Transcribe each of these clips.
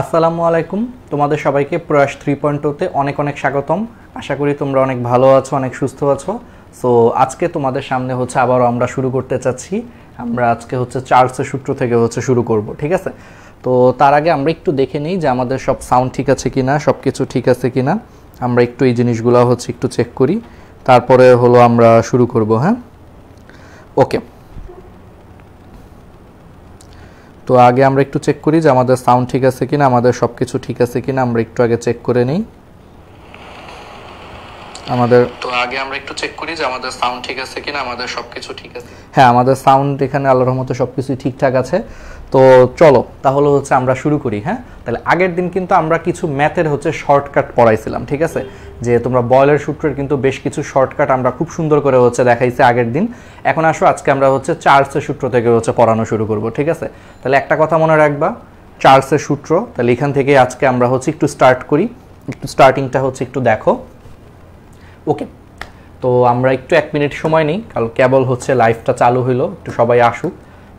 আসসালামু আলাইকুম তোমাদের সবাইকে প্রয়াস থ্রি পয়েন্ট টুতে অনেক অনেক স্বাগতম আশা করি তোমরা অনেক ভালো আছো অনেক সুস্থ আছো সো আজকে তোমাদের সামনে হচ্ছে আবারও আমরা শুরু করতে চাচ্ছি আমরা আজকে হচ্ছে চার্চের সূত্র থেকে হচ্ছে শুরু করব ঠিক আছে তো তার আগে আমরা একটু দেখে নিই যে আমাদের সব সাউন্ড ঠিক আছে কি না সব কিছু ঠিক আছে কি না আমরা একটু এই জিনিসগুলো হচ্ছে একটু চেক করি তারপরে হলো আমরা শুরু করব হ্যাঁ ওকে তো আগে আমরা একটু চেক করি যে আমাদের সাউন্ড ঠিক আছে কিনা আমাদের সব কিছু ঠিক আছে কিনা আমরা একটু আগে চেক করে নিই আমাদের তো আগে আমরা একটু চেক করি যে আমাদের সাউন্ড ঠিক আছে কিনা আমাদের সব কিছু ঠিক আছে হ্যাঁ আমাদের সাউন্ড এখানে আল্লাহর রহমতে সব কিছুই ঠিকঠাক আছে তো চলো তাহলে হচ্ছে আমরা শুরু করি হ্যাঁ তাহলে আগের দিন কিন্তু আমরা কিছু ম্যাথের হচ্ছে শর্টকাট পড়াইছিলাম ঠিক আছে যে তোমরা বয়লের সূত্রের কিন্তু বেশ কিছু শর্টকাট আমরা খুব সুন্দর করে হচ্ছে দেখাইছি আগের দিন এখন আসো আজকে আমরা হচ্ছে চার্লসের সূত্র থেকে হচ্ছে পড়ানো শুরু করব ঠিক আছে তাহলে একটা কথা মনে রাখবা চার্লসের সূত্র তাহলে এখান থেকে আজকে আমরা হচ্ছে একটু স্টার্ট করি একটু স্টার্টিংটা হচ্ছে একটু দেখো ওকে তো আমরা একটু এক মিনিট সময় নিই কারণ কেবল হচ্ছে লাইফটা চালু হইলো একটু সবাই আসুক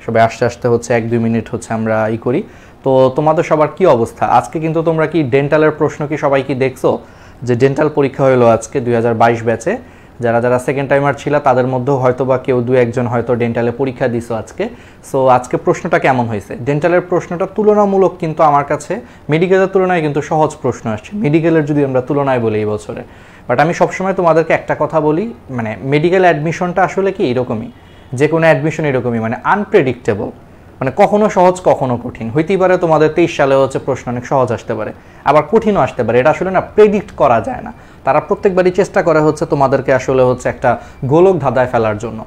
সবাই আস্তে আস্তে হচ্ছে এক দুই মিনিট হচ্ছে আমরা ই করি তো তোমাদের সবার কি অবস্থা আজকে কিন্তু তোমরা কি ডেন্টালের প্রশ্ন কি সবাই কি দেখছো যে ডেন্টাল পরীক্ষা হলো আজকে দুই ব্যাচে যারা যারা সেকেন্ড টাইমার ছিল তাদের মধ্যেও হয়তো বা কেউ দু একজন হয়তো ডেন্টালে পরীক্ষা দিছো আজকে সো আজকে প্রশ্নটা কেমন হয়েছে ডেন্টালের প্রশ্নটা তুলনামূলক কিন্তু আমার কাছে মেডিকেলের তুলনায় কিন্তু সহজ প্রশ্ন আসছে মেডিকেলের যদি আমরা তুলনায় বলি এই বছরে বাট আমি সবসময় তোমাদেরকে একটা কথা বলি মানে মেডিকেল অ্যাডমিশনটা আসলে কি এরকমই যে কোনো অ্যাডমিশন এরকমই মানে আনপ্রেডিক্টেবল মানে কখনো সহজ কখনো কঠিন হইতেই পারে তোমাদের তেইশ সালে হচ্ছে প্রশ্ন অনেক সহজ আসতে পারে আবার কঠিনও আসতে পারে এটা আসলে না প্রেডিক্ট করা যায় না তারা প্রত্যেকবারই চেষ্টা করে হচ্ছে তোমাদেরকে আসলে হচ্ছে একটা গোলক ধাঁধায় ফেলার জন্য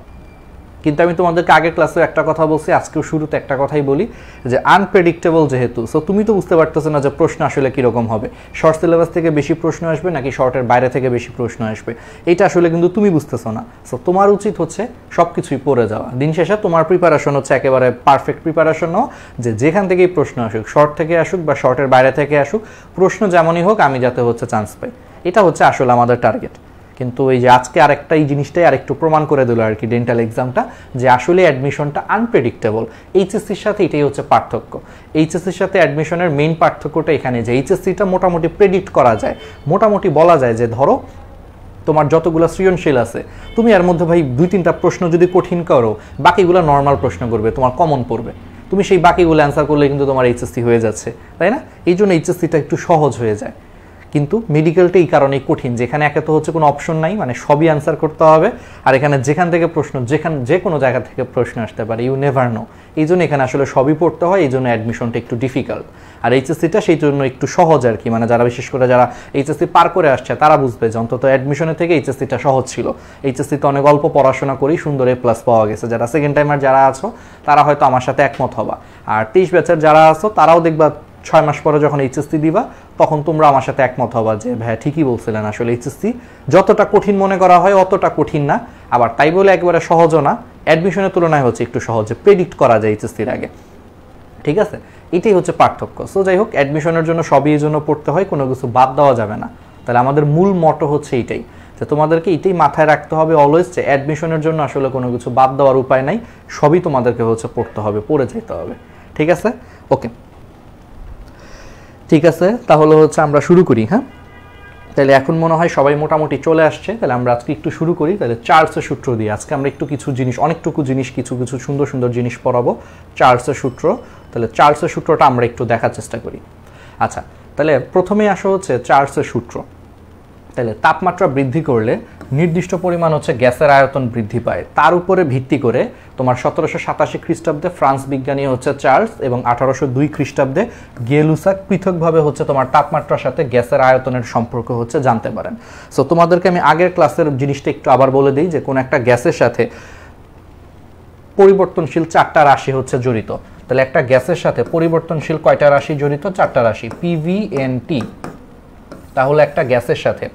কিন্তু আমি তোমাদেরকে আগের ক্লাসেও একটা কথা বলছি আজকেও শুরুতে একটা কথাই বলি যে আনপ্রেডিক্টেবল যেহেতু সো তুমি তো বুঝতে পারতেছো না যে প্রশ্ন আসলে কীরকম হবে শর্ট সিলেবাস থেকে বেশি প্রশ্ন আসবে নাকি শর্টের বাইরে থেকে বেশি প্রশ্ন আসবে এটা আসলে কিন্তু তুমি বুঝতেছো না সো তোমার উচিত হচ্ছে সব কিছুই পড়ে যাওয়া দিন শেষে তোমার প্রিপারেশন হচ্ছে একেবারে পারফেক্ট প্রিপারেশনও যে যেখান থেকেই প্রশ্ন আসুক শর্ট থেকে আসুক বা শর্টের বাইরে থেকে আসুক প্রশ্ন যেমনই হোক আমি যাতে হচ্ছে চান্স পাই এটা হচ্ছে আসলে আমাদের টার্গেট কিন্তু এই যে আজকে আরেকটা এই জিনিসটাই আরেকটু প্রমাণ করে দিল আর কি ডেন্টাল এক্সামটা যে আসলে অ্যাডমিশনটা আনপ্রেডিক্টেবল এইচএসসির সাথে এটাই হচ্ছে পার্থক্য এইচএসসির সাথে অ্যাডমিশনের মেইন পার্থক্যটা এখানে যে এইচএসসিটা মোটামুটি প্রেডিক্ট করা যায় মোটামুটি বলা যায় যে ধরো তোমার যতগুলো সৃজনশীল আছে তুমি এর মধ্যে ভাই দুই তিনটা প্রশ্ন যদি কঠিন করো বাকিগুলো নর্মাল প্রশ্ন করবে তোমার কমন পড়বে তুমি সেই বাকিগুলো অ্যান্সার করলে কিন্তু তোমার এইচএসসি হয়ে যাচ্ছে তাই না এই জন্য এইচএসসিটা একটু সহজ হয়ে যায় কিন্তু মেডিকেলটা এই কারণেই কঠিন যেখানে একে তো হচ্ছে কোনো অপশন নাই মানে সবই আনসার করতে হবে আর এখানে যেখান থেকে প্রশ্ন যেখান যে কোনো জায়গা থেকে প্রশ্ন আসতে পারে ইউ নেভার নো এই জন্য এখানে আসলে সবই পড়তে হয় এই জন্য অ্যাডমিশনটা একটু ডিফিকাল্ট আর এইচএসসিটা সেই জন্য একটু সহজ আর কি মানে যারা বিশেষ করে যারা এইচএসসি পার করে আসছে তারা বুঝবে যে অন্তত অ্যাডমিশনের থেকে এইচএসসিটা সহজ ছিল এইচএসসিতে অনেক অল্প পড়াশোনা করেই সুন্দর এ প্লাস পাওয়া গেছে যারা সেকেন্ড টাইমার যারা আছো তারা হয়তো আমার সাথে একমত হবা আর তেইশ ব্যাচের যারা আছো তারাও দেখবা ছয় মাস পরে যখন এইচএসসি দিবা তখন তোমরা আমার সাথে একমত হবা যে ভাইয়া ঠিকই বলছিলেন আসলে এইচএসসি যতটা কঠিন মনে করা হয় অতটা কঠিন না আবার তাই বলে একবারে সহজও না অ্যাডমিশনের তুলনায় হচ্ছে একটু সহজে প্রেডিক্ট করা যায় এইচএসসির আগে ঠিক আছে এটাই হচ্ছে পার্থক্য সো যাই হোক অ্যাডমিশনের জন্য সবই এই জন্য পড়তে হয় কোনো কিছু বাদ দেওয়া যাবে না তাহলে আমাদের মূল মটো হচ্ছে এইটাই যে তোমাদেরকে এটাই মাথায় রাখতে হবে অলওয়েজ যে অ্যাডমিশনের জন্য আসলে কোনো কিছু বাদ দেওয়ার উপায় নাই সবই তোমাদেরকে হচ্ছে পড়তে হবে পড়ে যেতে হবে ঠিক আছে ওকে ঠিক আছে তাহলে হচ্ছে আমরা শুরু করি হ্যাঁ তাহলে এখন মনে হয় সবাই মোটামুটি চলে আসছে তাহলে আমরা আজকে একটু শুরু করি তাহলে চার্চের সূত্র দিয়ে আজকে আমরা একটু কিছু জিনিস অনেকটুকু জিনিস কিছু কিছু সুন্দর সুন্দর জিনিস পড়াবো চার্চের সূত্র তাহলে চার্চের সূত্রটা আমরা একটু দেখার চেষ্টা করি আচ্ছা তাহলে প্রথমে আসা হচ্ছে চার্চের সূত্র তাহলে তাপমাত্রা বৃদ্ধি করলে নির্দিষ্ট পরিমাণ হচ্ছে গ্যাসের আয়তন বৃদ্ধি পায় তার উপরে ভিত্তি করে তোমার সতেরোশো সাতাশি খ্রিস্টাব্দে ফ্রান্স বিজ্ঞানী হচ্ছে চার্লস এবং আঠারোশো দুই খ্রিস্টাব্দে গেলুসা পৃথকভাবে হচ্ছে তোমার তাপমাত্রার সাথে গ্যাসের আয়তনের সম্পর্ক হচ্ছে জানতে পারেন সো তোমাদেরকে আমি আগের ক্লাসের জিনিসটা একটু আবার বলে দিই যে কোনো একটা গ্যাসের সাথে পরিবর্তনশীল চারটা রাশি হচ্ছে জড়িত তাহলে একটা গ্যাসের সাথে পরিবর্তনশীল কয়টা রাশি জড়িত চারটা রাশি পিভিএনটি তাহলে একটা গ্যাসের সাথে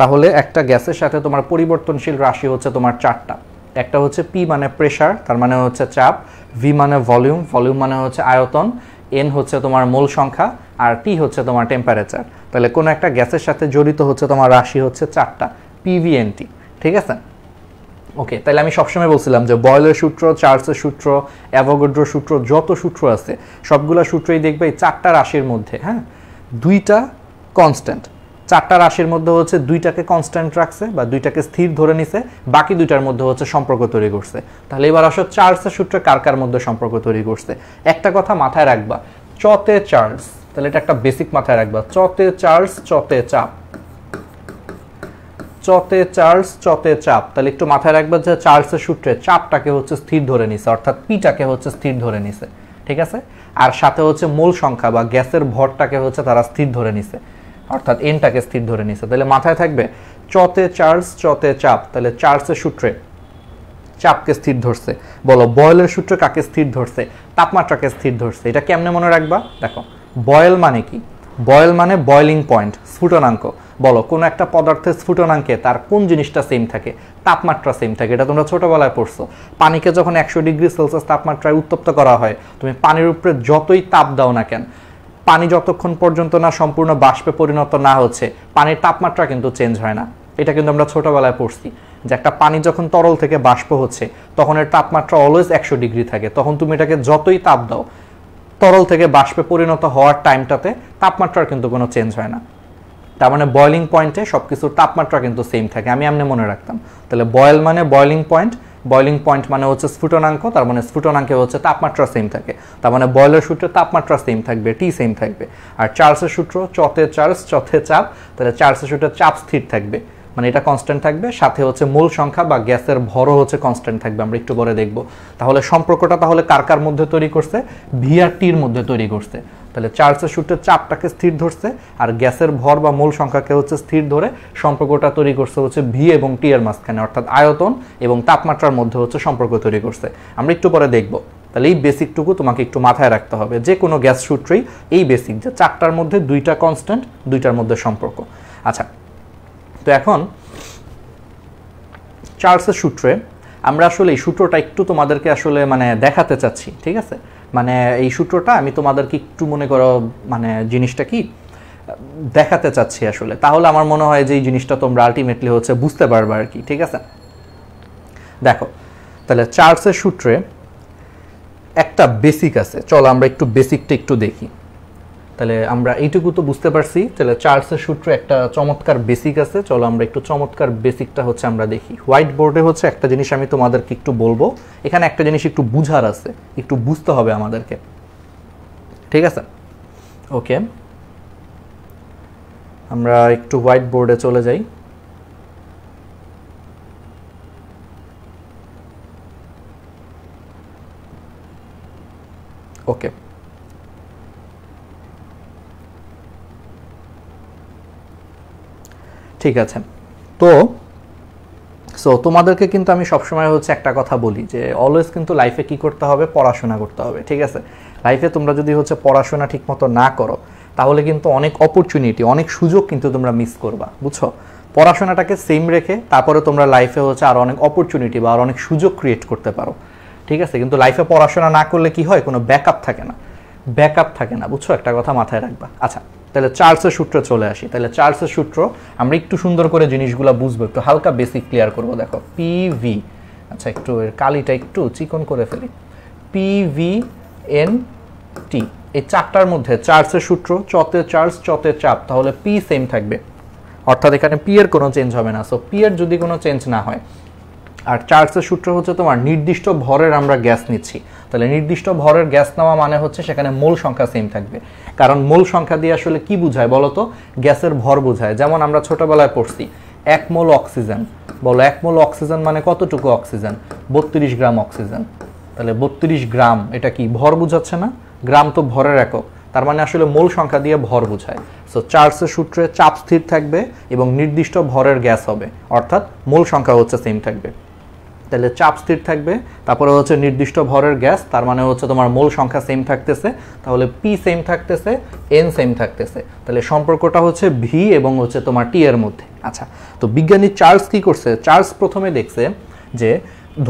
তাহলে একটা গ্যাসের সাথে তোমার পরিবর্তনশীল রাশি হচ্ছে তোমার চারটা একটা হচ্ছে পি মানে প্রেশার তার মানে হচ্ছে চাপ ভি মানে ভলিউম ভলিউম মানে হচ্ছে আয়তন এন হচ্ছে তোমার মূল সংখ্যা আর টি হচ্ছে তোমার টেম্পারেচার তাহলে কোনো একটা গ্যাসের সাথে জড়িত হচ্ছে তোমার রাশি হচ্ছে চারটা পিভিএনটি ঠিক আছে ওকে তাহলে আমি সবসময় বলছিলাম যে বয়লের সূত্র চার্চের সূত্র অ্যাভোগোড্রোর সূত্র যত সূত্র আছে সবগুলো সূত্রই দেখবে এই চারটা রাশির মধ্যে হ্যাঁ দুইটা কনস্ট্যান্ট চারটা রাশির মধ্যে হচ্ছে দুইটাকে কনস্ট্যান্ট রাখছে বা দুইটাকে স্থির ধরে নিছে বাকি দুইটার মধ্যে হচ্ছে সম্পর্ক তৈরি করছে তাহলে এবার আসো চার্লসের সূত্রে কার কার মধ্যে সম্পর্ক তৈরি করছে একটা কথা মাথায় রাখবা চতে চার্লস তাহলে এটা একটা বেসিক মাথায় রাখবা চতে চার্লস চতে চাপ চতে চার্লস চতে চাপ তাহলে একটু মাথায় রাখবা যে চার্লসের সূত্রে চাপটাকে হচ্ছে স্থির ধরে নিছে অর্থাৎ পিটাকে হচ্ছে স্থির ধরে নিছে ঠিক আছে আর সাথে হচ্ছে মূল সংখ্যা বা গ্যাসের ভরটাকে হচ্ছে তারা স্থির ধরে নিছে অর্থাৎ এনটাকে স্থির ধরে নিছে তাহলে মাথায় থাকবে চতে চার্জ চতে চাপ তাহলে চার্জের সূত্রে চাপকে স্থির ধরছে বলো বয়েলের সূত্র কাকে স্থির ধরছে তাপমাত্রাকে স্থির ধরছে এটা কেমনে মনে রাখবা দেখো বয়েল মানে কি বয়েল মানে বয়েলিং পয়েন্ট স্ফুটনাঙ্ক বলো কোনো একটা পদার্থের স্ফুটনাঙ্কে তার কোন জিনিসটা সেম থাকে তাপমাত্রা সেম থাকে এটা তোমরা ছোটোবেলায় পড়ছো পানিকে যখন একশো ডিগ্রি সেলসিয়াস তাপমাত্রায় উত্তপ্ত করা হয় তুমি পানির উপরে যতই তাপ দাও না কেন পানি যতক্ষণ পর্যন্ত না সম্পূর্ণ বাষ্পে পরিণত না হচ্ছে পানির তাপমাত্রা কিন্তু চেঞ্জ হয় না এটা কিন্তু আমরা ছোটোবেলায় পড়ছি যে একটা পানি যখন তরল থেকে বাষ্প হচ্ছে তখন এর তাপমাত্রা অলওয়েজ একশো ডিগ্রি থাকে তখন তুমি এটাকে যতই তাপ দাও তরল থেকে বাষ্পে পরিণত হওয়ার টাইমটাতে তাপমাত্রার কিন্তু কোনো চেঞ্জ হয় না তার মানে বয়লিং পয়েন্টে সব কিছুর তাপমাত্রা কিন্তু সেম থাকে আমি এমনি মনে রাখতাম তাহলে বয়েল মানে বয়লিং পয়েন্ট বয়লিং পয়েন্ট মানে হচ্ছে স্ফুটনাঙ্ক তার মানে স্ফুটনাঙ্কে হচ্ছে তাপমাত্রা সেম থাকে তার মানে বয়লার সূত্রে তাপমাত্রা সেম থাকবে টি সেম থাকবে আর চার্লসের সূত্র চতে চার্লস চথে চাপ তাহলে চার্লসের সূত্রে চাপ স্থির থাকবে মানে এটা কনস্ট্যান্ট থাকবে সাথে হচ্ছে মূল সংখ্যা বা গ্যাসের ভরও হচ্ছে কনস্ট্যান্ট থাকবে আমরা একটু পরে দেখব তাহলে সম্পর্কটা তাহলে কার কার মধ্যে তৈরি করছে ভিআরটির মধ্যে তৈরি করছে তাহলে চার্জের সূত্রে চাপটাকে স্থির ধরছে আর গ্যাসের ভর বা মোল সংখ্যাকে হচ্ছে স্থির ধরে সম্পর্কটা তৈরি করছে হচ্ছে ভি এবং টি এর মাঝখানে অর্থাৎ আয়তন এবং তাপমাত্রার মধ্যে হচ্ছে সম্পর্ক তৈরি করছে আমরা একটু পরে দেখব তাহলে এই বেসিকটুকু তোমাকে একটু মাথায় রাখতে হবে যে কোনো গ্যাস সূত্রেই এই বেসিক যে চারটার মধ্যে দুইটা কনস্ট্যান্ট দুইটার মধ্যে সম্পর্ক আচ্ছা তো এখন চার্লসের সূত্রে আমরা আসলে এই সূত্রটা একটু তোমাদেরকে আসলে মানে দেখাতে চাচ্ছি ঠিক আছে মানে এই সূত্রটা আমি তোমাদেরকে একটু মনে করো মানে জিনিসটা কি দেখাতে চাচ্ছি আসলে তাহলে আমার মনে হয় যে এই জিনিসটা তোমরা আলটিমেটলি হচ্ছে বুঝতে পারবে আর কি ঠিক আছে দেখো তাহলে চার্চের সূত্রে একটা বেসিক আছে চলো আমরা একটু বেসিকটা একটু দেখি তাহলে আমরা এইটুকু তো বুঝতে পারছি তাহলে চার্লসের সূত্র একটা চমৎকার বেসিক আছে চলো আমরা একটু চমৎকার বেসিকটা হচ্ছে আমরা দেখি হোয়াইট বোর্ডে হচ্ছে একটা জিনিস আমি তোমাদেরকে একটু বলবো এখানে একটা জিনিস একটু বুঝার আছে একটু বুঝতে হবে আমাদেরকে ঠিক আছে ওকে আমরা একটু হোয়াইট বোর্ডে চলে যাই ওকে ঠিক আছে তো সো তোমাদেরকে কিন্তু আমি সবসময় হচ্ছে একটা কথা বলি যে অলওয়েজ কিন্তু লাইফে কি করতে হবে পড়াশোনা করতে হবে ঠিক আছে লাইফে তোমরা যদি হচ্ছে পড়াশোনা ঠিকমতো না করো তাহলে কিন্তু অনেক অপরচুনিটি অনেক সুযোগ কিন্তু তোমরা মিস করবা বুঝছো পড়াশোনাটাকে সেম রেখে তারপরে তোমরা লাইফে হচ্ছে আর অনেক অপরচুনিটি বা আর অনেক সুযোগ ক্রিয়েট করতে পারো ঠিক আছে কিন্তু লাইফে পড়াশোনা না করলে কি হয় কোনো ব্যাকআপ থাকে না ব্যাকআপ থাকে না বুঝছো একটা কথা মাথায় রাখবা আচ্ছা তাহলে চার্লসের সূত্র চলে আসি তাহলে চার্লসের সূত্র আমরা একটু সুন্দর করে জিনিসগুলো বুঝবো একটু হালকা বেসিক ক্লিয়ার করবো দেখো পিভি আচ্ছা একটু এর কালিটা একটু চিকন করে ফেলি পিভি এন টি এই চারটার মধ্যে চার্লসের সূত্র চতে চার্লস চতে চাপ তাহলে পি সেম থাকবে অর্থাৎ এখানে পি এর কোনো চেঞ্জ হবে না সো পি এর যদি কোনো চেঞ্জ না হয় আর চার্জের সূত্র হচ্ছে তোমার নির্দিষ্ট ভরের আমরা গ্যাস নিচ্ছি তাহলে নির্দিষ্ট ভরের গ্যাস নেওয়া মানে হচ্ছে সেখানে মূল সংখ্যা সেম থাকবে কারণ মূল সংখ্যা দিয়ে আসলে কি বোঝায় বলো তো গ্যাসের ভর বোঝায় যেমন আমরা ছোটোবেলায় পড়ছি এক মোল অক্সিজেন বলো এক মোল অক্সিজেন মানে কতটুকু অক্সিজেন বত্রিশ গ্রাম অক্সিজেন তাহলে বত্রিশ গ্রাম এটা কি ভর বোঝাচ্ছে না গ্রাম তো ভরের একক তার মানে আসলে মূল সংখ্যা দিয়ে ভর বোঝায় সো চার্জের সূত্রে চাপ স্থির থাকবে এবং নির্দিষ্ট ভরের গ্যাস হবে অর্থাৎ মূল সংখ্যা হচ্ছে সেম থাকবে তাহলে চাপ স্থির থাকবে তারপরে হচ্ছে নির্দিষ্ট ভরের গ্যাস তার মানে হচ্ছে তোমার মূল সংখ্যা সেম থাকতেছে তাহলে পি সেম থাকতেছে এন সেম থাকতেছে তাহলে সম্পর্কটা হচ্ছে ভি এবং হচ্ছে তোমার টি এর মধ্যে আচ্ছা তো বিজ্ঞানী চার্লস কি করছে চার্লস প্রথমে দেখছে যে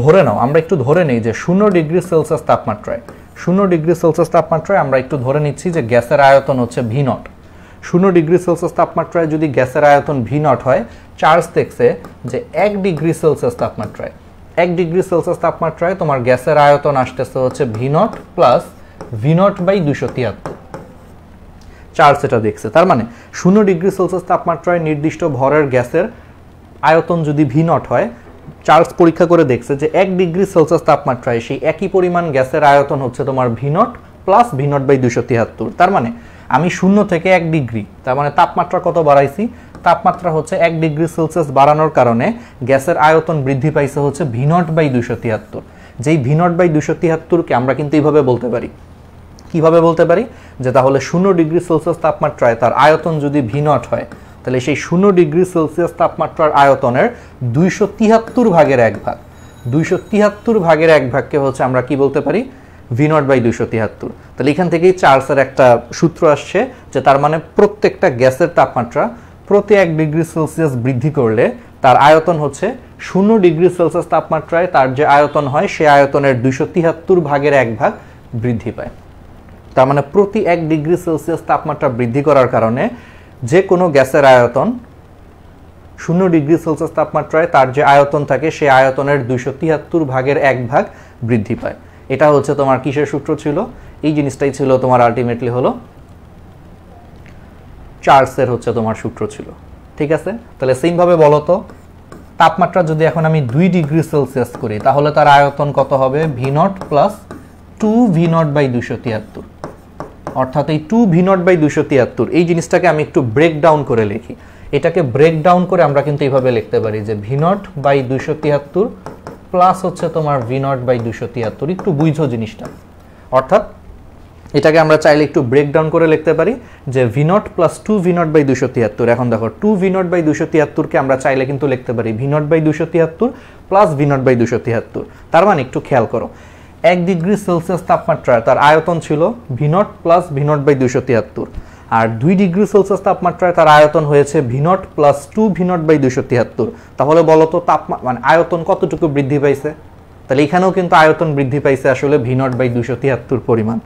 ধরে নাও আমরা একটু ধরে নিই যে শূন্য ডিগ্রি সেলসিয়াস তাপমাত্রায় শূন্য ডিগ্রি সেলসিয়াস তাপমাত্রায় আমরা একটু ধরে নিচ্ছি যে গ্যাসের আয়তন হচ্ছে ভি নট শূন্য ডিগ্রি সেলসিয়াস তাপমাত্রায় যদি গ্যাসের আয়তন ভি নট হয় চার্জ দেখছে যে এক ডিগ্রি সেলসিয়াস তাপমাত্রায় এক ডিগ্রি সেলসিয়াস তাপমাত্রায় তোমার গ্যাসের আয়তন আসতেছে হচ্ছে V naught plus V naught by দুশো তিয়াত্তর চার্জ দেখছে তার মানে শূন্য ডিগ্রি সেলসিয়াস তাপমাত্রায় নির্দিষ্ট ভরের গ্যাসের আয়তন যদি ভি নট হয় চার্লস পরীক্ষা করে দেখছে যে এক ডিগ্রি সেলসিয়াস তাপমাত্রায় সেই একই পরিমাণ গ্যাসের আয়তন হচ্ছে তোমার V naught plus V naught by দুশো তিয়াত্তর তার মানে আমি শূন্য থেকে এক ডিগ্রি তার মানে তাপমাত্রা কত বাড়াইছি তাপমাত্রা হচ্ছে এক ডিগ্রি সেলসিয়াস বাড়ানোর কারণে গ্যাসের আয়তন বৃদ্ধি পাইছে হচ্ছে ভিনট বাই দুশো তিয়াত্তর যেই ভিনট বাই দুশো তিয়াত্তরকে আমরা কিন্তু এইভাবে বলতে পারি কিভাবে বলতে পারি যে তাহলে শূন্য ডিগ্রি সেলসিয়াস তাপমাত্রায় তার আয়তন যদি ভিনট হয় তাহলে সেই শূন্য ডিগ্রি সেলসিয়াস তাপমাত্রার আয়তনের দুইশো তিয়াত্তর ভাগের এক ভাগ দুইশো তিয়াত্তর ভাগের এক ভাগকে হচ্ছে আমরা কি বলতে পারি ভিনট বাই দুইশো তিয়াত্তর তাহলে এখান থেকেই চার্লসের একটা সূত্র আসছে যে তার মানে প্রত্যেকটা গ্যাসের তাপমাত্রা প্রতি এক ডিগ্রি সেলসিয়াস বৃদ্ধি করলে তার আয়তন হচ্ছে শূন্য ডিগ্রি সেলসিয়াস তাপমাত্রায় তার যে আয়তন হয় সে আয়তনের দুইশো তিয়াত্তর ভাগের এক ভাগ বৃদ্ধি পায় তার মানে প্রতি এক ডিগ্রি সেলসিয়াস তাপমাত্রা বৃদ্ধি করার কারণে যে কোনো গ্যাসের আয়তন শূন্য ডিগ্রি সেলসিয়াস তাপমাত্রায় তার যে আয়তন থাকে সে আয়তনের দুইশো তিয়াত্তর ভাগের এক ভাগ বৃদ্ধি পায় এটা হচ্ছে তোমার কিসের সূত্র ছিল এই জিনিসটাই ছিল তোমার আলটিমেটলি হলো চার্লসের হচ্ছে তোমার সূত্র ছিল ঠিক আছে তাহলে সেমভাবে বলো তো তাপমাত্রা যদি এখন আমি দুই ডিগ্রি সেলসিয়াস করি তাহলে তার আয়তন কত হবে V naught plus two V naught by দুশো তিয়াত্তর অর্থাৎ এই টু ভি নট বাই দুশো তিয়াত্তর এই জিনিসটাকে আমি একটু ব্রেকডাউন করে লিখি এটাকে ব্রেকডাউন করে আমরা কিন্তু এইভাবে লিখতে পারি যে ভি নট বাই দুশো তিয়াত্তর প্লাস হচ্ছে তোমার ভি নট বাই দুশো তিয়াত্তর একটু বুঝো জিনিসটা অর্থাৎ এটাকে আমরা চাইলে একটু ব্রেকডাউন করে লিখতে পারি যে V naught plus two V naught by দুশো তিয়াত্তর এখন দেখো টু ভি নট বাই দুশো তিয়াত্তরকে আমরা চাইলে কিন্তু লিখতে পারি ভি নট বাই দুশো তিয়াত্তর প্লাস ভি নট বাই দুশো তিয়াত্তর তার মানে একটু খেয়াল করো এক ডিগ্রি সেলসিয়াস তাপমাত্রায় তার আয়তন ছিল V naught plus V naught by দুশো তিয়াত্তর আর দুই ডিগ্রি সেলসিয়াস তাপমাত্রায় তার আয়তন হয়েছে V naught plus two V naught by দুশো তিয়াত্তর তাহলে বলো তো তাপমা মানে আয়তন কতটুকু বৃদ্ধি পাইছে তাহলে এখানেও কিন্তু আয়তন বৃদ্ধি পাইছে আসলে ভি নট বাই দুশো তিয়াত্তর পরিমাণ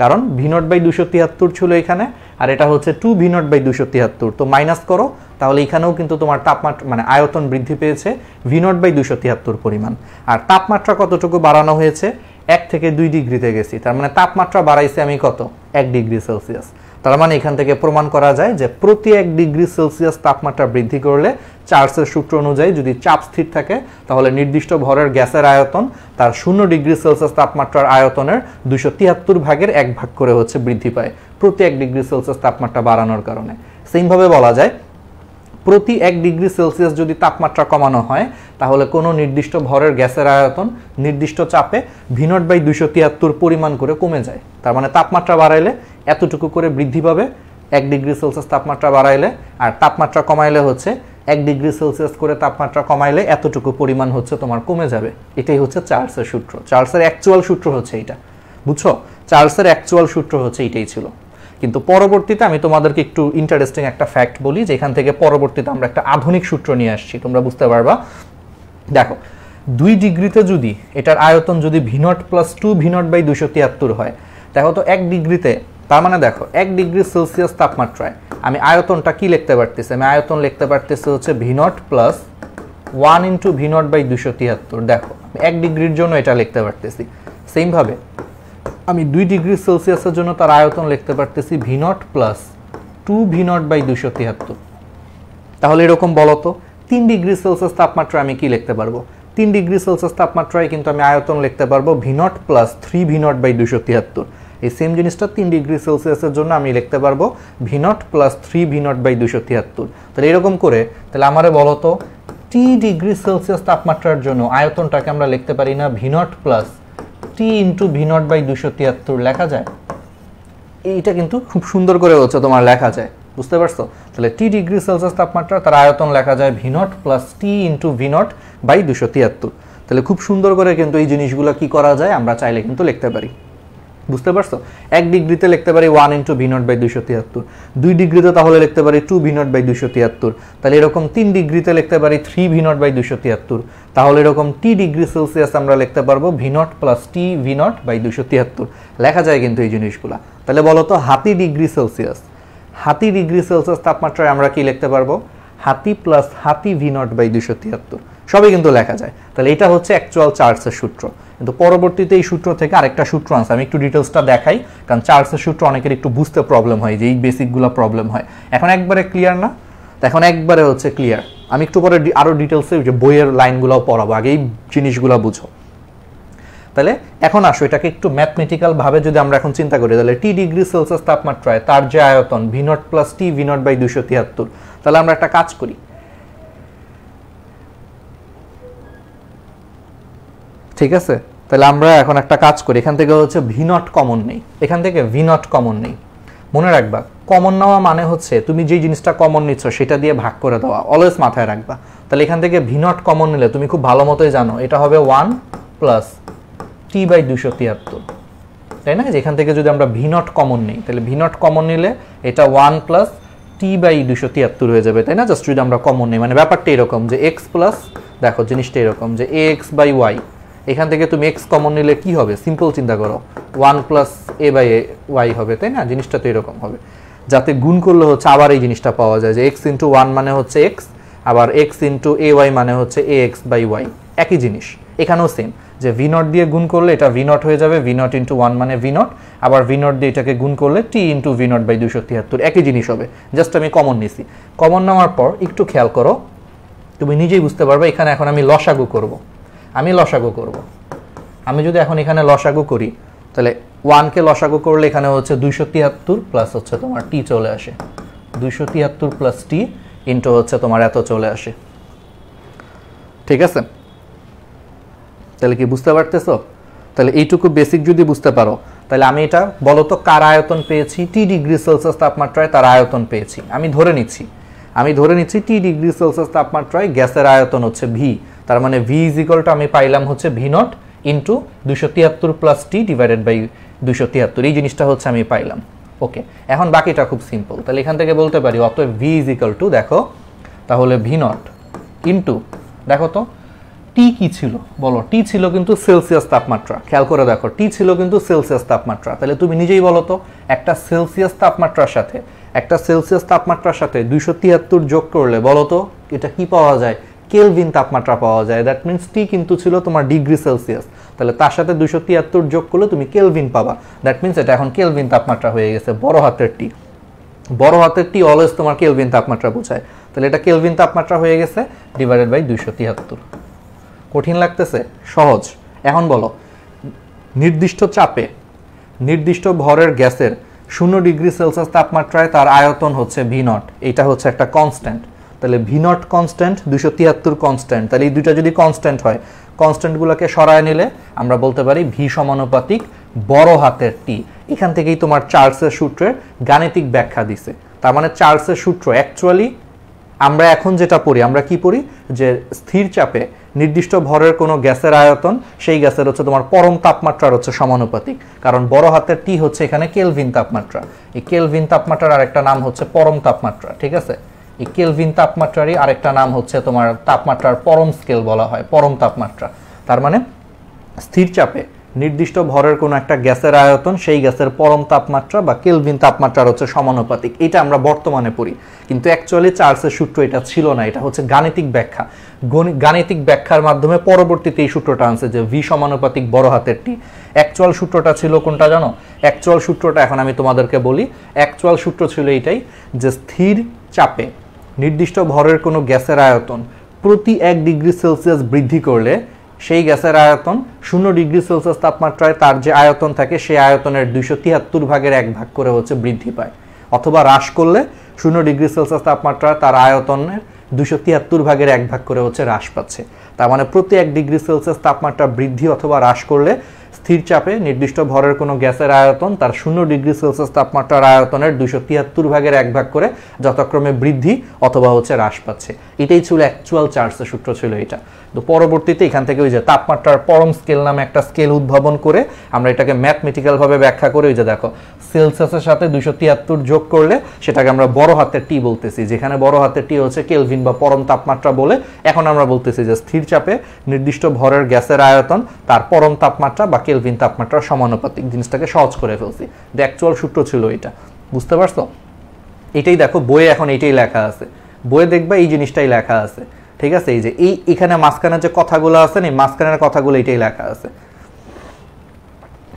কারণ ভি নট বাই দুশো তিয়াত্তর ছিল এখানে আর এটা হচ্ছে টু ভি নট বাই দুশো তিয়াত্তর তো মাইনাস করো তাহলে এখানেও কিন্তু তোমার তাপমাত্রা মানে আয়তন বৃদ্ধি পেয়েছে ভি নট বাই দুশো তিয়াত্তর পরিমাণ আর তাপমাত্রা কতটুকু বাড়ানো হয়েছে এক থেকে দুই ডিগ্রিতে গেছি তার মানে তাপমাত্রা বাড়াইছে আমি কত এক ডিগ্রি সেলসিয়াস তার মানে এখান থেকে প্রমাণ করা যায় যে প্রতি এক ডিগ্রি সেলসিয়াস তাপমাত্রা বৃদ্ধি করলে চার্লসের সূত্র অনুযায়ী যদি চাপ স্থির থাকে তাহলে নির্দিষ্ট ভরের গ্যাসের আয়তন তার শূন্য ডিগ্রি সেলসিয়াস তাপমাত্রার আয়তনের দুশো তিয়াত্তর ভাগের এক ভাগ করে হচ্ছে বৃদ্ধি পায় প্রতি এক ডিগ্রি সেলসিয়াস তাপমাত্রা বাড়ানোর কারণে সেইভাবে বলা যায় প্রতি এক ডিগ্রি সেলসিয়াস যদি তাপমাত্রা কমানো হয় তাহলে কোনো নির্দিষ্ট ভরের গ্যাসের আয়তন নির্দিষ্ট চাপে ভিনট বাই দুশো তিয়াত্তর পরিমাণ করে কমে যায় তার মানে তাপমাত্রা বাড়াইলে এতটুকু করে বৃদ্ধি পাবে এক ডিগ্রি সেলসিয়াস তাপমাত্রা বাড়াইলে আর তাপমাত্রা কমাইলে হচ্ছে এক ডিগ্রি সেলসিয়াস করে তাপমাত্রা কমাইলে এতটুকু পরিমাণ হচ্ছে তোমার কমে যাবে এটাই হচ্ছে চার্লসের সূত্র চার্লসের অ্যাকচুয়াল সূত্র হচ্ছে এটা বুঝছো চার্লসের অ্যাকচুয়াল সূত্র হচ্ছে এটাই ছিল কিন্তু পরবর্তীতে আমি তোমাদেরকে একটু ইন্টারেস্টিং একটা ফ্যাক্ট বলি যেখান থেকে পরবর্তীতে আমরা একটা আধুনিক সূত্র নিয়ে আসছি তোমরা বুঝতে পারবা দেখো দুই ডিগ্রিতে যদি এটার আয়তন যদি V naught plus two V naught by দুশো তিয়াত্তর হয় দেখো তো এক ডিগ্রিতে তার মানে দেখো এক ডিগ্রি সেলসিয়াস তাপমাত্রায় আমি আয়তনটা কি লিখতে পারতেছি আমি আয়তন লিখতে পারতেছি হচ্ছে V naught plus one into V naught by দুশো তিয়াত্তর দেখো এক ডিগ্রির জন্য এটা লিখতে পারতেছি সেমভাবে আমি দুই ডিগ্রি সেলসিয়াসের জন্য তার আয়তন লিখতে পারতেছি V naught plus two V naught by দুশো তিয়াত্তর তাহলে এরকম বলো তো তিন ডিগ্রি সেলসিয়াস তাপমাত্রায় আমি কি লিখতে পারবো তিন ডিগ্রি সেলসিয়াস তাপমাত্রায় কিন্তু আমি আয়তন লিখতে পারবো V naught plus three V naught by দুশো তিয়াত্তর এই সেম জিনিসটা তিন ডিগ্রি সেলসিয়াসের জন্য আমি লিখতে পারবো V naught plus three V naught by দুশো তিয়াত্তর তাহলে এরকম করে তাহলে আমারে বলতো টি ডিগ্রি সেলসিয়াস তাপমাত্রার জন্য আয়তনটাকে আমরা লিখতে পারি না V naught plus T into V naught by দুশো তিয়াত্তর লেখা যায় এইটা কিন্তু খুব সুন্দর করে হচ্ছে তোমার লেখা যায় বুঝতে পারছো তাহলে টি ডিগ্রি সেলসিয়াস তাপমাত্রা তার আয়তন লেখা যায় V naught plus T into V naught by দুশো তিয়াত্তর তাহলে খুব সুন্দর করে কিন্তু এই জিনিসগুলো কি করা যায় আমরা চাইলে কিন্তু লিখতে পারি বুঝতে পারছো এক ডিগ্রিতে লিখতে পারি one into V naught by দুইশো তিয়াত্তর দুই ডিগ্রিতে তাহলে লিখতে পারি টু ভি নট বাই দুইশো তিয়াত্তর তাহলে এরকম তিন ডিগ্রিতে লিখতে পারি থ্রি ভি নট বাই দুইশো তিয়াত্তর তাহলে এরকম টি ডিগ্রি সেলসিয়াস আমরা লিখতে পারবো V naught plus T V naught by দুইশো তিয়াত্তর লেখা যায় কিন্তু এই জিনিসগুলো তাহলে বলো তো হাতি ডিগ্রি সেলসিয়াস হাতি ডিগ্রি সেলসিয়াস তাপমাত্রায় আমরা কি লিখতে পারবো হাতি প্লাস হাতি ভি নট বাই দুইশো তিয়াত্তর সবই কিন্তু লেখা যায় তাহলে এটা হচ্ছে অ্যাকচুয়াল চার্লসের সূত্র কিন্তু পরবর্তীতে এই সূত্র থেকে আরেকটা সূত্র আনছে আমি একটু ডিটেলসটা দেখাই কারণ চার্লসের সূত্র অনেকের একটু বুঝতে প্রবলেম হয় যে এই বেসিকগুলো প্রবলেম হয় এখন একবারে ক্লিয়ার না তো এখন একবারে হচ্ছে ক্লিয়ার আমি একটু পরে আরও ডিটেলসে যে বইয়ের লাইনগুলো পড়াবো আগে এই জিনিসগুলো বুঝো তাহলে এখন আসো এটাকে একটু ম্যাথমেটিক্যালভাবে যদি আমরা এখন চিন্তা করি তাহলে টি ডিগ্রি সেলসিয়াস তাপমাত্রায় তার যে আয়তন V naught plus T V naught by দুশো তিয়াত্তর তাহলে আমরা একটা কাজ করি ঠিক আছে তাহলে আমরা এখন একটা কাজ করি এখান থেকে হচ্ছে ভি নট কমন নেই এখান থেকে ভি নট কমন নেই মনে রাখবা কমন নেওয়া মানে হচ্ছে তুমি যেই জিনিসটা কমন নিচ্ছ সেটা দিয়ে ভাগ করে দেওয়া অলওয়েজ মাথায় রাখবা তাহলে এখান থেকে ভি নট কমন নিলে তুমি খুব ভালো মতোই জানো এটা হবে ওয়ান প্লাস টি বাই দুশো তিয়াত্তর তাই না যেখান থেকে যদি আমরা ভি নট কমন নিই তাহলে ভি নট কমন নিলে এটা ওয়ান প্লাস টি বাই দুশো তিয়াত্তর হয়ে যাবে তাই না জাস্ট যদি আমরা কমন নিই মানে ব্যাপারটা এরকম যে এক্স প্লাস দেখো জিনিসটা এরকম যে এক্স বাই ওয়াই এখান থেকে তুমি এক্স কমন নিলে কি হবে সিম্পল চিন্তা করো one plus A by A Y হবে তাই না জিনিসটা তো এরকম হবে যাতে গুণ করলে হচ্ছে আবার এই জিনিসটা পাওয়া যায় যে এক্স ইন্টু ওয়ান মানে হচ্ছে এক্স আবার এক্স ইন্টু এ ওয়াই মানে হচ্ছে এ এক্স বাই ওয়াই একই জিনিস এখানেও সেম যে ভি নট দিয়ে গুণ করলে এটা ভি নট হয়ে যাবে ভি নট ইন্টু ওয়ান মানে ভি নট আবার ভি নট দিয়ে এটাকে গুণ করলে T into V naught by দুশো তিয়াত্তর একই জিনিস হবে জাস্ট আমি কমন নিছি কমন নেওয়ার পর একটু খেয়াল করো তুমি নিজেই বুঝতে পারবে এখানে এখন আমি লসাগু করবো আমি লসাগু করব। আমি যদি এখন এখানে লসাগু করি তাহলে ওয়ানকে লসাগু করলে এখানে হচ্ছে দুইশো তিয়াত্তর প্লাস হচ্ছে তোমার টি চলে আসে দুইশো তিয়াত্তর প্লাস টি ইন্টু হচ্ছে তোমার এত চলে আসে ঠিক আছে তাহলে কি বুঝতে পারতেছ তাহলে এইটুকু বেসিক যদি বুঝতে পারো তাহলে আমি এটা বলতো কার আয়তন পেয়েছি টি ডিগ্রি সেলসিয়াস তাপমাত্রায় তার আয়তন পেয়েছি আমি ধরে নিচ্ছি আমি ধরে নিচ্ছি টি ডিগ্রি সেলসিয়াস তাপমাত্রায় গ্যাসের আয়তন হচ্ছে ভি তার মানে ভি ইজ আমি পাইলাম হচ্ছে ভি নট ইন্টু দুশো তিয়াত্তর প্লাস টি ডিভাইডেড বাই দুশো তিয়াত্তর এই জিনিসটা হচ্ছে আমি পাইলাম ওকে এখন বাকিটা খুব সিম্পল তাহলে এখান থেকে বলতে পারি অত ভি ইজ ইকাল টু দেখো তাহলে ভি নট ইন্টু দেখো তো টি কি ছিল বলো টি ছিল কিন্তু সেলসিয়াস তাপমাত্রা খেয়াল করে দেখো টি ছিল কিন্তু সেলসিয়াস তাপমাত্রা তাহলে তুমি নিজেই বলো তো একটা সেলসিয়াস তাপমাত্রার সাথে একটা সেলসিয়াস তাপমাত্রার সাথে দুইশো তিয়াত্তর যোগ করলে বলো তো এটা কি পাওয়া যায় কেলভিন তাপমাত্রা পাওয়া যায় দ্যাট মিনস টি কিন্তু ছিল তোমার ডিগ্রি সেলসিয়াস তাহলে তার সাথে দুশো তিয়াত্তর যোগ করলে তুমি কেলভিন পাবা দ্যাট মিনস এটা এখন কেলভিন তাপমাত্রা হয়ে গেছে বড় হাতের টি বড় হাতের টি অলওয়েজ তোমার কেলভিন তাপমাত্রা বোঝায় তাহলে এটা কেলভিন তাপমাত্রা হয়ে গেছে ডিভাইডেড বাই দুশো তিয়াত্তর কঠিন লাগতেছে সহজ এখন বলো নির্দিষ্ট চাপে নির্দিষ্ট ভরের গ্যাসের শূন্য ডিগ্রি সেলসিয়াস তাপমাত্রায় তার আয়তন হচ্ছে ভি নট এটা হচ্ছে একটা কনস্ট্যান্ট তাহলে ভি নট কনস্ট্যান্ট দুশো তিয়াত্তর কনস্ট্যান্ট তাহলে এই দুইটা যদি কনস্ট্যান্ট হয় কনস্ট্যান্টগুলোকে সরায় নিলে আমরা বলতে পারি ভি সমানুপাতিক বড় হাতের টি এখান থেকেই তোমার চার্লসের সূত্রের গাণিতিক ব্যাখ্যা দিছে তার মানে চার্লসের সূত্র অ্যাকচুয়ালি আমরা এখন যেটা পড়ি আমরা কি পড়ি যে স্থির চাপে নির্দিষ্ট ভরের কোনো গ্যাসের আয়তন সেই গ্যাসের হচ্ছে তোমার পরম তাপমাত্রার হচ্ছে সমানুপাতিক কারণ বড় হাতের টি হচ্ছে এখানে কেলভিন তাপমাত্রা এই কেলভিন তাপমাত্রার আরেকটা নাম হচ্ছে পরম তাপমাত্রা ঠিক আছে এই কেলভিন তাপমাত্রারই আরেকটা নাম হচ্ছে তোমার তাপমাত্রার পরম স্কেল বলা হয় পরম তাপমাত্রা তার মানে স্থির চাপে নির্দিষ্ট ভরের কোনো একটা গ্যাসের আয়তন সেই গ্যাসের পরম তাপমাত্রা বা কেলভিন তাপমাত্রার হচ্ছে সমানুপাতিক এটা আমরা বর্তমানে পড়ি কিন্তু অ্যাকচুয়ালি চার্লসের সূত্র এটা ছিল না এটা হচ্ছে গাণিতিক ব্যাখ্যা গাণিতিক ব্যাখ্যার মাধ্যমে পরবর্তীতে এই সূত্রটা আনছে যে ভি সমানুপাতিক বড় হাতের টি অ্যাকচুয়াল সূত্রটা ছিল কোনটা জানো অ্যাকচুয়াল সূত্রটা এখন আমি তোমাদেরকে বলি অ্যাকচুয়াল সূত্র ছিল এটাই যে স্থির চাপে নির্দিষ্ট ভরের কোনো গ্যাসের আয়তন প্রতি এক ডিগ্রি সেলসিয়াস বৃদ্ধি করলে সেই গ্যাসের আয়তন শূন্য ডিগ্রি সেলসিয়াস তাপমাত্রায় তার যে আয়তন থাকে সেই আয়তনের দুইশো তিয়াত্তর ভাগের এক ভাগ করে হচ্ছে বৃদ্ধি পায় অথবা হ্রাস করলে শূন্য ডিগ্রি সেলসিয়াস তাপমাত্রায় তার আয়তনের দুশো তিয়াত্তর ভাগের এক ভাগ করে হচ্ছে হ্রাস পাচ্ছে তার মানে প্রতি এক ডিগ্রি সেলসিয়াস তাপমাত্রা বৃদ্ধি অথবা হ্রাস করলে স্থির চাপে নির্দিষ্ট ভরের কোনো গ্যাসের আয়তন তার শূন্য ডিগ্রি সেলসিয়াস তাপমাত্রার আয়তনের দুইশো তিয়াত্তর ভাগের এক ভাগ করে যথাক্রমে বৃদ্ধি অথবা হচ্ছে হ্রাস পাচ্ছে এটাই ছিল অ্যাকচুয়াল চার্জের সূত্র ছিল এটা তো পরবর্তীতে এখান থেকে ওই যে তাপমাত্রার পরম স্কেল নামে একটা স্কেল উদ্ভাবন করে আমরা এটাকে ম্যাথমেটিক্যালভাবে ব্যাখ্যা করে ওই যে দেখো সেলসিয়াসের সাথে দুইশো তিয়াত্তর যোগ করলে সেটাকে আমরা বড় হাতের টি বলতেছি যেখানে বড় হাতের টি হচ্ছে কেলভিন বা পরম তাপমাত্রা বলে এখন আমরা বলতেছি যে স্থির চাপে নির্দিষ্ট ভরের গ্যাসের আয়তন তার পরম তাপমাত্রা বা কেলভিন তাপমাত্রা সমানুপাতিক জিনিসটাকে সহজ করে ফেলছি দ্য অ্যাকচুয়াল সূত্র ছিল এটা বুঝতে পারছো এটাই দেখো বইয়ে এখন এটাই লেখা আছে বইয়ে দেখবা এই জিনিসটাই লেখা আছে ঠিক আছে এই যে এই এখানে মাঝখানের যে কথাগুলো আছে না মাঝখানের কথাগুলো এটাই লেখা আছে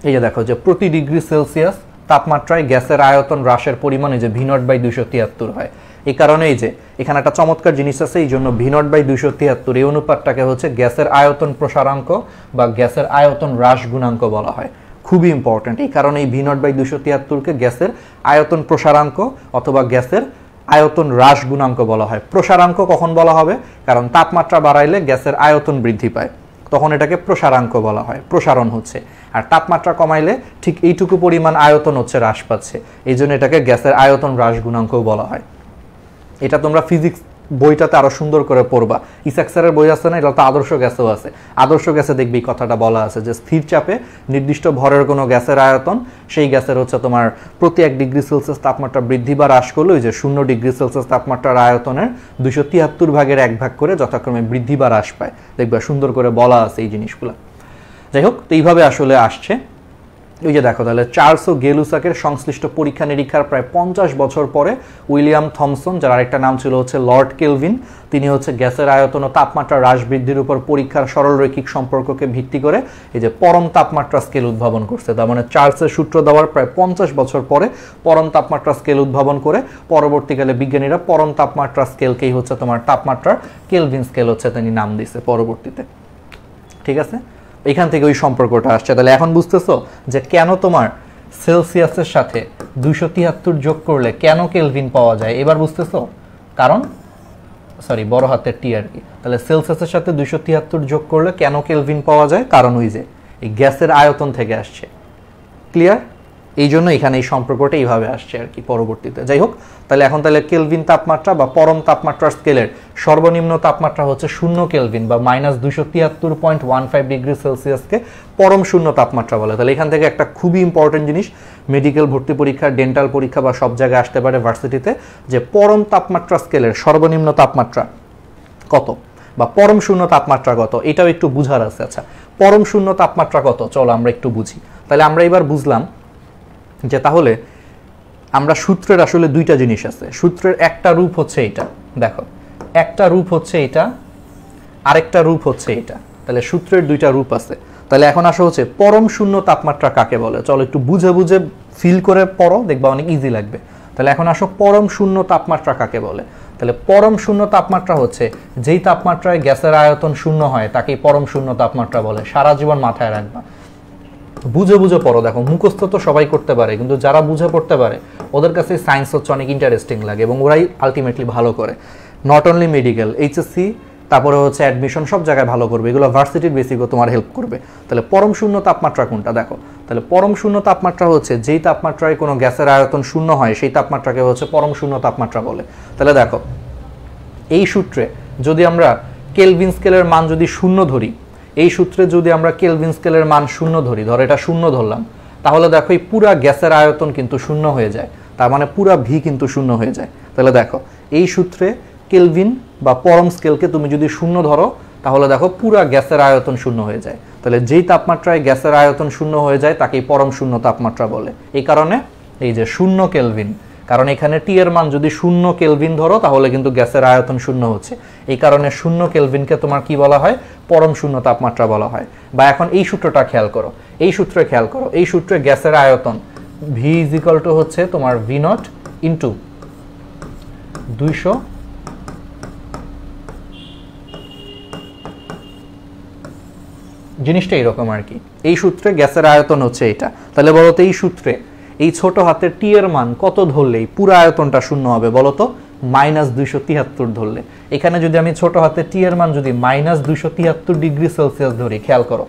এই যে দেখো যে প্রতি ডিগ্রি সেলসিয়াস তাপমাত্রায় গ্যাসের আয়তন হ্রাসের পরিমাণে যে ভিনট বাই দুশো তিয়াত্তর হয় এই কারণেই যে এখানে একটা চমৎকার জিনিস আছে এই জন্য ভিনট বাই দুইশো তিয়াত্তর এই অনুপাতটাকে হচ্ছে গ্যাসের আয়তন প্রসারাঙ্ক বা গ্যাসের আয়তন হ্রাস গুণাঙ্ক বলা হয় খুবই ইম্পর্ট্যান্ট এই কারণে এই ভিনট বাই দুশো তিয়াত্তরকে গ্যাসের আয়তন প্রসারাঙ্ক অথবা গ্যাসের আয়তন হ্রাস গুণাঙ্ক বলা হয় প্রসারাঙ্ক কখন বলা হবে কারণ তাপমাত্রা বাড়াইলে গ্যাসের আয়তন বৃদ্ধি পায় তখন এটাকে প্রসারাঙ্ক বলা হয় প্রসারণ হচ্ছে আর তাপমাত্রা কমাইলে ঠিক এইটুকু পরিমাণ আয়তন হচ্ছে হ্রাস পাচ্ছে এই জন্য এটাকে গ্যাসের আয়তন হ্রাস গুণাঙ্কও বলা হয় এটা তোমরা ফিজিক্স বইটাতে আরও সুন্দর করে পড়বা ইসাক স্যারের বই আছে না এটা তো আদর্শ গ্যাসেও আছে আদর্শ গ্যাসে দেখবি কথাটা বলা আছে যে স্থির চাপে নির্দিষ্ট ভরের কোনো গ্যাসের আয়তন সেই গ্যাসের হচ্ছে তোমার প্রতি এক ডিগ্রি সেলসিয়াস তাপমাত্রা বৃদ্ধি বা হ্রাস করলে ওই যে শূন্য ডিগ্রি সেলসিয়াস তাপমাত্রার আয়তনের দুশো তিয়াত্তর ভাগের এক ভাগ করে যথাক্রমে বৃদ্ধি বা হ্রাস পায় দেখবা সুন্দর করে বলা আছে এই জিনিসগুলো যাই হোক তো এইভাবে আসলে আসছে ওই যে দেখো তাহলে চার্লস ও গেলুসাকের সংশ্লিষ্ট পরীক্ষা নিরীক্ষার প্রায় পঞ্চাশ বছর পরে উইলিয়াম থমসন যার আরেকটা নাম ছিল হচ্ছে লর্ড কেলভিন তিনি হচ্ছে গ্যাসের আয়তন ও তাপমাত্রা হ্রাস বৃদ্ধির উপর পরীক্ষার সরলরৈখিক সম্পর্ককে ভিত্তি করে এই যে পরম তাপমাত্রা স্কেল উদ্ভাবন করছে তার মানে চার্লসের সূত্র দেওয়ার প্রায় পঞ্চাশ বছর পরে পরম তাপমাত্রা স্কেল উদ্ভাবন করে পরবর্তীকালে বিজ্ঞানীরা পরম তাপমাত্রা স্কেলকেই হচ্ছে তোমার তাপমাত্রার কেলভিন স্কেল হচ্ছে তিনি নাম দিছে পরবর্তীতে ঠিক আছে এখান থেকে ওই সম্পর্কটা আসছে তাহলে এখন বুঝতেছো যে কেন তোমার সেলসিয়াসের সাথে দুইশো তিয়াত্তর যোগ করলে কেন কেলভিন পাওয়া যায় এবার বুঝতেছো কারণ সরি বড় হাতের টি আর কি তাহলে সেলসিয়াসের সাথে দুইশো তিয়াত্তর যোগ করলে কেন কেলভিন পাওয়া যায় কারণ ওই যে এই গ্যাসের আয়তন থেকে আসছে ক্লিয়ার এই জন্য এখানে এই সম্পর্কটা এইভাবে আসছে আর কি পরবর্তীতে যাই হোক তাহলে এখন তাহলে কেলভিন তাপমাত্রা বা পরম তাপমাত্রার স্কেলের সর্বনিম্ন তাপমাত্রা হচ্ছে শূন্য কেলভিন বা মাইনাস দুশো তিয়াত্তর পয়েন্ট ওয়ান ফাইভ ডিগ্রি সেলসিয়াসকে পরম শূন্য তাপমাত্রা বলে তাহলে এখান থেকে একটা খুবই ইম্পর্টেন্ট জিনিস মেডিকেল ভর্তি পরীক্ষা ডেন্টাল পরীক্ষা বা সব জায়গায় আসতে পারে ভার্সিটিতে যে পরম তাপমাত্রা স্কেলের সর্বনিম্ন তাপমাত্রা কত বা পরম শূন্য তাপমাত্রা কত এটাও একটু বুঝার আছে আচ্ছা পরম শূন্য তাপমাত্রা কত চলো আমরা একটু বুঝি তাহলে আমরা এবার বুঝলাম যে তাহলে আমরা সূত্রের আসলে দুইটা জিনিস আছে সূত্রের একটা রূপ হচ্ছে এটা দেখো একটা রূপ হচ্ছে এটা আরেকটা রূপ হচ্ছে এটা তাহলে সূত্রের দুইটা রূপ আছে তাহলে এখন আসা হচ্ছে পরম শূন্য তাপমাত্রা কাকে বলে চলো একটু বুঝে বুঝে ফিল করে পড়ো দেখবা অনেক ইজি লাগবে তাহলে এখন আসো পরম শূন্য তাপমাত্রা কাকে বলে তাহলে পরম শূন্য তাপমাত্রা হচ্ছে যেই তাপমাত্রায় গ্যাসের আয়তন শূন্য হয় তাকেই পরম শূন্য তাপমাত্রা বলে সারা জীবন মাথায় রাখবা বুঝে বুঝে পড়ো দেখো মুখস্থ তো সবাই করতে পারে কিন্তু যারা বুঝে পড়তে পারে ওদের কাছে সায়েন্স হচ্ছে অনেক ইন্টারেস্টিং লাগে এবং ওরাই আলটিমেটলি ভালো করে নট অনলি মেডিকেল এইচএসসি তারপরে হচ্ছে অ্যাডমিশন সব জায়গায় ভালো করবে এগুলো ভার্সিটির বেসিকও তোমার হেল্প করবে তাহলে পরম শূন্য তাপমাত্রা কোনটা দেখো তাহলে পরম শূন্য তাপমাত্রা হচ্ছে যেই তাপমাত্রায় কোনো গ্যাসের আয়তন শূন্য হয় সেই তাপমাত্রাকে হচ্ছে পরম শূন্য তাপমাত্রা বলে তাহলে দেখো এই সূত্রে যদি আমরা কেলভিন স্কেলের মান যদি শূন্য ধরি এই সূত্রে যদি আমরা কেলভিন স্কেলের মান শূন্য ধরি ধর এটা শূন্য ধরলাম তাহলে দেখো এই পুরা গ্যাসের আয়তন কিন্তু শূন্য হয়ে যায় তার মানে পুরা ভি কিন্তু শূন্য হয়ে যায় তাহলে দেখো এই সূত্রে কেলভিন বা পরম স্কেলকে তুমি যদি শূন্য ধরো তাহলে দেখো পুরা গ্যাসের আয়তন শূন্য হয়ে যায় তাহলে যেই তাপমাত্রায় গ্যাসের আয়তন শূন্য হয়ে যায় তাকেই পরম শূন্য তাপমাত্রা বলে এই কারণে এই যে শূন্য কেলভিন কারণ এখানে টি এর মান যদি শূন্য কেলভিন ধরো তাহলে কিন্তু গ্যাসের আয়তন শূন্য হচ্ছে এই কারণে শূন্য কেলভিনকে তোমার কি বলা হয় পরম শূন্য তাপমাত্রা বলা হয় বা এখন এই সূত্রটা খেয়াল করো এই সূত্রে খেয়াল করো এই সূত্রে গ্যাসের আয়তন ভি ইজ ইকাল টু হচ্ছে তোমার ভি নট ইন্টু দুইশো জিনিসটা এরকম আর কি এই সূত্রে গ্যাসের আয়তন হচ্ছে এটা তাহলে বলতো এই সূত্রে এই ছোট হাতের টি এর মান কত ধরলে এই পুরো আয়তনটা শূন্য হবে বলতো মাইনাস দুইশো তিয়াত্তর ধরলে এখানে যদি আমি ছোট হাতে টি এর মান যদি মাইনাস দুইশো তিয়াত্তর ডিগ্রি সেলসিয়াস ধরি খেয়াল করো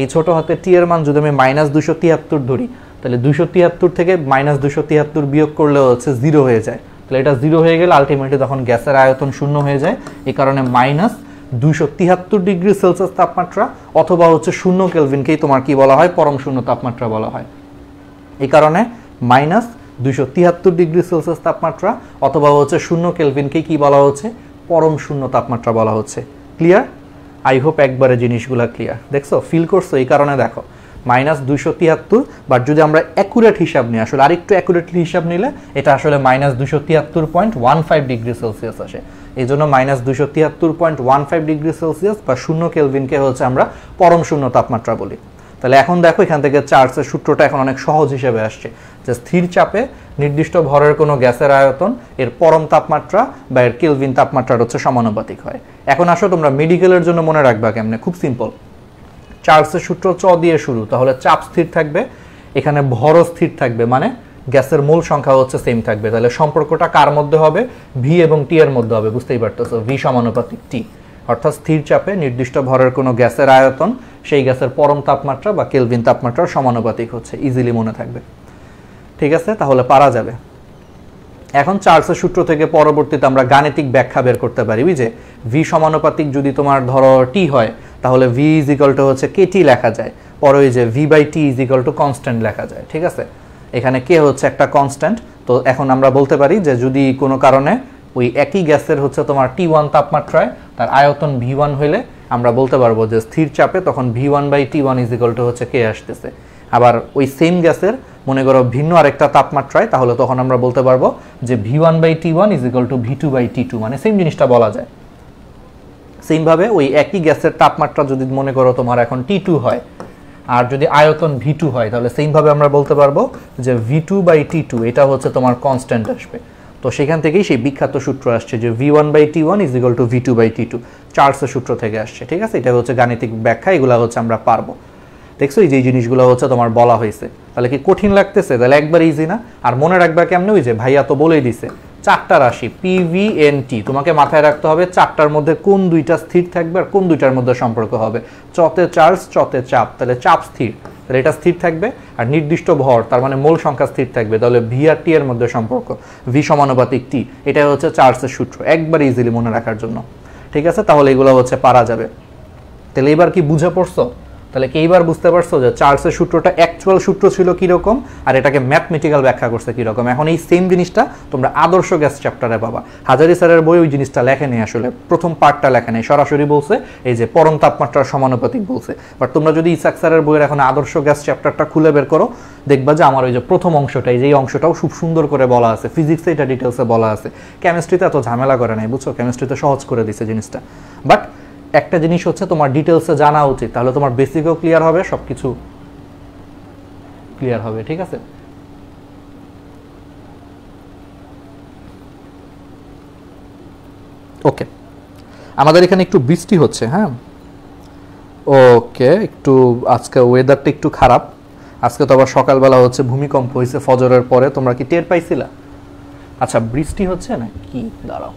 এই ছোট হাতে টি এর মান যদি আমি মাইনাস দুশো তিয়াত্তর ধরি তাহলে দুশো তিয়াত্তর থেকে মাইনাস দুশো তিয়াত্তর বিয়োগ করলে হচ্ছে জিরো হয়ে যায় তাহলে এটা জিরো হয়ে গেলে আলটিমেটলি তখন গ্যাসের আয়তন শূন্য হয়ে যায় এই কারণে মাইনাস দুশো তিয়াত্তর ডিগ্রি সেলসিয়াস তাপমাত্রা অথবা হচ্ছে শূন্য কেলভিনকেই তোমার কি বলা হয় পরম শূন্য তাপমাত্রা বলা হয় এই কারণে মাইনাস দুইশো তিয়াত্তর ডিগ্রি সেলসিয়াস তাপমাত্রা অথবা হচ্ছে শূন্য কেলভিনকে কি বলা হচ্ছে পরম শূন্য তাপমাত্রা বলা হচ্ছে ক্লিয়ার আই হোপ একবারে জিনিসগুলো ক্লিয়ার দেখছো ফিল করছো এই কারণে দেখো মাইনাস দুশো তিয়াত্তর বাট যদি আমরা অ্যাকুরেট হিসাব নিই আসলে আরেকটু অ্যাকুরেটলি হিসাব নিলে এটা আসলে মাইনাস দুশো তিয়াত্তর point one five degree Celsius আসে এই জন্য মাইনাস দুশো তিয়াত্তর point one five degree Celsius বা শূন্য কেলভিনকে হচ্ছে আমরা পরম শূন্য তাপমাত্রা বলি তাহলে এখন দেখো এখান থেকে চার্জের সূত্রটা এখন অনেক সহজ হিসেবে আসছে যে স্থির চাপে নির্দিষ্ট ভরের কোনো গ্যাসের আয়তন এর পরম তাপমাত্রা বা এর কেলভিন তাপমাত্রার হচ্ছে সমানুপাতিক হয় এখন আসো তোমরা মেডিকেলের জন্য মনে রাখবা কেমনে খুব সিম্পল চার্জের সূত্র চ দিয়ে শুরু তাহলে চাপ স্থির থাকবে এখানে ভরও স্থির থাকবে মানে গ্যাসের মূল সংখ্যা হচ্ছে সেম থাকবে তাহলে সম্পর্কটা কার মধ্যে হবে ভি এবং টি এর মধ্যে হবে বুঝতেই পারতেছো ভি সমানুপাতিক টি অর্থাৎ স্থির চাপে নির্দিষ্ট ভরের কোনো গ্যাসের আয়তন সেই গ্যাসের পরম তাপমাত্রা বা কেলভিন তাপমাত্রার সমানুপাতিক হচ্ছে ইজিলি মনে থাকবে ঠিক আছে তাহলে পারা যাবে এখন চার্সের সূত্র থেকে পরবর্তীতে আমরা গাণিতিক ব্যাখ্যা বের করতে পারি যে ভি সমানুপাতিক যদি তোমার ধরো টি হয় তাহলে ভি ইজ ইকাল টু হচ্ছে কে টি লেখা যায় পরে ওই যে V by T is equal to constant লেখা যায় ঠিক আছে এখানে কে হচ্ছে একটা কনস্ট্যান্ট তো এখন আমরা বলতে পারি যে যদি কোনো কারণে ওই একই গ্যাসের হচ্ছে তোমার টি ওয়ান তাপমাত্রায় তার আয়তন ভি ওয়ান হইলে আমরা বলতে পারবো যে স্থির চাপে তখন V one by T one is equal to হচ্ছে কে আসতেছে আবার ওই সেম গ্যাসের মনে করো ভিন্ন আরেকটা তাপমাত্রায় তাহলে তখন আমরা বলতে পারবো যে V one by T one is equal to V two by T two মানে সেম জিনিসটা বলা যায় সেমভাবে ওই একই গ্যাসের তাপমাত্রা যদি মনে করো তোমার এখন টি টু হয় আর যদি আয়তন ভি টু হয় তাহলে সেমভাবে আমরা বলতে পারবো যে V two by T two এটা হচ্ছে তোমার কনস্ট্যান্ট আসবে তো সেখান থেকেই সেই বিখ্যাত সূত্র আসছে যে V one by T one is equal to V two by T two চার্লসের সূত্র থেকে আসছে ঠিক আছে এটা হচ্ছে গাণিতিক ব্যাখ্যা এগুলো হচ্ছে আমরা পারবো দেখছো এই যে জিনিসগুলো হচ্ছে তোমার বলা হয়েছে তাহলে কি কঠিন লাগতেছে তাহলে একবার ইজি না আর মনে রাখবা কেমনে ওই যে ভাইয়া তো বলেই দিছে চারটা রাশি পিভিএনটি তোমাকে মাথায় রাখতে হবে চারটার মধ্যে কোন দুইটা স্থির থাকবে আর কোন দুইটার মধ্যে সম্পর্ক হবে চতে চার্লস চতে চাপ তাহলে চাপ স্থির তাহলে এটা স্থির থাকবে আর নির্দিষ্ট ভর তার মানে মূল সংখ্যা স্থির থাকবে তাহলে ভি আর টি এর মধ্যে সম্পর্ক ভি সমানুপাতিক টি এটা হচ্ছে চার্জের সূত্র একবার ইজিলি মনে রাখার জন্য ঠিক আছে তাহলে এগুলো হচ্ছে পারা যাবে তাহলে এবার কি বুঝে পড়ছো তাহলে কি এইবার বুঝতে পারছো যে চার্লসের সূত্রটা অ্যাকচুয়াল সূত্র ছিল কীরকম আর এটাকে ম্যাথমেটিক্যাল ব্যাখ্যা করছে কীরকম এখন এই সেম জিনিসটা তোমরা আদর্শ গ্যাস চ্যাপ্টারে পাবা হাজারি স্যারের বই ওই জিনিসটা লেখে নেই আসলে প্রথম পার্টটা লেখে নেই সরাসরি বলছে এই যে পরম তাপমাত্রার সমানুপাতিক বলছে বাট তোমরা যদি ইসাক স্যারের বইয়ের এখন আদর্শ গ্যাস চ্যাপ্টারটা খুলে বের করো দেখবা যে আমার ওই যে প্রথম অংশটা এই যে এই অংশটাও খুব সুন্দর করে বলা আছে ফিজিক্সে এটা ডিটেলসে বলা আছে কেমিস্ট্রিতে এত ঝামেলা করে নাই বুঝছো কেমিস্ট্রিতে সহজ করে দিছে জিনিসটা বাট একটা জিনিস হচ্ছে তোমার ডিটেলসে জানা উচিত তাহলে তোমার বেসিকও ক্লিয়ার হবে সব কিছু ক্লিয়ার হবে ঠিক আছে ওকে আমাদের এখানে একটু বৃষ্টি হচ্ছে হ্যাঁ ওকে একটু আজকে ওয়েদারটা একটু খারাপ আজকে তো আবার সকালবেলা হচ্ছে ভূমিকম্প হয়েছে ফজরের পরে তোমরা কি টের পাইছিলা আচ্ছা বৃষ্টি হচ্ছে না কি দাঁড়াও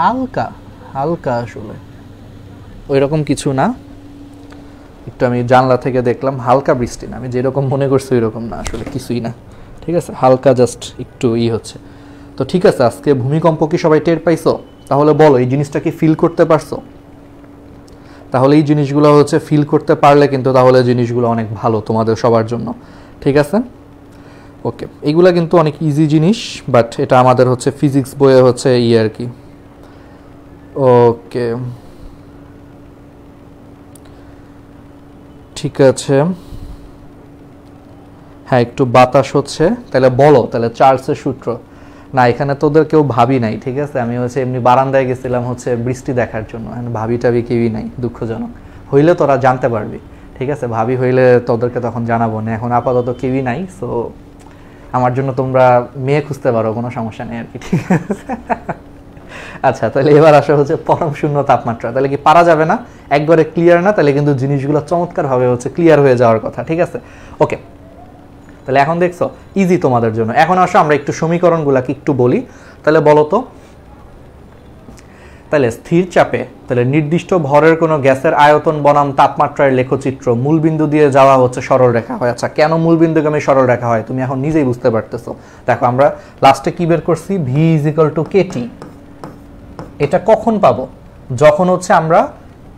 হালকা হালকা আসলে ওই রকম কিছু না একটু আমি জানলা থেকে দেখলাম হালকা বৃষ্টি না আমি যেরকম মনে করছি ওই রকম না আসলে কিছুই না ঠিক আছে হালকা জাস্ট একটু ই হচ্ছে তো ঠিক আছে আজকে ভূমিকম্প কি সবাই টের পাইছো তাহলে বলো এই জিনিসটা কি ফিল করতে পারছো তাহলে এই জিনিসগুলো হচ্ছে ফিল করতে পারলে কিন্তু তাহলে জিনিসগুলো অনেক ভালো তোমাদের সবার জন্য ঠিক আছে ওকে এগুলো কিন্তু অনেক ইজি জিনিস বাট এটা আমাদের হচ্ছে ফিজিক্স বইয়ে হচ্ছে ইয়ে আর কি ওকে ঠিক আছে হ্যাঁ একটু বাতাস হচ্ছে তাহলে বলো তাহলে চার্লসের সূত্র না এখানে তোদের কেউ ভাবি নাই ঠিক আছে আমি হচ্ছে এমনি বারান্দায় গেছিলাম হচ্ছে বৃষ্টি দেখার জন্য ভাবি টাবি কেউই নাই দুঃখজনক হইলে তোরা জানতে পারবি ঠিক আছে ভাবি হইলে তোদেরকে তখন জানাবো না এখন আপাতত কেউই নাই সো আমার জন্য তোমরা মেয়ে খুঁজতে পারো কোনো সমস্যা নেই আর কি ঠিক আছে আচ্ছা তাহলে এবার আসা হচ্ছে পরম শূন্য তাপমাত্রা তাহলে কি পারা যাবে না একবারে ক্লিয়ার না তাহলে কিন্তু জিনিসগুলো চমৎকারভাবে হচ্ছে ক্লিয়ার হয়ে যাওয়ার কথা ঠিক আছে ওকে তাহলে এখন দেখছো ইজি তোমাদের জন্য এখন আসো আমরা একটু সমীকরণগুলোকে একটু বলি তাহলে বলো তো তাহলে স্থির চাপে তাহলে নির্দিষ্ট ভরের কোনো গ্যাসের আয়তন বনাম তাপমাত্রার লেখচিত্র মূলবিন্দু দিয়ে যাওয়া হচ্ছে সরল রেখা হয় আচ্ছা কেন মূলবিন্দুকে আমি সরল রেখা হয় তুমি এখন নিজেই বুঝতে পারতেছো দেখো আমরা লাস্টে কী বের করছি V is equal to KT এটা কখন পাবো যখন হচ্ছে আমরা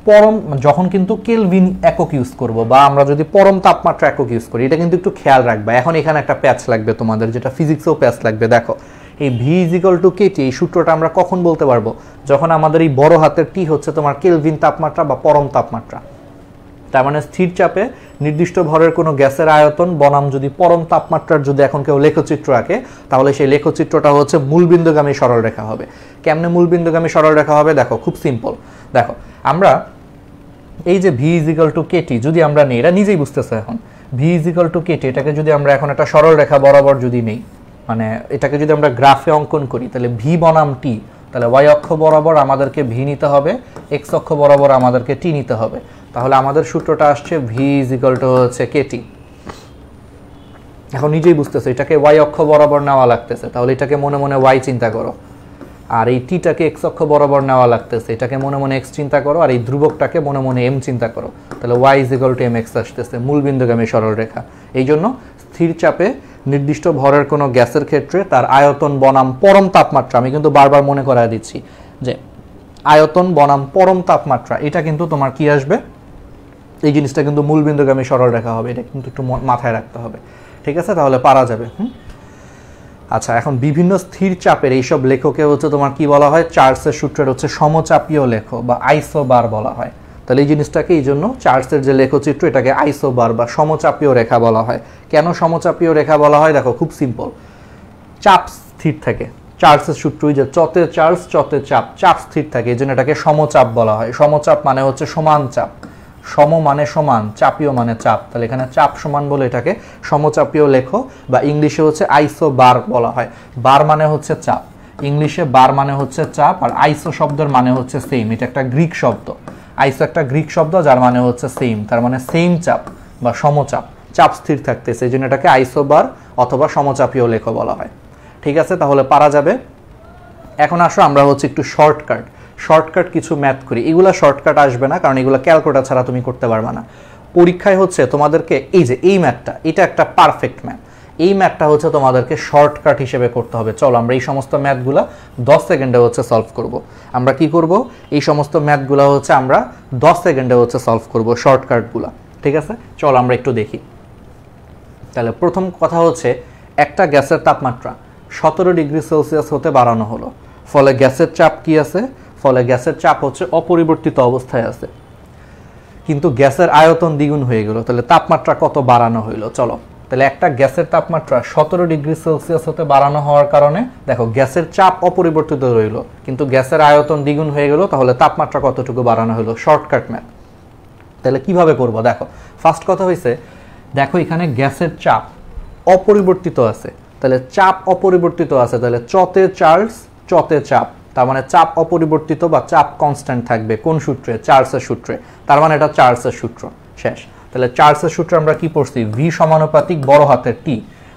পরম যখন কিন্তু কেলভিন একক ইউজ করব বা আমরা যদি পরম তাপমাত্রা একক ইউজ করি এটা কিন্তু একটু খেয়াল রাখবে এখন এখানে একটা প্যাচ লাগবে তোমাদের যেটা ফিজিক্সেও প্যাচ লাগবে দেখো এই ভি ইজিক্যাল টু কেটি এই সূত্রটা আমরা কখন বলতে পারবো যখন আমাদের এই বড় হাতের টি হচ্ছে তোমার কেলভিন তাপমাত্রা বা পরম তাপমাত্রা তার মানে স্থির চাপে নির্দিষ্ট ভরের কোনো গ্যাসের আয়তন বনাম যদি পরম তাপমাত্রার যদি এখন কেউ লেখচিত্র আঁকে তাহলে সেই লেখচিত্রটা হচ্ছে মূলবিন্দুগামী সরলরেখা হবে কেমনে মূলবিন্দুগামী সরলরেখা হবে দেখো খুব সিম্পল দেখো আমরা এই যে ভি ইজিক্যাল টু কেটি যদি আমরা নেই এটা নিজেই বুঝতেছে এখন ভি ইজিক্যাল টু কেটি এটাকে যদি আমরা এখন একটা সরল রেখা বরাবর যদি নেই মানে এটাকে যদি আমরা গ্রাফে অঙ্কন করি তাহলে ভি বনাম টি তাহলে ওয়াই অক্ষ বরাবর আমাদেরকে ভি নিতে হবে এক্স অক্ষ বরাবর আমাদেরকে টি নিতে হবে তাহলে আমাদের সূত্রটা আসছে ভি ইজ ইকাল টু হচ্ছে কেটি এখন নিজেই বুঝতেছো এটাকে ওয়াই অক্ষ বরাবর নেওয়া লাগতেছে তাহলে এটাকে মনে মনে ওয়াই চিন্তা করো আর এই টিটাকে এক্স অক্ষ বরাবর নেওয়া লাগতেছে এটাকে মনে মনে এক্স চিন্তা করো আর এই ধ্রুবকটাকে মনে মনে এম চিন্তা করো তাহলে Y is equal to M X আসতেছে মূল মূলবিন্দুগামী সরল রেখা এই জন্য স্থির চাপে নির্দিষ্ট ভরের কোনো গ্যাসের ক্ষেত্রে তার আয়তন বনাম পরম তাপমাত্রা আমি কিন্তু বারবার মনে করা দিচ্ছি যে আয়তন বনাম পরম তাপমাত্রা এটা কিন্তু তোমার কি আসবে এই জিনিসটা কিন্তু মূলবিন্দুকে আমি সরল রাখা হবে এটা কিন্তু একটু মাথায় রাখতে হবে ঠিক আছে তাহলে পারা যাবে আচ্ছা এখন বিভিন্ন স্থির চাপের এইসব লেখকে হচ্ছে তোমার কি বলা হয় চার্সের সূত্রের হচ্ছে সমচাপীয় লেখ বা আইসোবার বলা হয় তাহলে এই জিনিসটাকে এই জন্য চার্সের যে লেখচিত্র এটাকে আইসোবার বা সমচাপীয় রেখা বলা হয় কেন সমচাপীয় রেখা বলা হয় দেখো খুব সিম্পল চাপ স্থির থাকে সূত্র সূত্রই যে চতে চার্চ চতে চাপ চাপ স্থির থাকে এই জন্য এটাকে সমচাপ বলা হয় সমচাপ মানে হচ্ছে সমান চাপ সম মানে সমান চাপীয় মানে চাপ তাহলে এখানে চাপ সমান বলে এটাকে সমচাপীয় লেখো বা ইংলিশে হচ্ছে আইসো বার বলা হয় বার মানে হচ্ছে চাপ ইংলিশে বার মানে হচ্ছে চাপ আর আইসো শব্দের মানে হচ্ছে সেম এটা একটা গ্রিক শব্দ আইসো একটা গ্রিক শব্দ যার মানে হচ্ছে সেম তার মানে সেম চাপ বা সমচাপ চাপ স্থির থাকতে সেই জন্য এটাকে আইসো বার অথবা সমচাপীয় লেখো বলা হয় ঠিক আছে তাহলে পারা যাবে এখন আসো আমরা হচ্ছে একটু শর্টকাট শর্টকাট কিছু ম্যাথ করি এগুলা শর্টকাট আসবে না কারণ এগুলো ক্যালকুলেটার ছাড়া তুমি করতে পারবে না পরীক্ষায় হচ্ছে তোমাদেরকে এই যে এই ম্যাথটা এটা একটা পারফেক্ট ম্যাথ এই ম্যাথটা হচ্ছে তোমাদেরকে শর্টকাট হিসেবে করতে হবে চলো আমরা এই সমস্ত ম্যাথগুলো দশ সেকেন্ডে হচ্ছে সলভ করব। আমরা কি করব এই সমস্ত ম্যাথগুলো হচ্ছে আমরা দশ সেকেন্ডে হচ্ছে সলভ করব শর্টকাটগুলো ঠিক আছে চলো আমরা একটু দেখি তাহলে প্রথম কথা হচ্ছে একটা গ্যাসের তাপমাত্রা সতেরো ডিগ্রি সেলসিয়াস হতে বাড়ানো হলো ফলে গ্যাসের চাপ কি আছে ফলে গ্যাসের চাপ হচ্ছে অপরিবর্তিত অবস্থায় আছে কিন্তু গ্যাসের আয়তন দ্বিগুণ হয়ে গেল তাহলে তাপমাত্রা কত বাড়ানো হইল চলো তাহলে একটা গ্যাসের তাপমাত্রা সতেরো ডিগ্রি সেলসিয়াস হতে বাড়ানো হওয়ার কারণে দেখো গ্যাসের চাপ অপরিবর্তিত রইল কিন্তু গ্যাসের আয়তন দ্বিগুণ হয়ে গেল তাহলে তাপমাত্রা কতটুকু বাড়ানো হলো শর্টকাট ম্যাথ তাহলে কিভাবে করব দেখো ফার্স্ট কথা হয়েছে দেখো এখানে গ্যাসের চাপ অপরিবর্তিত আছে তাহলে চাপ অপরিবর্তিত আছে তাহলে চতে চার্জ চতে চাপ তার মানে চাপ অপরিবর্তিত বা চাপ কনস্ট্যান্ট থাকবে কোন সূত্রে চার্লসের সূত্রে তার মানে এটা চার্লসের সূত্র শেষ তাহলে চার্সের সূত্রে আমরা কি পড়ছি ভি সমানুপাতিক বড় হাতের টি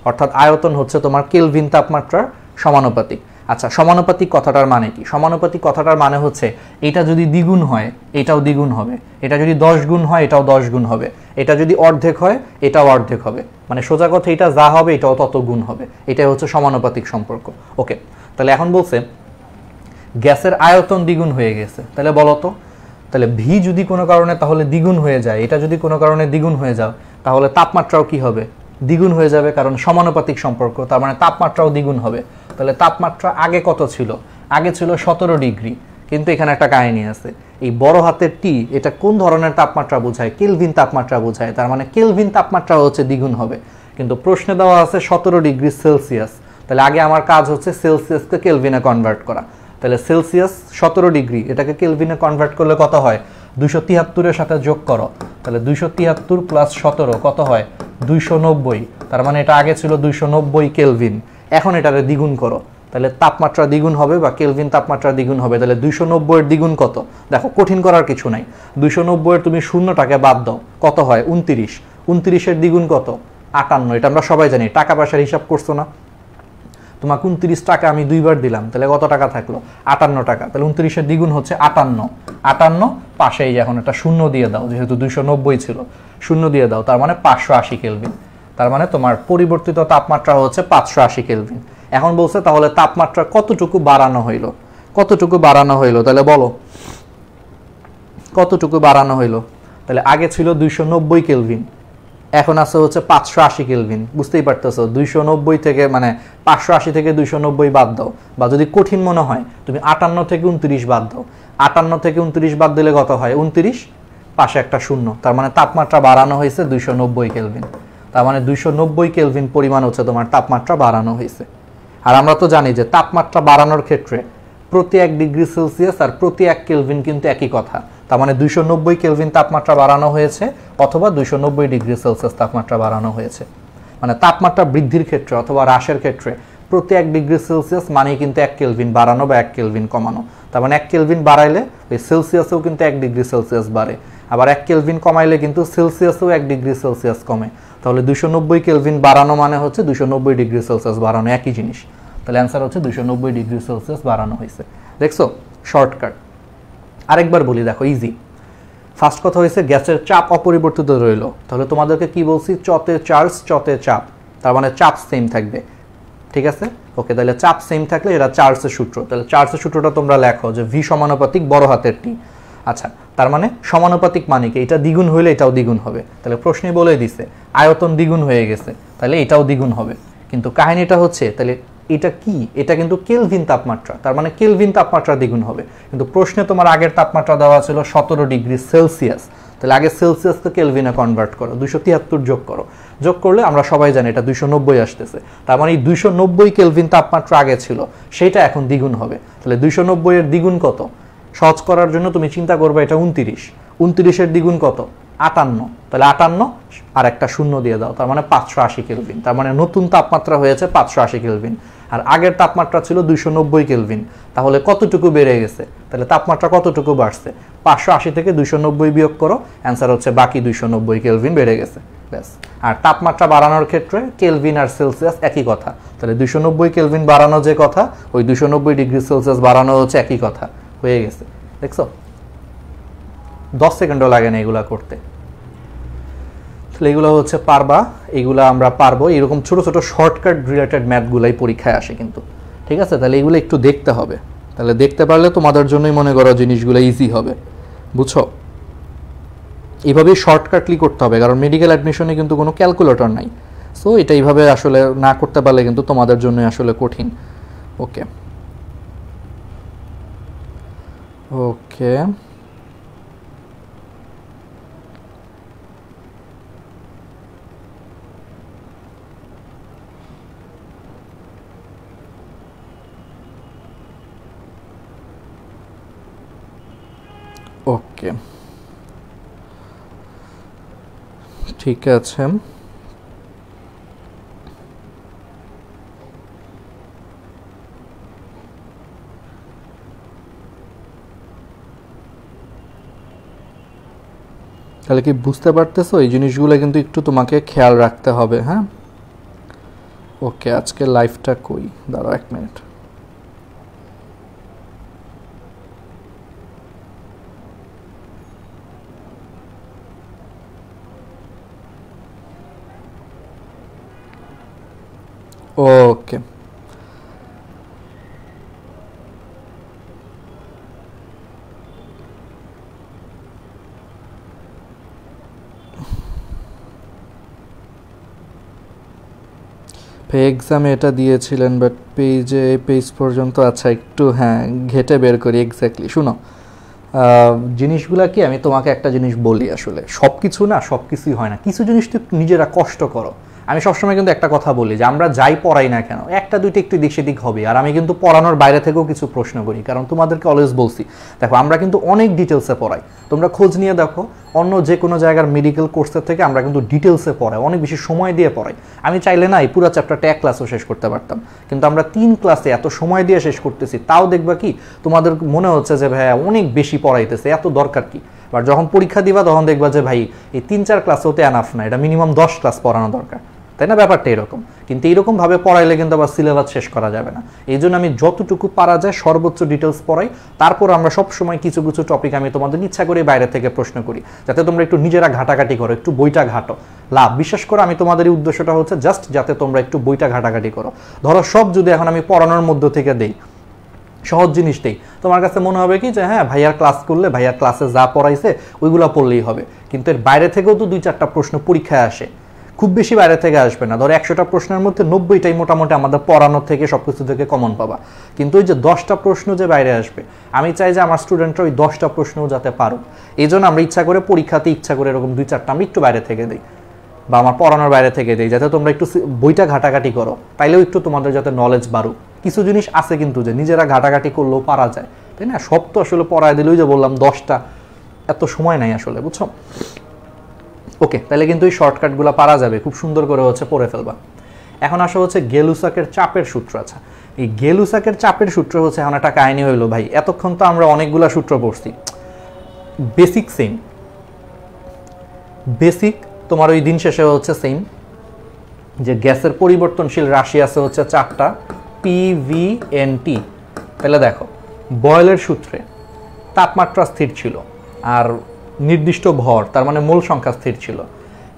অর্থাৎ আয়তন হচ্ছে তোমার কেলভিন তাপমাত্রার সমানুপাতিক আচ্ছা সমানুপাতিক কথাটার মানে কি সমানুপাতিক কথাটার মানে হচ্ছে এটা যদি দ্বিগুণ হয় এটাও দ্বিগুণ হবে এটা যদি দশ গুণ হয় এটাও দশ গুণ হবে এটা যদি অর্ধেক হয় এটাও অর্ধেক হবে মানে সোজা কথা এটা যা হবে এটাও তত গুণ হবে এটাই হচ্ছে সমানুপাতিক সম্পর্ক ওকে তাহলে এখন বলছে গ্যাসের আয়তন দ্বিগুণ হয়ে গেছে তাহলে বলো তো তাহলে ভি যদি কোনো কারণে তাহলে দ্বিগুণ হয়ে যায় এটা যদি কোনো কারণে দ্বিগুণ হয়ে যাও তাহলে তাপমাত্রাও কি হবে দ্বিগুণ হয়ে যাবে কারণ সমানুপাতিক সম্পর্ক তার মানে তাপমাত্রাও দ্বিগুণ হবে তাহলে তাপমাত্রা আগে কত ছিল আগে ছিল সতেরো ডিগ্রি কিন্তু এখানে একটা কাহিনী আছে এই বড় হাতের টি এটা কোন ধরনের তাপমাত্রা বোঝায় কেলভিন তাপমাত্রা বোঝায় তার মানে কেলভিন তাপমাত্রা হচ্ছে দ্বিগুণ হবে কিন্তু প্রশ্নে দেওয়া আছে সতেরো ডিগ্রি সেলসিয়াস তাহলে আগে আমার কাজ হচ্ছে সেলসিয়াসকে কেলভিনে কনভার্ট করা তাহলে সেলসিয়াস সতেরো ডিগ্রি এটাকে কেলভিনে কনভার্ট করলে কত হয় দুশো তিয়াত্তরের সাথে যোগ করো তাহলে দুশো তিয়াত্তর প্লাস সতেরো কত হয় দুইশো নব্বই তার মানে এটা আগে ছিল দুইশো নব্বই কেলভিন এখন এটারে দ্বিগুণ করো তাহলে তাপমাত্রা দ্বিগুণ হবে বা কেলভিন তাপমাত্রা দ্বিগুণ হবে তাহলে দুইশো নব্বইয়ের দ্বিগুণ কত দেখো কঠিন করার কিছু নাই দুইশো নব্বইয়ের তুমি শূন্যটাকে বাদ দাও কত হয় উনতিরিশ উনতিরিশের দ্বিগুণ কত আটান্ন এটা আমরা সবাই জানি টাকা পয়সার হিসাব করছো না তোমাকে উনত্রিশ টাকা আমি দুইবার দিলাম তাহলে কত টাকা থাকলো আটান্ন টাকা তাহলে উনত্রিশের দ্বিগুণ হচ্ছে আটান্ন আটান্ন পাশে এখন একটা শূন্য দিয়ে দাও যেহেতু দুইশো নব্বই ছিল শূন্য দিয়ে দাও তার মানে পাঁচশো আশি কেলভিন তার মানে তোমার পরিবর্তিত তাপমাত্রা হচ্ছে পাঁচশো আশি কেলভিন এখন বলছে তাহলে তাপমাত্রা কতটুকু বাড়ানো হইল কতটুকু বাড়ানো হইল তাহলে বলো কতটুকু বাড়ানো হইল তাহলে আগে ছিল দুইশো নব্বই কেলভিন এখন আছে হচ্ছে পাঁচশো আশি কেলভিন বুঝতেই পারতেছো দুইশো নব্বই থেকে মানে পাঁচশো আশি থেকে দুইশো নব্বই বাদ দাও বা যদি কঠিন মনে হয় তুমি আটান্ন থেকে উনত্রিশ বাদ দাও আটান্ন থেকে উনত্রিশ বাদ দিলে কত হয় উনত্রিশ পাশে একটা শূন্য তার মানে তাপমাত্রা বাড়ানো হয়েছে দুইশো নব্বই কেলভিন তার মানে দুইশো নব্বই কেলভিন পরিমাণ হচ্ছে তোমার তাপমাত্রা বাড়ানো হয়েছে আর আমরা তো জানি যে তাপমাত্রা বাড়ানোর ক্ষেত্রে প্রতি এক ডিগ্রি সেলসিয়াস আর প্রতি এক কেলভিন কিন্তু একই কথা তার মানে দুইশো নব্বই কেলভিন তাপমাত্রা বাড়ানো হয়েছে অথবা দুইশো নব্বই ডিগ্রি সেলসিয়াস তাপমাত্রা বাড়ানো হয়েছে মানে তাপমাত্রা বৃদ্ধির ক্ষেত্রে অথবা হ্রাসের ক্ষেত্রে প্রতি এক ডিগ্রি সেলসিয়াস মানেই কিন্তু এক কেলভিন বাড়ানো বা এক কেলভিন কমানো তার মানে এক কেলভিন বাড়াইলে ওই সেলসিয়াসেও কিন্তু এক ডিগ্রি সেলসিয়াস বাড়ে আবার এক কেলভিন কমাইলে কিন্তু সেলসিয়াসেও এক ডিগ্রি সেলসিয়াস কমে তাহলে দুশো নব্বই কেলভিন বাড়ানো মানে হচ্ছে দুশো নব্বই ডিগ্রি সেলসিয়াস বাড়ানো একই জিনিস তাহলে অ্যান্সার হচ্ছে দুশো নব্বই ডিগ্রি সেলসিয়াস বাড়ানো হয়েছে দেখছো শর্টকাট আরেকবার বলি দেখো ইজি ফার্স্ট কথা হয়েছে গ্যাসের চাপ অপরিবর্তিত রইল তাহলে তোমাদেরকে কি বলছি চতে চার্জ চতে চাপ তার মানে চাপ সেম থাকবে ঠিক আছে ওকে তাহলে চাপ সেম থাকলে এটা চার্জের সূত্র তাহলে চার্জের সূত্রটা তোমরা লেখো যে ভি সমানুপাতিক বড় হাতের টি আচ্ছা তার মানে সমানুপাতিক মানে কি এটা দ্বিগুণ হইলে এটাও দ্বিগুণ হবে তাহলে প্রশ্নে বলে দিছে আয়তন দ্বিগুণ হয়ে গেছে তাহলে এটাও দ্বিগুণ হবে কিন্তু কাহিনীটা হচ্ছে তাহলে এটা কি এটা কিন্তু কেলভিন তাপমাত্রা তার মানে কেলভিন তাপমাত্রা দ্বিগুণ হবে কিন্তু প্রশ্নে তোমার আগের তাপমাত্রা দেওয়া ছিল সতেরো ডিগ্রি সেলসিয়াস তাহলে আগে সেলসিয়াস তো কেলভিনে কনভার্ট করো দুশো তিয়াত্তর যোগ করো যোগ করলে আমরা সবাই জানি এটা দুশো নব্বই আসতেছে তার মানে এই দুশো নব্বই কেলভিন তাপমাত্রা আগে ছিল সেটা এখন দ্বিগুণ হবে তাহলে দুশো নব্বইয়ের দ্বিগুণ কত সহজ করার জন্য তুমি চিন্তা করবে এটা উনতিরিশ উনতিরিশের দ্বিগুণ কত আটান্ন তাহলে আটান্ন আর একটা শূন্য দিয়ে দাও তার মানে পাঁচশো আশি কেলভিন তার মানে নতুন তাপমাত্রা হয়েছে পাঁচশো আশি কেলভিন আর আগের তাপমাত্রা ছিল দুইশো নব্বই কেলভিন তাহলে কতটুকু বেড়ে গেছে তাহলে তাপমাত্রা কতটুকু বাড়ছে পাঁচশো আশি থেকে দুইশো নব্বই বিয়োগ করো অ্যান্সার হচ্ছে বাকি দুইশো নব্বই কেলভিন বেড়ে গেছে ব্যাস আর তাপমাত্রা বাড়ানোর ক্ষেত্রে কেলভিন আর সেলসিয়াস একই কথা তাহলে দুশো নব্বই কেলভিন বাড়ানো যে কথা ওই দুশো নব্বই ডিগ্রি সেলসিয়াস বাড়ানো হচ্ছে একই কথা হয়ে গেছে দেখছো দশ সেকেন্ডও লাগে না এগুলা করতে এগুলো হচ্ছে পারবা এগুলো আমরা পারবো এরকম ছোট ছোট শর্টকাট রিলেটেড ম্যাথগুলাই পরীক্ষায় আসে কিন্তু ঠিক আছে তাহলে এগুলো একটু দেখতে হবে তাহলে দেখতে পারলে তোমাদের জন্যই মনে করো জিনিসগুলো ইজি হবে বুঝছো এভাবেই শর্টকাটলি করতে হবে কারণ মেডিকেল অ্যাডমিশনে কিন্তু কোনো ক্যালকুলেটর নাই সো এটা এইভাবে আসলে না করতে পারলে কিন্তু তোমাদের জন্য আসলে কঠিন ওকে ওকে ओके ठीक है छे তাহলে কি বুঝতে পারতেছো এই জিনিসগুলা কিন্তু একটু তোমাকে খেয়াল রাখতে হবে হ্যাঁ ওকে আজকে লাইভটা কই দাঁড়াও এক মিনিট ওকে এক্সামে এটা দিয়েছিলেন বাট পেজে পেজ পর্যন্ত আচ্ছা একটু হ্যাঁ ঘেটে বের করি এক্স্যাক্টলি শুনো জিনিসগুলা কি আমি তোমাকে একটা জিনিস বলি আসলে সব কিছু না সব কিছুই হয় না কিছু জিনিস তো নিজেরা কষ্ট করো আমি সবসময় কিন্তু একটা কথা বলি যে আমরা যাই পড়াই না কেন একটা দুইটা একটু দিক সেদিক হবে আর আমি কিন্তু পড়ানোর বাইরে থেকেও কিছু প্রশ্ন করি কারণ তোমাদেরকে অলওয়েজ বলছি দেখো আমরা কিন্তু অনেক ডিটেলসে পড়াই তোমরা খোঁজ নিয়ে দেখো অন্য যে কোনো জায়গার মেডিকেল কোর্সের থেকে আমরা কিন্তু ডিটেলসে পড়াই অনেক বেশি সময় দিয়ে পড়াই আমি চাইলে না এই পুরো চ্যাপ্টারটা এক ক্লাসও শেষ করতে পারতাম কিন্তু আমরা তিন ক্লাসে এত সময় দিয়ে শেষ করতেছি তাও দেখবা কি তোমাদের মনে হচ্ছে যে ভাইয়া অনেক বেশি পড়াইতেছে এত দরকার কি আর যখন পরীক্ষা দিবা তখন দেখবা যে ভাই এই তিন চার ক্লাসেও তো অ্যানাফ না এটা মিনিমাম দশ ক্লাস পড়ানো দরকার তাই না ব্যাপারটা এরকম কিন্তু এরকমভাবে পড়াইলে কিন্তু আবার সিলেবাস শেষ করা যাবে না এই জন্য আমি যতটুকু পারা যায় সর্বোচ্চ ডিটেলস পড়াই তারপর আমরা সব সময় কিছু কিছু টপিক আমি তোমাদের ইচ্ছা করে বাইরে থেকে প্রশ্ন করি যাতে তোমরা একটু নিজেরা ঘাটাঘাটি করো একটু বইটা ঘাটো লাভ বিশেষ করে আমি তোমাদের এই উদ্দেশ্যটা হচ্ছে জাস্ট যাতে তোমরা একটু বইটা ঘাটাঘাটি করো ধরো সব যদি এখন আমি পড়ানোর মধ্য থেকে দেই সহজ জিনিসটাই তোমার কাছে মনে হবে কি যে হ্যাঁ ভাইয়ার ক্লাস করলে ভাইয়ার ক্লাসে যা পড়াইছে ওইগুলো পড়লেই হবে কিন্তু এর বাইরে থেকেও তো দুই চারটা প্রশ্ন পরীক্ষায় আসে খুব বেশি বাইরে থেকে আসবে না ধরো একশোটা প্রশ্নের মধ্যে নব্বইটাই মোটামুটি আমাদের পড়ানোর থেকে সব কিছু থেকে কমন পাবা কিন্তু ওই যে দশটা প্রশ্ন যে বাইরে আসবে আমি চাই যে আমার স্টুডেন্টরা ওই দশটা প্রশ্নও যাতে পারো এই জন্য আমরা ইচ্ছা করে পরীক্ষাতে ইচ্ছা করে এরকম দুই চারটা আমি একটু বাইরে থেকে দিই বা আমার পড়ানোর বাইরে থেকে দিই যাতে তোমরা একটু বইটা ঘাটাঘাটি করো তাইলেও একটু তোমাদের যাতে নলেজ বাড়ুক কিছু জিনিস আছে কিন্তু যে নিজেরা ঘাটাঘাটি করলেও পারা যায় তাই না সব তো আসলে পড়ায় দিলেই যে বললাম দশটা এত সময় নাই আসলে বুঝছো ওকে তাহলে কিন্তু এই শর্টকাটগুলো পারা যাবে খুব সুন্দর করে হচ্ছে পড়ে ফেলবা এখন আসো হচ্ছে গেলুসাকের চাপের সূত্র আচ্ছা এই গেলুসাকের চাপের সূত্র হচ্ছে এখন একটা কাহিনী হইলো ভাই এতক্ষণ তো আমরা অনেকগুলো সূত্র পড়ছি বেসিক সেম বেসিক তোমার ওই দিন শেষে হচ্ছে সেম যে গ্যাসের পরিবর্তনশীল রাশি আছে হচ্ছে চারটা পি ভি এন টি তাহলে দেখো বয়েলের সূত্রে তাপমাত্রা স্থির ছিল আর নির্দিষ্ট ভর তার মানে মূল সংখ্যা স্থির ছিল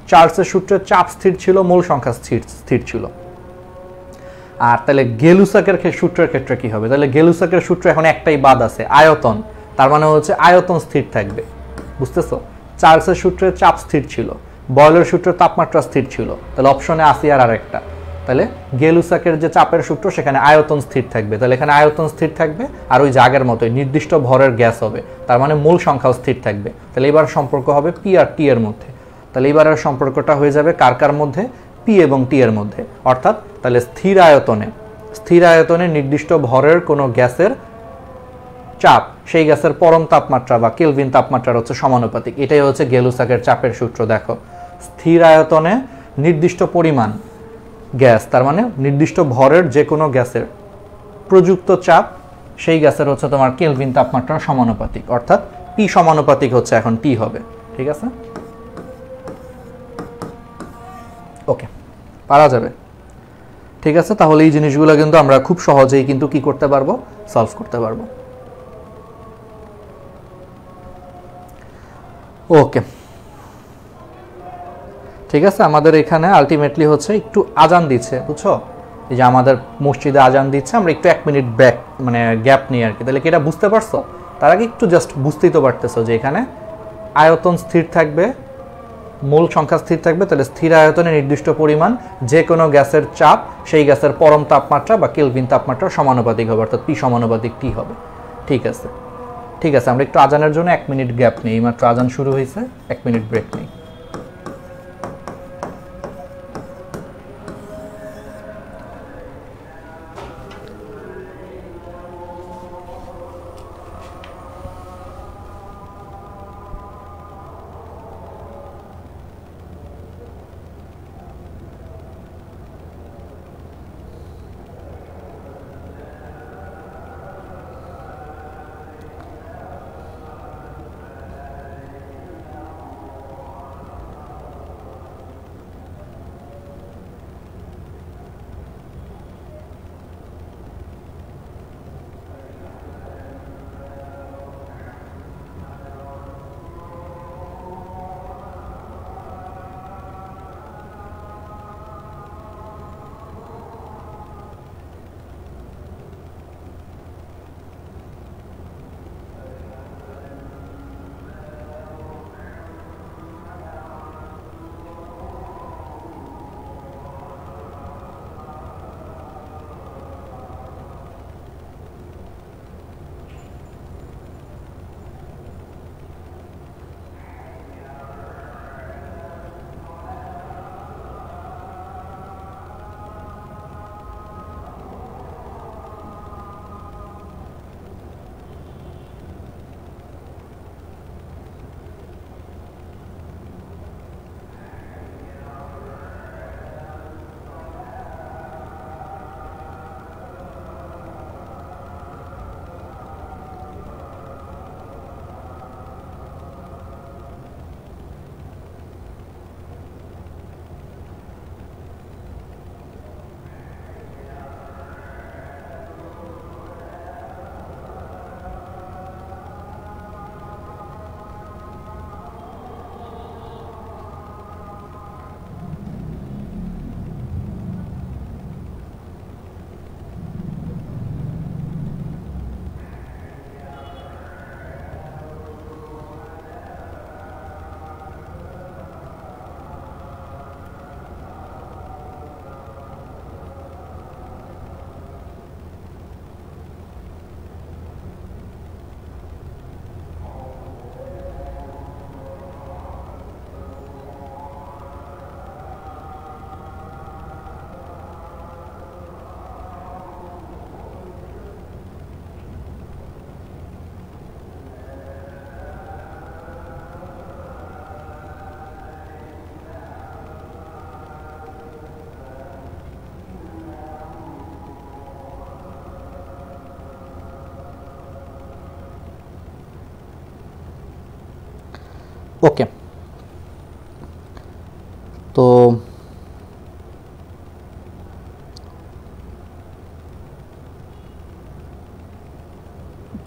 চার্লসের সূত্রে চাপ স্থির ছিল মূল সংখ্যা স্থির স্থির ছিল আর তাহলে গেলুসাকের সূত্রের ক্ষেত্রে কি হবে তাহলে গেলুসাকের সূত্র এখন একটাই বাদ আছে আয়তন তার মানে হচ্ছে আয়তন স্থির থাকবে বুঝতেছো চার্লসের সূত্রে চাপ স্থির ছিল বয়লের সূত্রে তাপমাত্রা স্থির ছিল তাহলে অপশনে আসি আর আরেকটা তাহলে গেলুসাকের যে চাপের সূত্র সেখানে আয়তন স্থির থাকবে তাহলে এখানে আয়তন স্থির থাকবে আর ওই জাগের মতোই নির্দিষ্ট ভরের গ্যাস হবে তার মানে মূল সংখ্যাও স্থির থাকবে তাহলে এবার সম্পর্ক হবে পি আর টি এর মধ্যে তাহলে এবারের সম্পর্কটা হয়ে যাবে কার কার মধ্যে পি এবং টি এর মধ্যে অর্থাৎ তাহলে স্থির আয়তনে স্থির আয়তনে নির্দিষ্ট ভরের কোনো গ্যাসের চাপ সেই গ্যাসের পরম তাপমাত্রা বা কেলভিন তাপমাত্রার হচ্ছে সমানুপাতিক এটাই হচ্ছে গেলুসাকের চাপের সূত্র দেখো স্থির আয়তনে নির্দিষ্ট পরিমাণ গ্যাস তার মানে নির্দিষ্ট ভরের যে কোনো গ্যাসের প্রযুক্ত চাপ সেই গ্যাসের হচ্ছে তোমার কেলভিন তাপমাত্রা সমানুপাতিক অর্থাৎ পি সমানুপাতিক হচ্ছে এখন টি হবে ঠিক আছে ওকে পারা যাবে ঠিক আছে তাহলে এই জিনিসগুলো কিন্তু আমরা খুব সহজেই কিন্তু কি করতে পারবো সলভ করতে পারবো ওকে ঠিক আছে আমাদের এখানে আলটিমেটলি হচ্ছে একটু আজান দিচ্ছে বুঝছো এই যে আমাদের মসজিদে আজান দিচ্ছে আমরা একটু এক মিনিট ব্যাক মানে গ্যাপ নিয়ে আর কি তাহলে কি এটা বুঝতে পারছো তার আগে একটু জাস্ট বুঝতেই তো পারতেছো যে এখানে আয়তন স্থির থাকবে মূল সংখ্যা স্থির থাকবে তাহলে স্থির আয়তনে নির্দিষ্ট পরিমাণ যে কোনো গ্যাসের চাপ সেই গ্যাসের পরম তাপমাত্রা বা কেলভিন তাপমাত্রা সমানুপাতিক হবে অর্থাৎ পি সমানুপাতিক টি হবে ঠিক আছে ঠিক আছে আমরা একটু আজানের জন্য এক মিনিট গ্যাপ নিই মাত্র আজান শুরু হয়েছে এক মিনিট ব্রেক নিই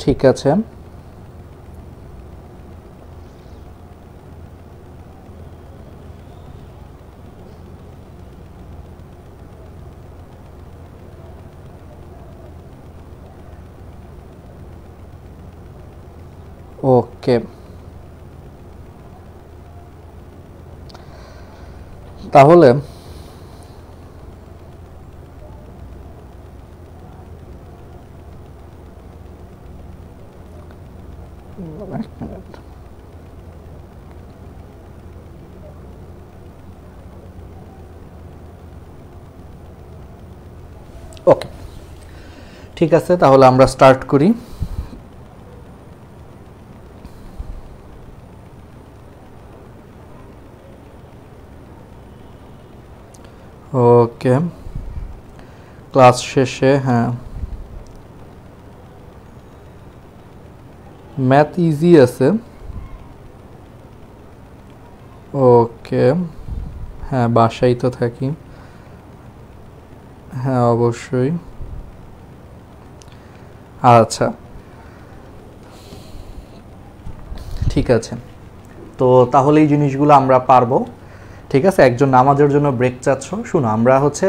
ঠিক আছে ওকে তাহলে ঠিক আছে তাহলে আমরা স্টার্ট করি ওকে ক্লাস শেষে হ্যাঁ ম্যাথ ইজি আছে ওকে হ্যাঁ বাসায় তো থাকি হ্যাঁ অবশ্যই আচ্ছা ঠিক আছে তো তাহলে এই জিনিসগুলো আমরা পারবো ঠিক আছে একজন নামাজের জন্য ব্রেক চাচ্ছ শুনো আমরা হচ্ছে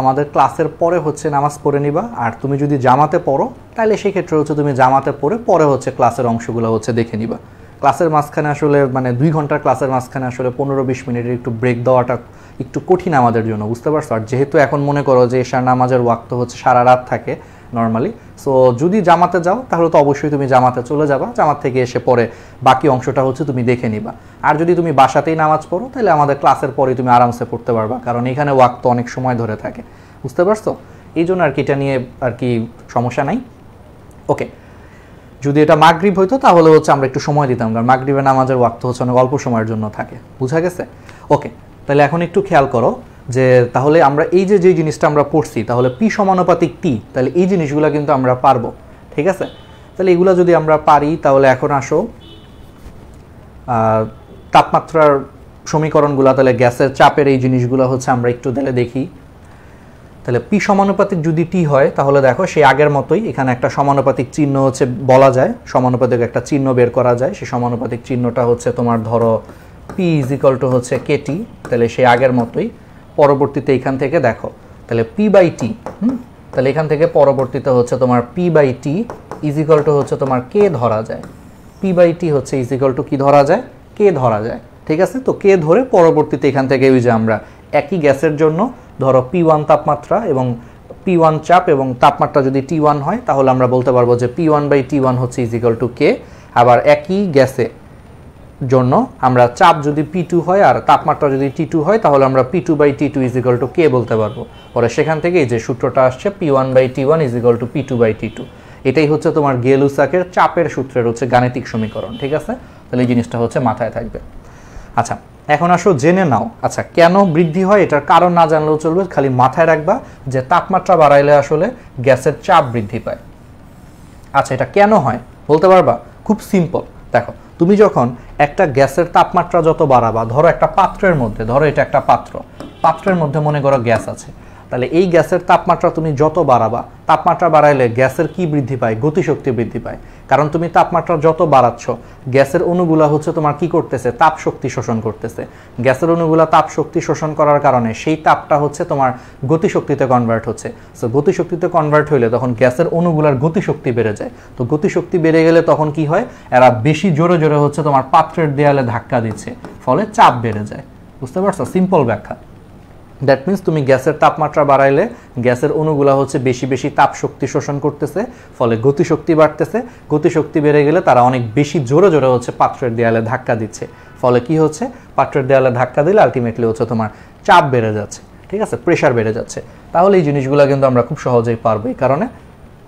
আমাদের ক্লাসের পরে হচ্ছে নামাজ পড়ে নিবা আর তুমি যদি জামাতে পড়ো তাহলে সেক্ষেত্রে হচ্ছে তুমি জামাতে পড়ে পরে হচ্ছে ক্লাসের অংশগুলো হচ্ছে দেখে নিবা ক্লাসের মাঝখানে আসলে মানে দুই ঘন্টার ক্লাসের মাঝখানে আসলে পনেরো বিশ মিনিটের একটু ব্রেক দেওয়াটা একটু কঠিন আমাদের জন্য বুঝতে পারছো আর যেহেতু এখন মনে করো যে এশার নামাজের ওয়াক্ত হচ্ছে সারা রাত থাকে নর্মালি সো যদি জামাতে যাও তাহলে তো অবশ্যই তুমি জামাতে চলে যাবা জামাত থেকে এসে পরে বাকি অংশটা হচ্ছে তুমি দেখে নিবা আর যদি তুমি বাসাতেই নামাজ পড়ো তাহলে আমাদের ক্লাসের পরে তুমি আরামসে পড়তে পারবা কারণ এখানে ওয়াক্ত অনেক সময় ধরে থাকে বুঝতে পারছো এই জন্য আর কি এটা নিয়ে আর কি সমস্যা নাই ওকে যদি এটা মাগরীব হইতো তাহলে হচ্ছে আমরা একটু সময় দিতাম কারণ মাগরীবের নামাজের ওয়াক্ত হচ্ছে অনেক অল্প সময়ের জন্য থাকে বুঝা গেছে ওকে তাহলে এখন একটু খেয়াল করো যে তাহলে আমরা এই যে যে জিনিসটা আমরা পড়ছি তাহলে পি সমানুপাতিক টি তাহলে এই জিনিসগুলো কিন্তু আমরা পারবো ঠিক আছে তাহলে এগুলো যদি আমরা পারি তাহলে এখন আসো তাপমাত্রার সমীকরণগুলো তাহলে গ্যাসের চাপের এই জিনিসগুলো হচ্ছে আমরা একটু দিলে দেখি তাহলে পি সমানুপাতিক যদি টি হয় তাহলে দেখো সেই আগের মতোই এখানে একটা সমানুপাতিক চিহ্ন হচ্ছে বলা যায় সমানুপাতিক একটা চিহ্ন বের করা যায় সেই সমানুপাতিক চিহ্নটা হচ্ছে তোমার ধরো পি ইজ ইকাল টু হচ্ছে কেটি তাহলে সেই আগের মতোই পরবর্তীতে এখান থেকে দেখো তাহলে পি বাই টি তাহলে এখান থেকে পরবর্তীতে হচ্ছে তোমার P by T is equal to হচ্ছে তোমার কে ধরা যায় পি বাই টি হচ্ছে ইজিকল টু কী ধরা যায় কে ধরা যায় ঠিক আছে তো কে ধরে পরবর্তীতে এখান থেকে ওই যে আমরা একই গ্যাসের জন্য ধরো পি ওয়ান তাপমাত্রা এবং পি ওয়ান চাপ এবং তাপমাত্রা যদি টি ওয়ান হয় তাহলে আমরা বলতে পারবো যে P one by T one হচ্ছে ইজিকল টু কে আবার একই গ্যাসে জন্য আমরা চাপ যদি পি টু হয় আর তাপমাত্রা যদি টি টু হয় তাহলে আমরা P two by T two is equal to K বলতে পারবো পরে সেখান থেকে এই যে সূত্রটা আসছে P one by T one is equal to P two by T two এটাই হচ্ছে তোমার গেলুসাকের চাপের সূত্রের হচ্ছে গাণিতিক সমীকরণ ঠিক আছে তাহলে এই জিনিসটা হচ্ছে মাথায় থাকবে আচ্ছা এখন আসো জেনে নাও আচ্ছা কেন বৃদ্ধি হয় এটার কারণ না জানলেও চলবে খালি মাথায় রাখবা যে তাপমাত্রা বাড়াইলে আসলে গ্যাসের চাপ বৃদ্ধি পায় আচ্ছা এটা কেন হয় বলতে পারবা খুব সিম্পল দেখো তুমি যখন একটা গ্যাসের তাপমাত্রা যত বাড়াবা ধরো একটা পাত্রের মধ্যে ধরো এটা একটা পাত্র পাত্রের মধ্যে মনে করো গ্যাস আছে তাহলে এই গ্যাসের তাপমাত্রা তুমি যত বাড়াবা তাপমাত্রা বাড়াইলে গ্যাসের কি বৃদ্ধি পায় গতিশক্তি বৃদ্ধি পায় কারণ তুমি তাপমাত্রা যত বাড়াচ্ছ গ্যাসের অণুগুলা হচ্ছে তোমার কি করতেছে তাপ শক্তি শোষণ করতেছে গ্যাসের অণুগুলা তাপ শক্তি শোষণ করার কারণে সেই তাপটা হচ্ছে তোমার গতিশক্তিতে কনভার্ট হচ্ছে সো গতিশক্তিতে কনভার্ট হইলে তখন গ্যাসের অণুগুলার গতিশক্তি বেড়ে যায় তো গতিশক্তি বেড়ে গেলে তখন কি হয় এরা বেশি জোরে জোরে হচ্ছে তোমার পাত্রের দেয়ালে ধাক্কা দিচ্ছে ফলে চাপ বেড়ে যায় বুঝতে পারছো সিম্পল ব্যাখ্যা দ্যাট মিন্স তুমি গ্যাসের তাপমাত্রা বাড়াইলে গ্যাসের অণুগুলা হচ্ছে বেশি বেশি তাপ শক্তি শোষণ করতেছে ফলে গতিশক্তি বাড়তেছে গতিশক্তি বেড়ে গেলে তারা অনেক বেশি জোরে জোরে হচ্ছে পাত্রের দেয়ালে ধাক্কা দিচ্ছে ফলে কি হচ্ছে পাত্রের দেয়ালে ধাক্কা দিলে আলটিমেটলি হচ্ছে তোমার চাপ বেড়ে যাচ্ছে ঠিক আছে প্রেশার বেড়ে যাচ্ছে তাহলে এই জিনিসগুলো কিন্তু আমরা খুব সহজেই পারবো এই কারণে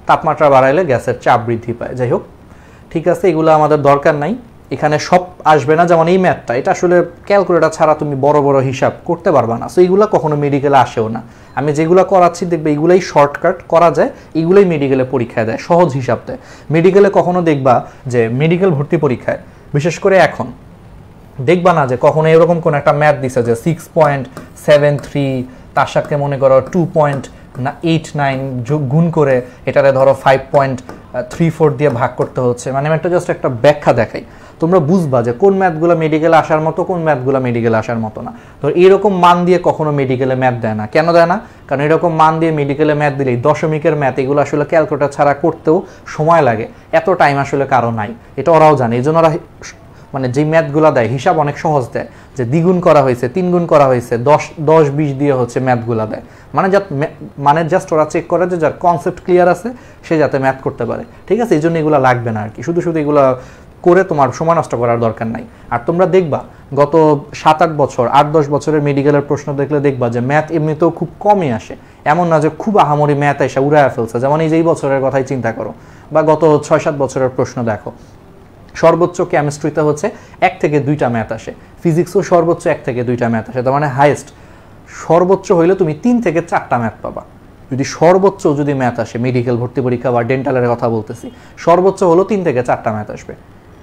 তাপমাত্রা বাড়াইলে গ্যাসের চাপ বৃদ্ধি পায় যাই হোক ঠিক আছে এগুলো আমাদের দরকার নাই এখানে সব আসবে না যেমন এই ম্যাথটা এটা আসলে ক্যালকুলেটার ছাড়া তুমি বড় বড় হিসাব করতে পারবে না সো এইগুলো কখনো মেডিকেলে আসেও না আমি যেগুলো করাচ্ছি দেখবে এগুলোই শর্টকাট করা যায় এগুলোই মেডিকেলে পরীক্ষায় দেয় সহজ হিসাব দেয় মেডিকেলে কখনো দেখবা যে মেডিকেল ভর্তি পরীক্ষায় বিশেষ করে এখন দেখবা না যে কখনো এরকম কোনো একটা ম্যাথ দিছে যে সিক্স পয়েন্ট সেভেন থ্রি তার সাথে মনে করো টু পয়েন্ট না এইট নাইন গুণ করে এটাতে ধরো ফাইভ পয়েন্ট থ্রি ফোর দিয়ে ভাগ করতে হচ্ছে মানে আমি একটা জাস্ট একটা ব্যাখ্যা দেখাই তোমরা বুঝবা যে কোন ম্যাথগুলো মেডিকেলে আসার মতো কোন ম্যাথগুলো মেডিকেলে আসার মতো না তো এরকম মান দিয়ে কখনো মেডিকেলে ম্যাথ দেয় না কেন দেয় না কারণ এরকম মান দিয়ে মেডিকেলে ম্যাথ দিলে দশমিকের ম্যাথ এগুলো আসলে ক্যালকুলেটার ছাড়া করতেও সময় লাগে এত টাইম আসলে কারো নাই এটা ওরাও জানে এই জন্য ওরা মানে যে ম্যাথগুলো দেয় হিসাব অনেক সহজ দেয় যে দ্বিগুণ করা হয়েছে তিনগুণ করা হয়েছে দশ দশ বিশ দিয়ে হচ্ছে ম্যাথগুলো দেয় মানে যা মানে জাস্ট ওরা চেক করে যে যার কনসেপ্ট ক্লিয়ার আছে সে যাতে ম্যাথ করতে পারে ঠিক আছে এই জন্য এগুলো লাগবে না আর কি শুধু শুধু এগুলো করে তোমার সময় নষ্ট করার দরকার নাই আর তোমরা দেখবা গত সাত আট বছর আট দশ বছরের মেডিকেলের প্রশ্ন দেখলে দেখবা যে ম্যাথ এমনিতেও খুব কমই আসে এমন না যে খুব আহামরি ম্যাথ এসে উড়ায় ফেলছে যেমন এই যে এই বছরের কথাই চিন্তা করো বা গত ছয় সাত বছরের প্রশ্ন দেখো সর্বোচ্চ কেমিস্ট্রিতে হচ্ছে এক থেকে দুইটা ম্যাথ আসে ফিজিক্সও সর্বোচ্চ এক থেকে দুইটা ম্যাথ আসে তার মানে হাইয়েস্ট সর্বোচ্চ হইলে তুমি তিন থেকে চারটা ম্যাথ পাবা যদি সর্বোচ্চ যদি ম্যাথ আসে মেডিকেল ভর্তি পরীক্ষা বা ডেন্টালের কথা বলতেছি সর্বোচ্চ হলো তিন থেকে চারটা ম্যাথ আসবে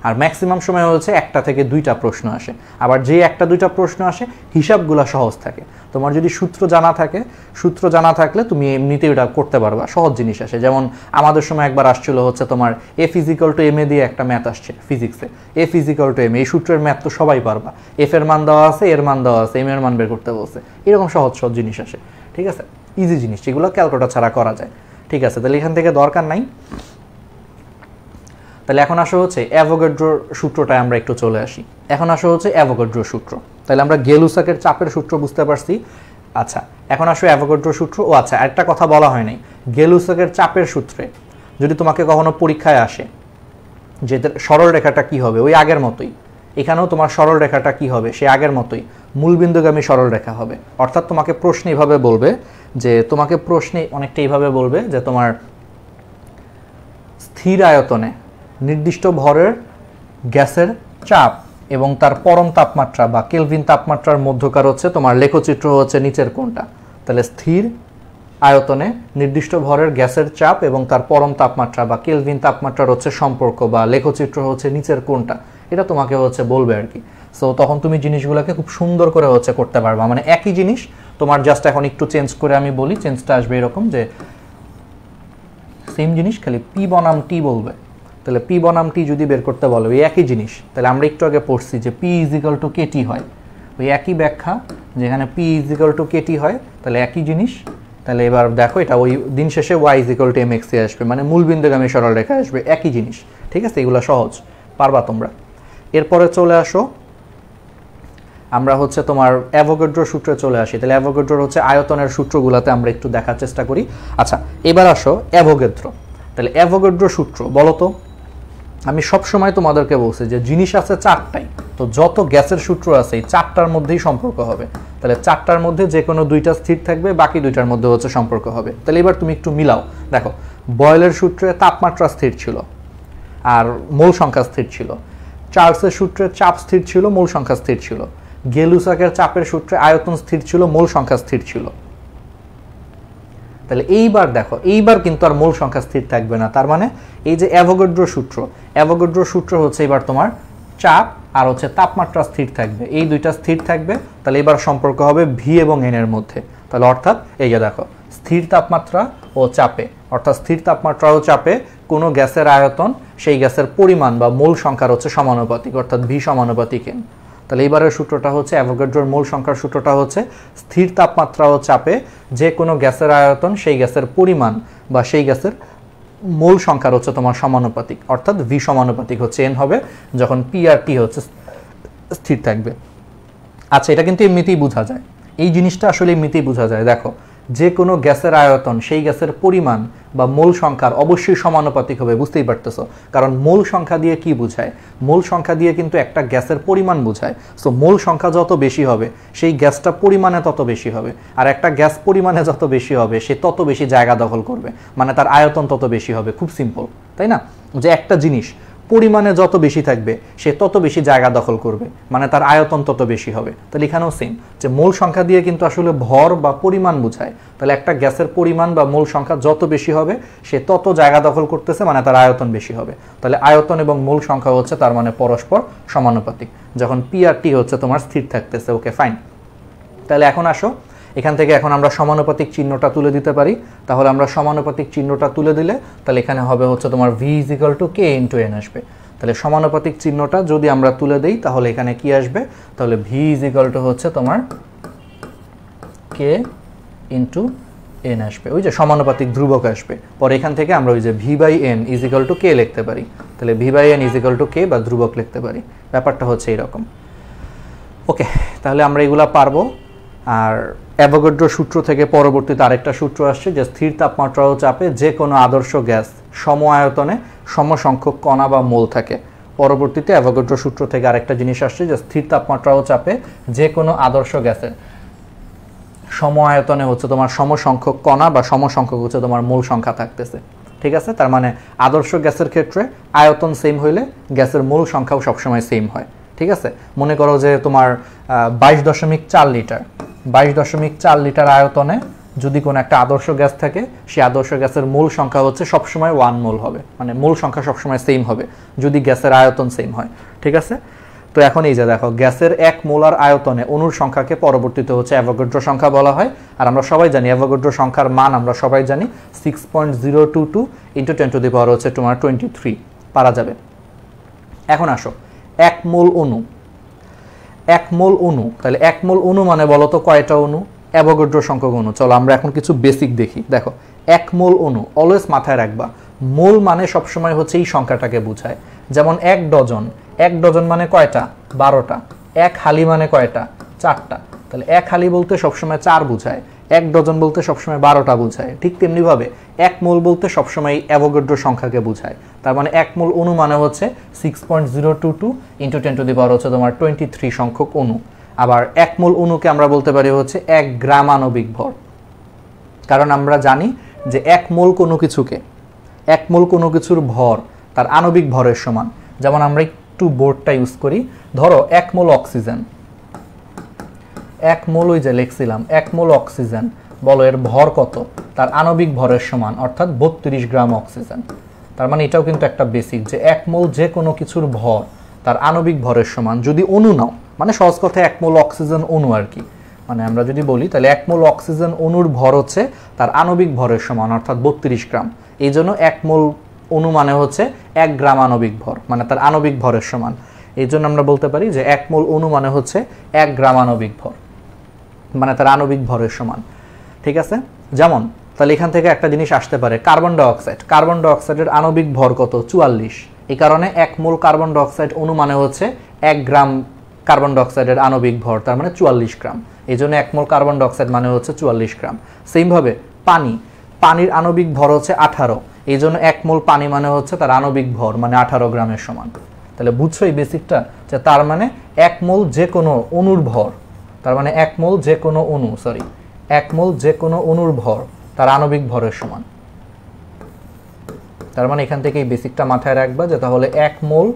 আর ম্যাক্সিমাম সময় হচ্ছে একটা থেকে দুইটা প্রশ্ন আসে আবার যে একটা দুইটা প্রশ্ন আসে হিসাবগুলো সহজ থাকে তোমার যদি সূত্র জানা থাকে সূত্র জানা থাকলে তুমি এমনিতেই ওটা করতে পারবা সহজ জিনিস আসে যেমন আমাদের সময় একবার আসছিল হচ্ছে তোমার a physical to M A দিয়ে একটা ম্যাথ আসছে ফিজিক্সে এ ফিজিক্যাল টু এম এই সূত্রের ম্যাথ তো সবাই পারবা এফ এর মান দেওয়া আছে এর মান দেওয়া আছে এম এর মান বের করতে বলছে এরকম সহজ সহজ জিনিস আসে ঠিক আছে ইজি জিনিস এগুলো ক্যালকুলেটার ছাড়া করা যায় ঠিক আছে তাহলে এখান থেকে দরকার নাই তাহলে এখন আসা হচ্ছে অ্যাভোগাড্রোর সূত্রটায় আমরা একটু চলে আসি এখন আসা হচ্ছে অ্যাভোগেড্রো সূত্র তাহলে আমরা গেলুসাকের চাপের সূত্র বুঝতে পারছি আচ্ছা এখন আসো অ্যাভোগেড্রো সূত্র ও আচ্ছা একটা কথা বলা হয় নাই গেলুসাকের চাপের সূত্রে যদি তোমাকে কখনো পরীক্ষায় আসে যে সরল রেখাটা কি হবে ওই আগের মতোই এখানেও তোমার সরল রেখাটা কি হবে সে আগের মতোই মূলবিন্দুগামী সরল রেখা হবে অর্থাৎ তোমাকে প্রশ্ন এইভাবে বলবে যে তোমাকে প্রশ্নে অনেকটা এইভাবে বলবে যে তোমার স্থির আয়তনে নির্দিষ্ট ভরের গ্যাসের চাপ এবং তার পরম তাপমাত্রা বা কেলভিন তাপমাত্রার মধ্যকার হচ্ছে তোমার লেখচিত্র হচ্ছে নিচের কোনটা তাহলে স্থির আয়তনে নির্দিষ্ট ভরের গ্যাসের চাপ এবং তার পরম তাপমাত্রা বা কেলভিন তাপমাত্রার হচ্ছে সম্পর্ক বা লেখচিত্র হচ্ছে নিচের কোনটা এটা তোমাকে হচ্ছে বলবে আর কি সো তখন তুমি জিনিসগুলোকে খুব সুন্দর করে হচ্ছে করতে পারবা মানে একই জিনিস তোমার জাস্ট এখন একটু চেঞ্জ করে আমি বলি চেঞ্জটা আসবে এরকম যে সেম জিনিস খালি পি বনাম টি বলবে তাহলে পি বনাম টি যদি বের করতে বলো ওই একই জিনিস তাহলে আমরা একটু আগে পড়ছি যে পি ইজিক্যাল টু কেটি হয় ওই একই ব্যাখ্যা যেখানে পি ইজিক্যাল টু কেটি হয় তাহলে একই জিনিস তাহলে এবার দেখো এটা ওই দিন শেষে ওয়াই ইজিক্যাল টু এম এক্সে আসবে মানে মূলবিন্দুগামী সরল রেখা আসবে একই জিনিস ঠিক আছে এগুলো সহজ পারবা তোমরা এরপরে চলে আসো আমরা হচ্ছে তোমার অ্যাভোগেড্রোর সূত্রে চলে আসি তাহলে অ্যাভোগেড্রোর হচ্ছে আয়তনের সূত্রগুলোতে আমরা একটু দেখার চেষ্টা করি আচ্ছা এবার আসো অ্যাভোগেড্রো তাহলে অ্যাভোগেড্রো সূত্র বলো তো আমি সবসময় তোমাদেরকে বলছি যে জিনিস আছে চারটাই তো যত গ্যাসের সূত্র আছে এই চারটার মধ্যেই সম্পর্ক হবে তাহলে চারটার মধ্যে যে কোনো দুইটা স্থির থাকবে বাকি দুইটার মধ্যে হচ্ছে সম্পর্ক হবে তাহলে এবার তুমি একটু মিলাও দেখো বয়লের সূত্রে তাপমাত্রা স্থির ছিল আর মূল সংখ্যা স্থির ছিল চার্লসের সূত্রে চাপ স্থির ছিল মূল সংখ্যা স্থির ছিল গেলুসাকের চাপের সূত্রে আয়তন স্থির ছিল মূল সংখ্যা স্থির ছিল তাহলে এইবার দেখো এইবার কিন্তু আর মূল সংখ্যা স্থির থাকবে না তার মানে এই যে অ্যাভোগোড্রো সূত্র অ্যাভোগোড্রো সূত্র হচ্ছে এবার তোমার চাপ আর হচ্ছে তাপমাত্রা স্থির থাকবে এই দুইটা স্থির থাকবে তাহলে এবার সম্পর্ক হবে ভি এবং এন এর মধ্যে তাহলে অর্থাৎ এই যে দেখো স্থির তাপমাত্রা ও চাপে অর্থাৎ স্থির তাপমাত্রা ও চাপে কোনো গ্যাসের আয়তন সেই গ্যাসের পরিমাণ বা মূল সংখ্যার হচ্ছে সমানুপাতিক অর্থাৎ ভি সমানুপাতিক এন তাহলে এইবারের সূত্রটা হচ্ছে অ্যাভোগাড্রোর মূল সংখ্যার সূত্রটা হচ্ছে স্থির তাপমাত্রা ও চাপে যে কোনো গ্যাসের আয়তন সেই গ্যাসের পরিমাণ বা সেই গ্যাসের মূল সংখ্যার হচ্ছে তোমার সমানুপাতিক অর্থাৎ ভি সমানুপাতিক হচ্ছে এন হবে যখন পি আর টি হচ্ছে স্থির থাকবে আচ্ছা এটা কিন্তু এমনিতেই বোঝা যায় এই জিনিসটা আসলে এমনিতেই বোঝা যায় দেখো যে কোনো গ্যাসের আয়তন সেই গ্যাসের পরিমাণ বা মূল সংখ্যার অবশ্যই সমানুপাতিক হবে বুঝতেই পারতেছ কারণ মূল সংখ্যা দিয়ে কি বোঝায় মূল সংখ্যা দিয়ে কিন্তু একটা গ্যাসের পরিমাণ বোঝায় সো মূল সংখ্যা যত বেশি হবে সেই গ্যাসটা পরিমাণে তত বেশি হবে আর একটা গ্যাস পরিমাণে যত বেশি হবে সে তত বেশি জায়গা দখল করবে মানে তার আয়তন তত বেশি হবে খুব সিম্পল তাই না যে একটা জিনিস পরিমাণে যত বেশি থাকবে সে তত বেশি জায়গা দখল করবে মানে তার আয়তন তত বেশি হবে তাহলে এখানেও সেম যে মূল সংখ্যা দিয়ে কিন্তু আসলে ভর বা পরিমাণ বোঝায় তাহলে একটা গ্যাসের পরিমাণ বা মূল সংখ্যা যত বেশি হবে সে তত জায়গা দখল করতেছে মানে তার আয়তন বেশি হবে তাহলে আয়তন এবং মূল সংখ্যা হচ্ছে তার মানে পরস্পর সমানুপাতিক যখন পি আর টি হচ্ছে তোমার স্থির থাকতেছে ওকে ফাইন তাহলে এখন আসো এখান থেকে এখন আমরা সমানুপাতিক চিহ্নটা তুলে দিতে পারি তাহলে আমরা সমানুপাতিক চিহ্নটা তুলে দিলে তাহলে এখানে হবে হচ্ছে তোমার V is equal to K into N আসবে তাহলে সমানুপাতিক চিহ্নটা যদি আমরা তুলে দেই তাহলে এখানে কি আসবে তাহলে ভি ইজ ইকাল টু হচ্ছে তোমার কে ইন্টু এন আসবে ওই যে সমানুপাতিক ধ্রুবক আসবে পরে এখান থেকে আমরা ওই যে V by N is equal to K লিখতে পারি তাহলে V by N is equal to K বা ধ্রুবক লিখতে পারি ব্যাপারটা হচ্ছে এরকম ওকে তাহলে আমরা এগুলা পারবো আর অ্যাভোগাড্রো সূত্র থেকে পরবর্তীতে আরেকটা সূত্র আসছে যে স্থির তাপমাত্রা ও চাপে যে কোনো আদর্শ গ্যাস সম আয়তনে সমসংখ্যক কণা বা মোল থাকে পরবর্তীতে অ্যাভোগাড্রো সূত্র থেকে আরেকটা জিনিস আসছে যে স্থির তাপমাত্রা ও চাপে যে কোনো আদর্শ গ্যাসের সম আয়তনে হচ্ছে তোমার সমসংখ্যক কণা বা সমসংখ্যক হচ্ছে তোমার মূল সংখ্যা থাকতেছে ঠিক আছে তার মানে আদর্শ গ্যাসের ক্ষেত্রে আয়তন সেম হইলে গ্যাসের মূল সংখ্যাও সবসময় সেম হয় ঠিক আছে মনে করো যে তোমার বাইশ দশমিক চার লিটার বাইশ দশমিক চার লিটার আয়তনে যদি কোনো একটা আদর্শ গ্যাস থাকে সেই আদর্শ গ্যাসের মূল সংখ্যা হচ্ছে সবসময় ওয়ান মোল হবে মানে মূল সংখ্যা সবসময় সেম হবে যদি গ্যাসের আয়তন সেম হয় ঠিক আছে তো এখন এই যে দেখো গ্যাসের এক মোলার আয়তনে অনুর সংখ্যাকে পরবর্তীতে হচ্ছে অ্যাভোগড্রো সংখ্যা বলা হয় আর আমরা সবাই জানি অ্যাভোগড্রো সংখ্যার মান আমরা সবাই জানি six point zero two two into ten to the power হচ্ছে তোমার টোয়েন্টি থ্রি পারা যাবে এখন আসো এক মোল অণু এক মোল অণু তাহলে এক মোল অণু মানে বলো তো কয়টা অণু অ্যাভোগেড্রো সংখ্যক অণু চলো আমরা এখন কিছু বেসিক দেখি দেখো এক মোল অণু অলওয়েজ মাথায় রাখবা মোল মানে সবসময় হচ্ছে এই সংখ্যাটাকে বোঝায় যেমন এক ডজন এক ডজন মানে কয়টা বারোটা এক হালি মানে কয়টা চারটা তাহলে এক হালি বলতে সবসময় চার বোঝায় এক ডজন বলতে সবসময় বারোটা বোঝায় ঠিক তেমনিভাবে এক মোল বলতে সবসময় অ্যাভোগেড্রো সংখ্যাকে বোঝায় তার মানে এক মোল অণু মানে হচ্ছে six point zero two two into ten to the power হচ্ছে তোমার টোয়েন্টি থ্রি সংখ্যক অণু আবার এক মোল অণুকে আমরা বলতে পারি হচ্ছে এক গ্রাম আণবিক ভর কারণ আমরা জানি যে এক মোল কোনো কিছুকে এক মোল কোনো কিছুর ভর তার আণবিক ভরের সমান যেমন আমরা একটু বোর্ডটা ইউজ করি ধরো এক মোল অক্সিজেন এক মোল ওই যে লিখছিলাম এক মোল অক্সিজেন বলো এর ভর কত তার আণবিক ভরের সমান অর্থাৎ বত্রিশ গ্রাম অক্সিজেন তার মানে এটাও কিন্তু একটা বেসিক যে এক মোল যে কোনো কিছুর ভর তার আণবিক ভরের সমান যদি অণু নাও মানে সহজ কথা এক মোল অক্সিজেন অণু আর কি মানে আমরা যদি বলি তাহলে এক মোল অক্সিজেন অণুর ভর হচ্ছে তার আণবিক ভরের সমান অর্থাৎ বত্রিশ গ্রাম এই জন্য এক মোল অণু মানে হচ্ছে এক গ্রাম আণবিক ভর মানে তার আণবিক ভরের সমান এই জন্য আমরা বলতে পারি যে এক মোল অণু মানে হচ্ছে এক গ্রাম আণবিক ভর মানে তার আণবিক ভরের সমান ঠিক আছে যেমন তাহলে এখান থেকে একটা জিনিস আসতে পারে কার্বন ডাইঅক্সাইড কার্বন ডাইঅক্সাইডের আণবিক ভর কত চুয়াল্লিশ এই কারণে এক মোল কার্বন ডাইঅক্সাইড অনুমানে হচ্ছে এক গ্রাম কার্বন ডাইঅক্সাইডের আণবিক ভর তার মানে চুয়াল্লিশ গ্রাম এই জন্য এক মোল কার্বন ডাইঅক্সাইড মানে হচ্ছে চুয়াল্লিশ গ্রাম সেইমভাবে পানি পানির আণবিক ভর হচ্ছে আঠারো এই জন্য এক মোল পানি মানে হচ্ছে তার আণবিক ভর মানে আঠারো গ্রামের সমান তাহলে বুঝছো এই বেসিকটা যে তার মানে এক মোল যে কোনো অনুর ভর তার মানে এক মোল যে কোনো অণু সরি এক মোল যে কোনো অণুর ভর তার আণবিক ভরের সমান তার মানে এখান থেকে এই বেসিকটা মাথায় রাখবা যে তাহলে এক মোল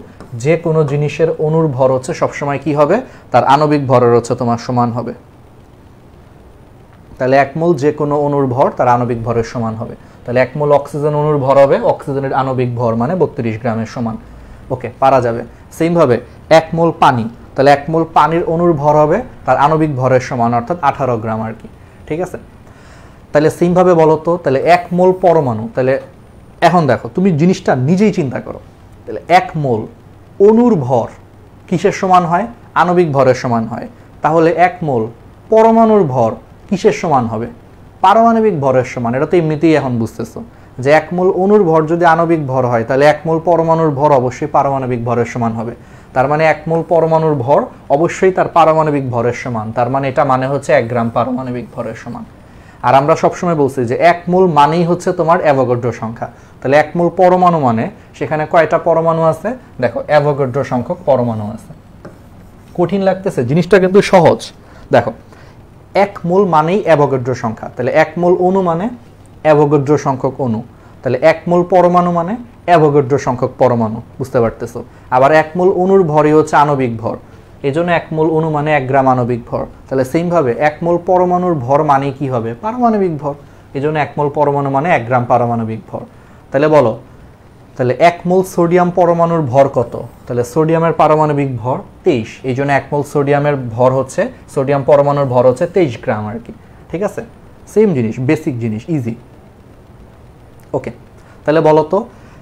যে কোনো জিনিসের অণুর ভর হচ্ছে সবসময় কি হবে তার আণবিক ভরের হচ্ছে তোমার সমান হবে তাহলে এক মোল যে কোনো অণুর ভর তার আণবিক ভরের সমান হবে তাহলে এক মোল অক্সিজেন অণুর ভর হবে অক্সিজেনের আণবিক ভর মানে বত্রিশ গ্রামের সমান ওকে পারা যাবে সেমভাবে এক মোল পানি তাহলে এক মোল পানির অনুর ভর হবে তার আণবিক ভরের সমান অর্থাৎ আঠারো গ্রাম আর কি ঠিক আছে তাহলে সিমভাবে বলো তো তাহলে এক মোল পরমাণু তাহলে এখন দেখো তুমি জিনিসটা নিজেই চিন্তা করো তাহলে এক মোল অনুর ভর কিসের সমান হয় আণবিক ভরের সমান হয় তাহলে এক মোল পরমাণুর ভর কিসের সমান হবে পারমাণবিক ভরের সমান এটা তো এমনিতেই এখন বুঝতেছো যে এক মোল ভর যদি আণবিক ভর হয় তাহলে এক মোল পরমাণুর ভর অবশ্যই পারমাণবিক ভরের সমান হবে তার মানে একমূল পরমাণুর ভর অবশ্যই তার পারমাণবিক ভরের সমান তার মানে এটা মানে হচ্ছে এক গ্রাম পারমাণবিক ভরের সমান আর আমরা সবসময় বলছি যে একমূল মানেই হচ্ছে তোমার অ্যাভোগাড্রো সংখ্যা তাহলে একমূল পরমাণু মানে সেখানে কয়টা পরমাণু আছে দেখো অ্যাভোগাড্রো সংখ্যক পরমাণু আছে কঠিন লাগতেছে জিনিসটা কিন্তু সহজ দেখো এক মূল মানেই অ্যাভোগাড্রো সংখ্যা তাহলে এক মূল অনু মানে অ্যাভোগাড্রো সংখ্যক অনু তাহলে এক মূল পরমাণু মানে অ্যাভোগেড্রো সংখ্যক পরমাণু বুঝতে পারতেছ আবার একমূল অণুর ভরই হচ্ছে আণবিক ভর এই জন্য একমূল অণু মানে এক গ্রাম আণবিক ভর তাহলে সেমভাবে একমূল পরমাণুর ভর মানে কি হবে পারমাণবিক ভর এই জন্য একমূল পরমাণু মানে এক গ্রাম পারমাণবিক ভর তাহলে বলো তাহলে একমূল সোডিয়াম পরমাণুর ভর কত তাহলে সোডিয়ামের পারমাণবিক ভর তেইশ এই জন্য একমূল সোডিয়ামের ভর হচ্ছে সোডিয়াম পরমাণুর ভর হচ্ছে তেইশ গ্রাম আর কি ঠিক আছে সেম জিনিস বেসিক জিনিস ইজি ওকে তাহলে বলো তো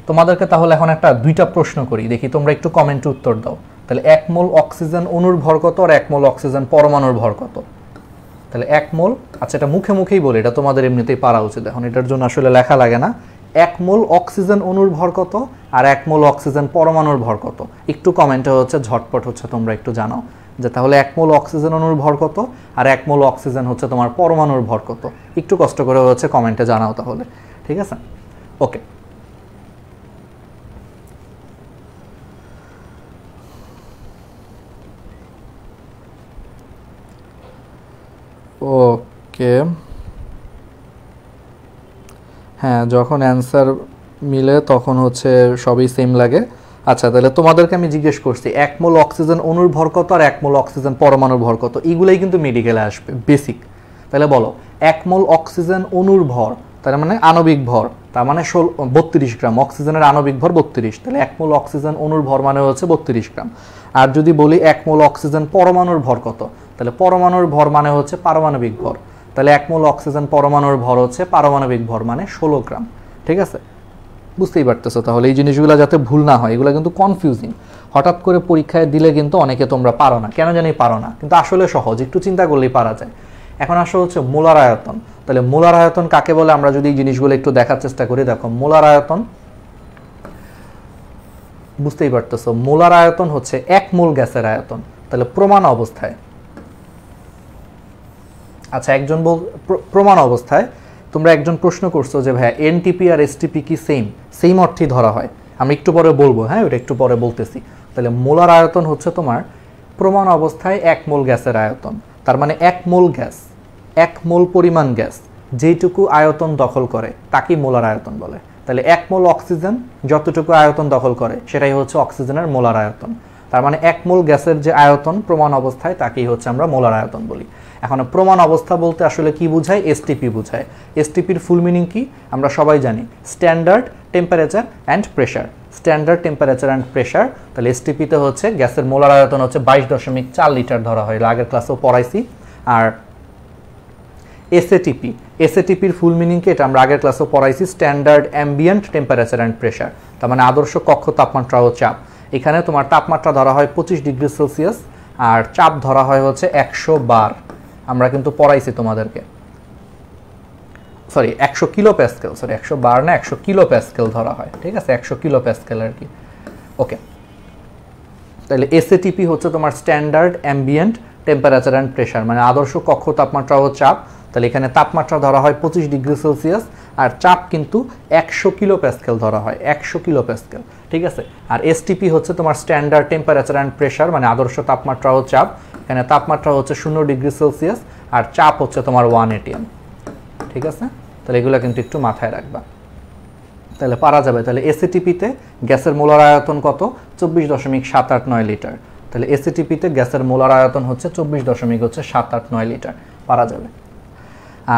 তোমাদেরকে তাহলে এখন একটা দুইটা প্রশ্ন করি দেখি তোমরা একটু কমেন্টে উত্তর দাও তাহলে এক মোল অক্সিজেন অনুর ভর কত আর এক মোল অক্সিজেন পরমাণুর ভর কত তাহলে এক মোল আচ্ছা এটা মুখে মুখেই বলে এটা তোমাদের এমনিতেই পারা উচিত এখন এটার জন্য আসলে লেখা লাগে না এক মোল অক্সিজেন অনুর ভর কত আর এক মোল অক্সিজেন পরমাণুর ভর কত একটু কমেন্টে হচ্ছে ঝটপট হচ্ছে তোমরা একটু জানাও যে তাহলে এক মোল অক্সিজেন অনুর ভর কত আর এক মোল অক্সিজেন হচ্ছে তোমার পরমাণুর ভর কত একটু কষ্ট করে হচ্ছে কমেন্টে জানাও তাহলে ঠিক আছে ওকে ওকে হ্যাঁ যখন অ্যান্সার মিলে তখন হচ্ছে সবই সেম লাগে আচ্ছা তাহলে তোমাদেরকে আমি জিজ্ঞেস করছি এক অক্সিজেন অনুর ভর কত আর এক অক্সিজেন পরমাণুর ভর কত এইগুলাই কিন্তু মেডিকেলে আসবে বেসিক তাহলে বলো এক অক্সিজেন অণুর ভর তার মানে আণবিক ভর তার মানে ষোল বত্রিশ গ্রাম অক্সিজেনের আণবিক ভর বত্রিশ তাহলে এক অক্সিজেন অণুর ভর মানে হচ্ছে বত্রিশ গ্রাম আর যদি বলি এক অক্সিজেন পরমাণুর ভর কত তাহলে পরমাণুর ভর মানে হচ্ছে পারমাণবিক ভর তাহলে একমূল অক্সিজেন পরমাণুর ভর হচ্ছে পারমাণবিক ভর মানে ষোলো গ্রাম ঠিক আছে বুঝতেই পারতেছো তাহলে এই জিনিসগুলো যাতে ভুল না হয় এগুলো কিন্তু কনফিউজিং হঠাৎ করে পরীক্ষায় দিলে কিন্তু অনেকে তোমরা পারো না কেন জানি পারো না কিন্তু আসলে সহজ একটু চিন্তা করলেই পারা যায় এখন আসলে হচ্ছে মোলার আয়তন তাহলে মোলার আয়তন কাকে বলে আমরা যদি এই জিনিসগুলো একটু দেখার চেষ্টা করি দেখো মোলার আয়তন বুঝতেই পারতেছো মোলার আয়তন হচ্ছে এক মোল গ্যাসের আয়তন তাহলে প্রমাণ অবস্থায় আচ্ছা একজন বল প্রমাণ অবস্থায় তোমরা একজন প্রশ্ন করছো যে ভাইয়া এনটিপি আর এসটিপি কি সেম সেম অর্থই ধরা হয় আমি একটু পরে বলবো হ্যাঁ ওটা একটু পরে বলতেছি তাহলে মোলার আয়তন হচ্ছে তোমার প্রমাণ অবস্থায় এক মোল গ্যাসের আয়তন তার মানে এক মোল গ্যাস এক মোল পরিমাণ গ্যাস যেটুকু আয়তন দখল করে তাকেই মোলার আয়তন বলে তাহলে এক মোল অক্সিজেন যতটুকু আয়তন দখল করে সেটাই হচ্ছে অক্সিজেনের মোলার আয়তন তার মানে এক মোল গ্যাসের যে আয়তন প্রমাণ অবস্থায় তাকেই হচ্ছে আমরা মোলার আয়তন বলি এখন প্রমাণ অবস্থা বলতে আসলে কি বোঝায় এসটিপি বোঝায় এসটিপির ফুল মিনিং কি আমরা সবাই জানি standard temperature and pressure standard temperature and pressure তাহলে এসটিপিতে হচ্ছে গ্যাসের মোলার আয়তন হচ্ছে বাইশ দশমিক চার লিটার ধরা হয় আগের ক্লাসেও পড়াইছি আর এসএটিপি এসএটিপির ফুল মিনিংকে এটা আমরা আগের ক্লাসেও পড়াইছি standard ambient temperature and pressure তার মানে আদর্শ কক্ষ তাপমাত্রা ও চাপ এখানে তোমার তাপমাত্রা ধরা হয় পঁচিশ ডিগ্রি সেলসিয়াস আর চাপ ধরা হয় হচ্ছে একশো বার আমরা কিন্তু পড়াইছি তোমাদেরকে সরি একশো কিলো প্যাসকেল সরি একশো বার না একশো কিলো প্যাসকেল ধরা হয় ঠিক আছে একশো কিলো প্যাসকেল আর কি ওকে তাহলে এসএটিপি হচ্ছে তোমার standard ambient temperature and pressure মানে আদর্শ কক্ষ তাপমাত্রা ও চাপ তাহলে এখানে তাপমাত্রা ধরা হয় পঁচিশ ডিগ্রি সেলসিয়াস আর চাপ কিন্তু একশো কিলো প্যাসকেল ধরা হয় একশো কিলো প্যাসকেল ঠিক আছে আর এসটিপি হচ্ছে তোমার স্ট্যান্ডার্ড টেম্পারেচার অ্যান্ড প্রেশার মানে আদর্শ তাপমাত্রা ও চাপ এখানে তাপমাত্রা হচ্ছে শূন্য ডিগ্রি সেলসিয়াস আর চাপ হচ্ছে তোমার ওয়ান এটিএম ঠিক আছে তাহলে এগুলো কিন্তু একটু মাথায় রাখবা তাহলে পারা যাবে তাহলে এসিটিপিতে গ্যাসের মোলার আয়তন কত চব্বিশ দশমিক সাত আট নয় লিটার তাহলে এসিটিপিতে গ্যাসের মোলার আয়তন হচ্ছে চব্বিশ দশমিক হচ্ছে সাত আট নয় লিটার পারা যাবে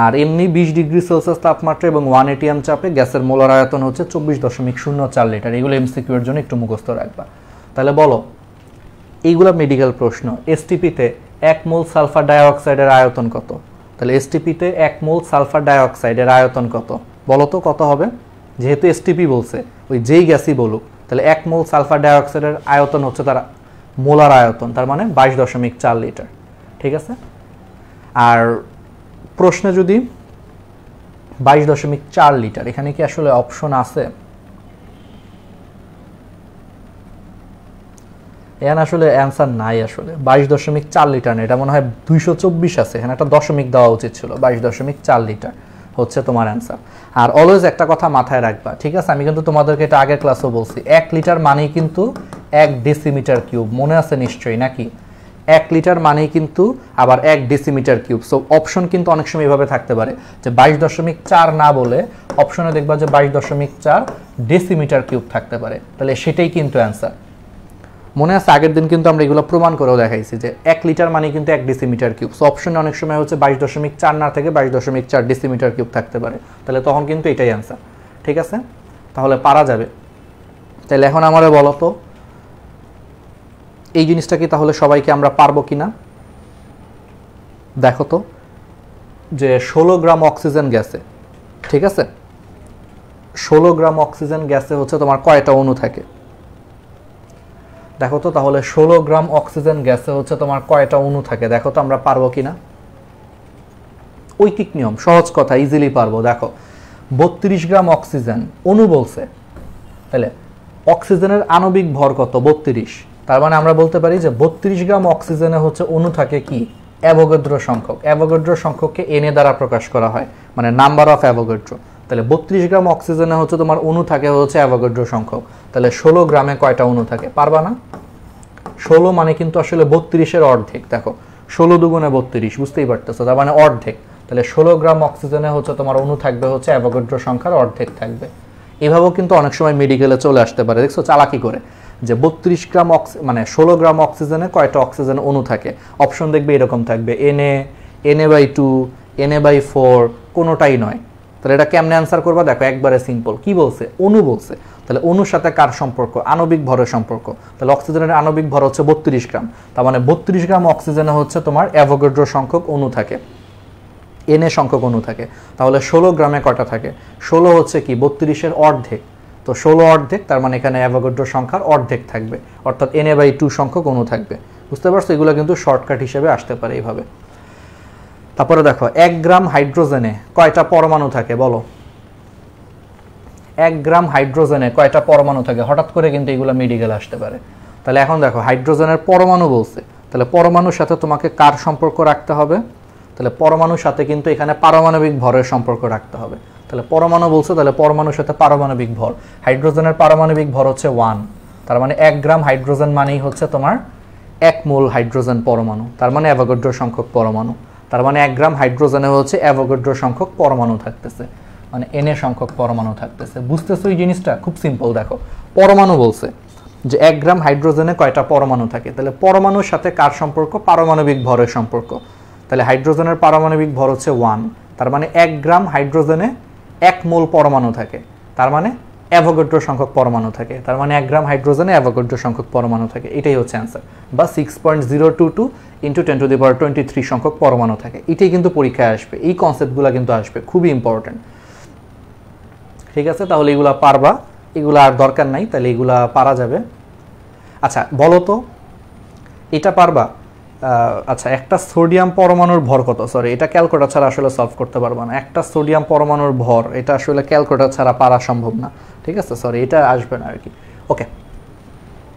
আর এমনি বিশ ডিগ্রি সেলসিয়াস তাপমাত্রা এবং ওয়ান এটিএম চাপে গ্যাসের মোলার আয়তন হচ্ছে চব্বিশ দশমিক শূন্য চার লিটার এগুলো এমসিকিউর জন্য একটু মুখস্থ রাখবা তাহলে বলো এইগুলো মেডিকেল প্রশ্ন এসটিপিতে এক মোল সালফার ডাইঅক্সাইডের আয়তন কত তাহলে এসটিপিতে এক মোল সালফার ডাইঅক্সাইডের আয়তন কত বলতো কত হবে যেহেতু এসটিপি বলছে ওই যেই গ্যাসই বলুক তাহলে এক মোল সালফার ডাইঅক্সাইডের আয়তন হচ্ছে তার মোলার আয়তন তার মানে বাইশ দশমিক চার লিটার ঠিক আছে আর প্রশ্নে যদি বাইশ দশমিক চার লিটার এখানে কি আসলে অপশন আছে এন আসলে অ্যান্সার নাই আসলে বাইশ দশমিক চার লিটার নেই এটা মনে হয় দুইশো চব্বিশ আছে এখানে একটা দশমিক দেওয়া উচিত ছিল বাইশ দশমিক চার লিটার হচ্ছে তোমার অ্যান্সার আর অলওয়েজ একটা কথা মাথায় রাখবা ঠিক আছে আমি কিন্তু তোমাদেরকে এটা আগের ক্লাসও বলছি এক লিটার মানেই কিন্তু এক ডেসিমিটার কিউব মনে আছে নিশ্চয়ই নাকি এক লিটার মানেই কিন্তু আবার এক ডেসিমিটার কিউব সো অপশন কিন্তু অনেক সময় এভাবে থাকতে পারে যে বাইশ দশমিক চার না বলে অপশনে দেখবা যে বাইশ দশমিক চার ডেসিমিটার কিউব থাকতে পারে তাহলে সেটাই কিন্তু অ্যান্সার মনে আছে আগের দিন কিন্তু আমরা এগুলো প্রমাণ করেও দেখাইছি যে এক লিটার মানে কিন্তু এক ডিসিমিটার কিউব সো অপশনে অনেক সময় হচ্ছে বাইশ দশমিক চার না থেকে বাইশ দশমিক চার ডিসিমিটার কিউব থাকতে পারে তাহলে তখন কিন্তু এটাই অ্যান্সার ঠিক আছে তাহলে পারা যাবে তাহলে এখন আমাদের বলতো এই জিনিসটা কি তাহলে সবাইকে আমরা পারবো কি না দেখো তো যে ষোলো গ্রাম অক্সিজেন গ্যাসে ঠিক আছে ষোলো গ্রাম অক্সিজেন গ্যাসে হচ্ছে তোমার কয়টা অণু থাকে দেখো তো তাহলে ষোলো গ্রাম অক্সিজেন গ্যাসে হচ্ছে তোমার কয়টা অণু থাকে দেখো তো আমরা পারবো কি না ঐকিক নিয়ম সহজ কথা ইজিলি পারবো দেখো বত্রিশ গ্রাম অক্সিজেন অণু বলছে তাহলে অক্সিজেনের আণবিক ভর কত বত্রিশ তার মানে আমরা বলতে পারি যে বত্রিশ গ্রাম অক্সিজেনে হচ্ছে অণু থাকে কি অ্যাভোগেড্র সংখ্যক অ্যাভোগেড্র সংখ্যককে এনে দ্বারা প্রকাশ করা হয় মানে নাম্বার অফ অ্যাভোগেড্র তাহলে বত্রিশ গ্রাম অক্সিজেনে হচ্ছে তোমার অণু থাকে হচ্ছে অ্যাভাগড্র সংখ্যক তাহলে ষোলো গ্রামে কয়টা অণু থাকে পারবা না ষোলো মানে কিন্তু আসলে বত্রিশের অর্ধেক দেখো ষোলো দুগুণে বত্রিশ বুঝতেই পারতেছো তার মানে অর্ধেক তাহলে ষোলো গ্রাম অক্সিজেনে হচ্ছে তোমার অণু থাকবে হচ্ছে অ্যাভাগড্র সংখ্যার অর্ধেক থাকবে এভাবেও কিন্তু অনেক সময় মেডিকেলে চলে আসতে পারে দেখছো চালাকি করে যে বত্রিশ গ্রাম অক্সি মানে ষোলো গ্রাম অক্সিজেনে কয়টা অক্সিজেন অণু থাকে অপশন দেখবে এরকম থাকবে NA NA by two NA by four কোনোটাই নয় তাহলে এটা কেমনে অ্যান্সার করবা দেখো একবারে সিম্পল কি বলছে অনু বলছে তাহলে অনুর সাথে কার সম্পর্ক আণবিক ভরের সম্পর্ক তাহলে অক্সিজেনের আণবিক ভর হচ্ছে বত্রিশ গ্রাম তার মানে বত্রিশ গ্রাম অক্সিজেনে হচ্ছে তোমার অ্যাভোগেড্রো সংখ্যক অণু থাকে এনে সংখ্যক অনু থাকে তাহলে ষোলো গ্রামে কটা থাকে ষোলো হচ্ছে কি বত্রিশের অর্ধেক তো ষোলো অর্ধেক তার মানে এখানে অ্যাভোগেড্রো সংখ্যার অর্ধেক থাকবে অর্থাৎ এনে বাই টু সংখ্যক অনু থাকবে বুঝতে পারছো এগুলো কিন্তু শর্টকাট হিসেবে আসতে পারে এইভাবে তারপরে দেখো এক গ্রাম হাইড্রোজেনে কয়টা পরমাণু থাকে বলো এক গ্রাম হাইড্রোজেনে কয়টা পরমাণু থাকে হঠাৎ করে কিন্তু এগুলো মেডিকেল আসতে পারে তাহলে এখন দেখো হাইড্রোজেনের পরমাণু বলছে তাহলে পরমাণুর সাথে তোমাকে কার সম্পর্ক রাখতে হবে তাহলে পরমাণুর সাথে কিন্তু এখানে পারমাণবিক ভরের সম্পর্ক রাখতে হবে তাহলে পরমাণু বলছে তাহলে পরমাণুর সাথে পারমাণবিক ভর হাইড্রোজেনের পারমাণবিক ভর হচ্ছে ওয়ান তার মানে এক গ্রাম হাইড্রোজেন মানেই হচ্ছে তোমার এক মোল হাইড্রোজেন পরমাণু তার মানে অ্যাভাগড্র সংখ্যক পরমাণু তার মানে এক গ্রাম হাইড্রোজেনে হচ্ছে অ্যাভোগেড্রো সংখ্যক পরমাণু থাকতেছে মানে এনে সংখ্যক পরমাণু থাকতেছে বুঝতেছো এই জিনিসটা খুব সিম্পল দেখো পরমাণু বলছে যে এক গ্রাম হাইড্রোজেনে কয়টা পরমাণু থাকে তাহলে পরমাণুর সাথে কার সম্পর্ক পারমাণবিক ভরের সম্পর্ক তাহলে হাইড্রোজেনের পারমাণবিক ভর হচ্ছে ওয়ান তার মানে এক গ্রাম হাইড্রোজেনে এক মোল পরমাণু থাকে তার মানে অ্যাভোগেড্রো সংখ্যক পরমাণু থাকে তার মানে এক গ্রাম হাইড্রোজেনে অ্যাভোগেড্রো সংখ্যক পরমাণু থাকে এটাই হচ্ছে অ্যান্সার বা six point zero two two into ten to the power twenty three সংখ্যক পরমাণু থাকে এটাই কিন্তু পরীক্ষায় আসবে এই কনসেপ্টগুলো কিন্তু আসবে খুবই ইম্পর্ট্যান্ট ঠিক আছে তাহলে এগুলা পারবা এগুলো আর দরকার নাই তাহলে এগুলা পারা যাবে আচ্ছা বলো তো এটা পারবা আচ্ছা একটা সোডিয়াম পরমাণুর ভর কত সরি এটা ক্যালকুলেটর ছাড়া আসলে সলভ করতে পারবো না একটা সোডিয়াম পরমাণুর ভর এটা আসলে ক্যালকুলেটর ছাড়া পারা সম্ভব না ঠিক আছে সরি এটা আসবে না আর কি ওকে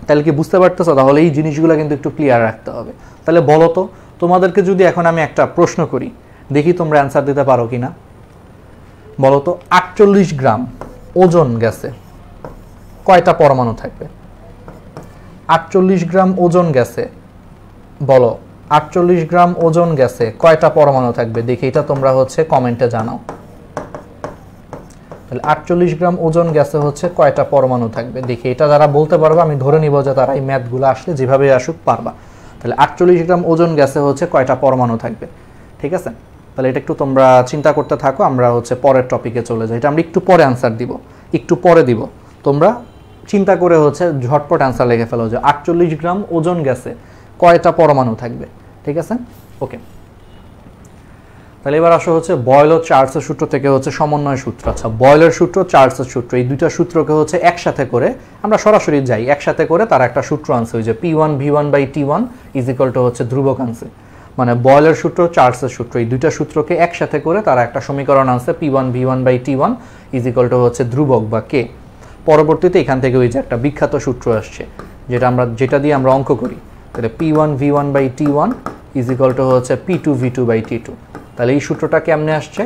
তাহলে কি বুঝতে পারতেছো তাহলে এই জিনিসগুলো কিন্তু একটু ক্লিয়ার রাখতে হবে তাহলে বলো তো তোমাদেরকে যদি এখন আমি একটা প্রশ্ন করি দেখি তোমরা অ্যান্সার দিতে পারো কি না বলো তো আটচল্লিশ গ্রাম ওজন গ্যাসে কয়টা পরমাণু থাকবে আটচল্লিশ গ্রাম ওজন গ্যাসে বলো আটচল্লিশ গ্রাম ওজন গ্যাসে কয়টা পরমাণু থাকবে দেখি এটা তোমরা হচ্ছে কমেন্টে জানাও তাহলে আটচল্লিশ গ্রাম ওজন গ্যাসে হচ্ছে কয়টা পরমাণু থাকবে দেখি এটা যারা বলতে পারবে আমি ধরে নিব যে তারা এই ম্যাথগুলো আসলে যেভাবে আসুক পারবা তাহলে আটচল্লিশ গ্রাম ওজন গ্যাসে হচ্ছে কয়টা পরমাণু থাকবে ঠিক আছে তাহলে এটা একটু তোমরা চিন্তা করতে থাকো আমরা হচ্ছে পরের টপিকে চলে যাই এটা আমরা একটু পরে অ্যান্সার দিব একটু পরে দিব তোমরা চিন্তা করে হচ্ছে ঝটপট অ্যান্সার লিখে ফেলো যে আটচল্লিশ গ্রাম ওজন গ্যাসে কয়টা পরমাণু থাকবে ঠিক আছে ওকে তাহলে এবার আসো হচ্ছে বয়েল ও সূত্র থেকে হচ্ছে সমন্বয় সূত্র আচ্ছা বয়েলের সূত্র চার্লসের সূত্র এই দুইটা সূত্রকে হচ্ছে একসাথে করে আমরা সরাসরি যাই একসাথে করে তার একটা সূত্র আনছে ওই যে P one V one by T one is equal to হচ্ছে ধ্রুবক আনছে মানে বয়েলের সূত্র চার্লসের সূত্র এই দুইটা সূত্রকে একসাথে করে তার একটা সমীকরণ আনছে P one V one by T one is equal to হচ্ছে ধ্রুবক বা কে পরবর্তীতে এখান থেকে ওই যে একটা বিখ্যাত সূত্র আসছে যেটা আমরা যেটা দিয়ে আমরা অঙ্ক করি তাহলে P one V one by T one is equal to হচ্ছে P two V two by T two তাহলে এই সূত্রটা কেমনে আসছে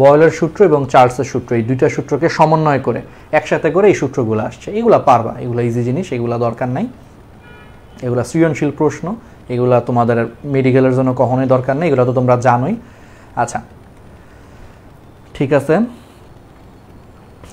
বয়লার সূত্র এবং চার্লসের সূত্র এই দুইটা সূত্রকে সমন্বয় করে একসাথে করে এই সূত্রগুলো আসছে এগুলো পারবা এগুলো ইজি জিনিস এগুলো দরকার নাই এগুলো সৃজনশীল প্রশ্ন এগুলো তোমাদের মেডিকেলের জন্য কখনোই দরকার নেই এগুলো তো তোমরা জানোই আচ্ছা ঠিক আছে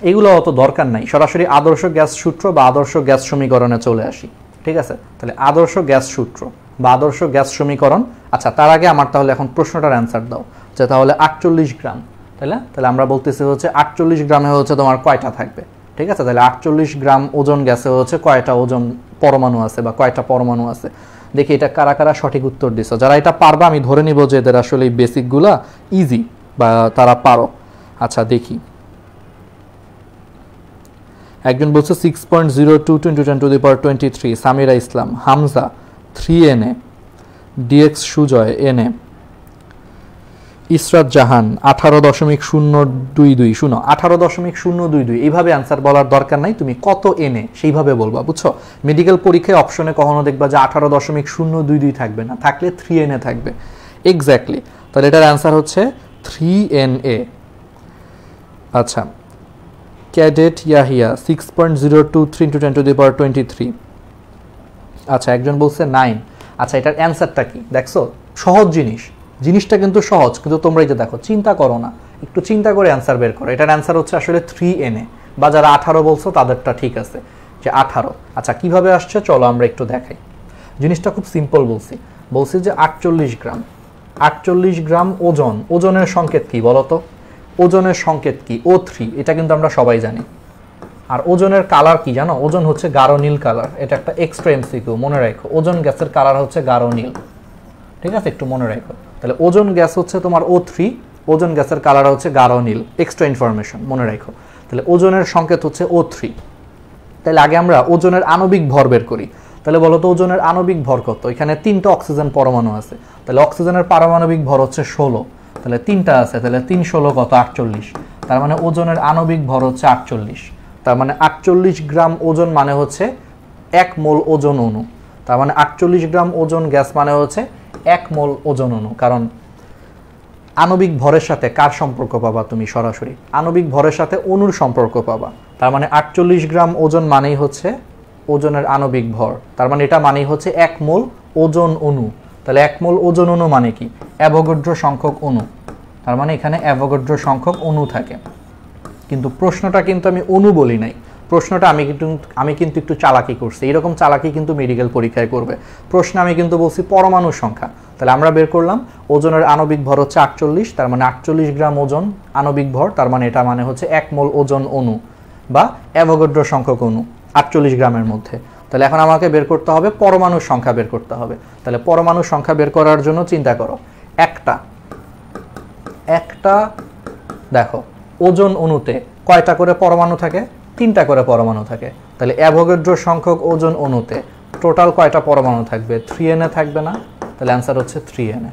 এগুলো অত দরকার নাই সরাসরি আদর্শ গ্যাস সূত্র বা আদর্শ গ্যাস সমীকরণে চলে আসি ঠিক আছে তাহলে আদর্শ গ্যাস সূত্র বা আদর্শ গ্যাস সমীকরণ আচ্ছা তার আগে আমার তাহলে এখন প্রশ্নটার অ্যান্সার দাও যে তাহলে আটচল্লিশ গ্রাম তাই না তাহলে আমরা বলতেছি হচ্ছে আটচল্লিশ গ্রামে হচ্ছে তোমার কয়টা থাকবে ঠিক আছে তাহলে আটচল্লিশ গ্রাম ওজন গ্যাসে হচ্ছে কয়টা ওজন পরমাণু আছে বা কয়টা পরমাণু আছে দেখি এটা কারা কারা সঠিক উত্তর দিছ যারা এটা পারবে আমি ধরে নিব যে এদের আসলে এই বেসিকগুলা ইজি বা তারা পারো আচ্ছা দেখি একজন বলছে six point zero two twenty ten to the power twenty three Samira Islam Hamza three N A ডিএক্স সুজয় এন এ ইসরাত জাহান আঠারো দশমিক শূন্য দুই দুই শূন্য আঠারো দশমিক শূন্য দুই দুই এইভাবে অ্যান্সার বলার দরকার নাই তুমি কত এনে সেইভাবে বলবা বুঝছো মেডিকেল পরীক্ষায় অপশনে কখনো দেখবা যে আঠারো দশমিক শূন্য দুই দুই থাকবে না থাকলে থ্রি এনে থাকবে এক্স্যাক্টলি তাহলে এটার অ্যান্সার হচ্ছে থ্রি এন এ আচ্ছা cadet Yahya six point zero two three into ten to the power twenty three আচ্ছা একজন বলছে নাইন আচ্ছা এটার অ্যান্সারটা কি দেখছো সহজ জিনিস জিনিসটা কিন্তু সহজ কিন্তু তোমরা এটা দেখো চিন্তা করো না একটু চিন্তা করে অ্যান্সার বের করো এটার অ্যান্সার হচ্ছে আসলে থ্রি এনে বা যারা আঠারো বলছো তাদেরটা ঠিক আছে যে আঠারো আচ্ছা কিভাবে আসছে চলো আমরা একটু দেখাই জিনিসটা খুব সিম্পল বলছি বলছি যে আটচল্লিশ গ্রাম আটচল্লিশ গ্রাম ওজন ওজনের সংকেত কি বলো তো ওজনের সংকেত কি ও থ্রি এটা কিন্তু আমরা সবাই জানি আর ওজনের কালার কি জানো ওজন হচ্ছে গাঢ় নীল কালার এটা একটা এক্সট্রা এমসিকিউ মনে রাখো ওজন গ্যাসের কালার হচ্ছে গাঢ় নীল ঠিক আছে একটু মনে রাখো তাহলে ওজন গ্যাস হচ্ছে তোমার ও থ্রি ওজন গ্যাসের কালার হচ্ছে গাঢ় নীল এক্সট্রা ইনফরমেশন মনে রাখো তাহলে ওজনের সংকেত হচ্ছে ও থ্রি তাহলে আগে আমরা ওজনের আণবিক ভর বের করি তাহলে বলো তো ওজনের আণবিক ভর কত এখানে তিনটা অক্সিজেন পরমাণু আছে তাহলে অক্সিজেনের পারমাণবিক ভর হচ্ছে ষোলো তাহলে তিনটা আছে তাহলে তিন ষোলো কত আটচল্লিশ তার মানে ওজনের আণবিক ভর হচ্ছে আটচল্লিশ তার মানে আটচল্লিশ গ্রাম ওজন মানে হচ্ছে এক মোল ওজন অণু তার মানে আটচল্লিশ গ্রাম ওজন গ্যাস মানে হচ্ছে এক মোল ওজন অণু কারণ আণবিক ভরের সাথে কার সম্পর্ক পাবা তুমি সরাসরি আণবিক ভরের সাথে অণুর সম্পর্ক পাবা তার মানে আটচল্লিশ গ্রাম ওজন মানেই হচ্ছে ওজনের আণবিক ভর তার মানে এটা মানেই হচ্ছে এক মোল ওজন অণু তাহলে এক মোল ওজন অণু মানে কি অ্যাভোগড্র সংখ্যক অণু তার মানে এখানে অ্যাভোগড্র সংখ্যক অণু থাকে কিন্তু প্রশ্নটা কিন্তু আমি অণু বলি নাই প্রশ্নটা আমি কিন্তু আমি কিন্তু একটু চালাকি করছি এরকম চালাকি কিন্তু মেডিকেল পরীক্ষায় করবে প্রশ্ন আমি কিন্তু বলছি পরমাণু সংখ্যা তাহলে আমরা বের করলাম ওজনের আণবিক ভর হচ্ছে আটচল্লিশ তার মানে আটচল্লিশ গ্রাম ওজন আণবিক ভর তার মানে এটা মানে হচ্ছে এক মোল ওজন অণু বা অ্যাভোগড্র সংখ্যক অণু আটচল্লিশ গ্রামের মধ্যে তাহলে এখন আমাকে বের করতে হবে পরমাণু সংখ্যা বের করতে হবে তাহলে পরমাণু সংখ্যা বের করার জন্য চিন্তা করো একটা একটা দেখো ওজন অণুতে কয়টা করে পরমাণু থাকে তিনটা করে পরমাণু থাকে তাহলে অ্যাভোগেড্রো সংখ্যক ওজন অণুতে টোটাল কয়টা পরমাণু থাকবে থ্রি এনে থাকবে না তাহলে অ্যান্সার হচ্ছে থ্রি এনে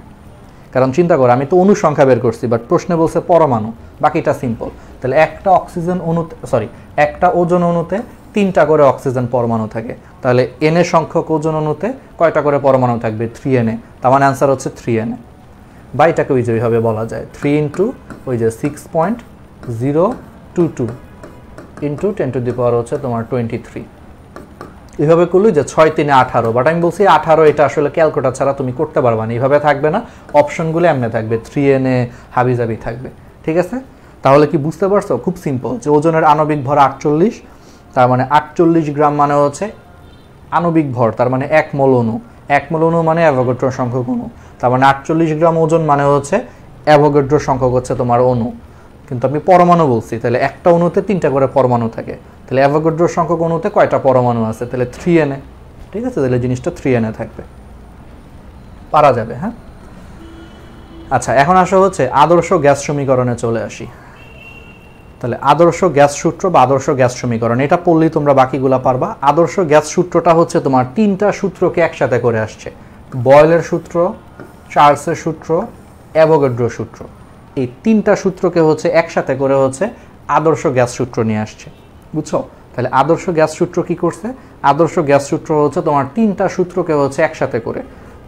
কারণ চিন্তা করো আমি তো অনু সংখ্যা বের করছি বাট প্রশ্নে বলছে পরমাণু বাকিটা সিম্পল তাহলে একটা অক্সিজেন অনুতে সরি একটা ওজন অণুতে তিনটা করে অক্সিজেন পরমাণু থাকে তাহলে এনে সংখ্যক ওজন অণুতে কয়টা করে পরমাণু থাকবে থ্রি এনে তার মানে অ্যান্সার হচ্ছে থ্রি এনে বা এটাকে ওই যে ওইভাবে বলা যায় থ্রি ইন্টু ওই যে six point zero two two into ten to the power হচ্ছে তোমার টোয়েন্টি থ্রি এইভাবে করলো যে ছয় তিনে আঠারো বাট আমি বলছি আঠারো এটা আসলে ক্যালকুলেটার ছাড়া তুমি করতে পারবা না এইভাবে থাকবে না অপশনগুলো এমনি থাকবে থ্রি এনে হাবিজাবি থাকবে ঠিক আছে তাহলে কি বুঝতে পারছো খুব সিম্পল যে ওজনের আণবিক ভর আটচল্লিশ তার মানে আটচল্লিশ গ্রাম মানে হচ্ছে আণবিক ভর তার মানে এক মলনু এক মলনু মানে অ্যাভোগেট্রো সংখ্যক অনু তার মানে আটচল্লিশ গ্রাম ওজন মানে হচ্ছে অ্যাভোগেড্রোর সংখ্যক হচ্ছে তোমার অণু কিন্তু আমি পরমাণু বলছি তাহলে একটা অণুতে তিনটা করে পরমাণু থাকে তাহলে অ্যাভোগেড্রোর সংখ্যক অণুতে কয়টা পরমাণু আছে তাহলে থ্রি এনে ঠিক আছে তাহলে জিনিসটা থ্রি এনে থাকবে পারা যাবে হ্যাঁ আচ্ছা এখন আসা হচ্ছে আদর্শ গ্যাস সমীকরণে চলে আসি তাহলে আদর্শ গ্যাস সূত্র বা আদর্শ গ্যাস সমীকরণ এটা পড়লেই তোমরা বাকিগুলা পারবা আদর্শ গ্যাস সূত্রটা হচ্ছে তোমার তিনটা সূত্রকে একসাথে করে আসছে বয়েলের সূত্র চার্লসের সূত্র অ্যাভোগেড্রো সূত্র এই তিনটা সূত্রকে হচ্ছে একসাথে করে হচ্ছে আদর্শ গ্যাস সূত্র নিয়ে আসছে বুঝছো তাহলে আদর্শ গ্যাস সূত্র কি করছে আদর্শ গ্যাস সূত্র হচ্ছে তোমার তিনটা সূত্রকে হচ্ছে একসাথে করে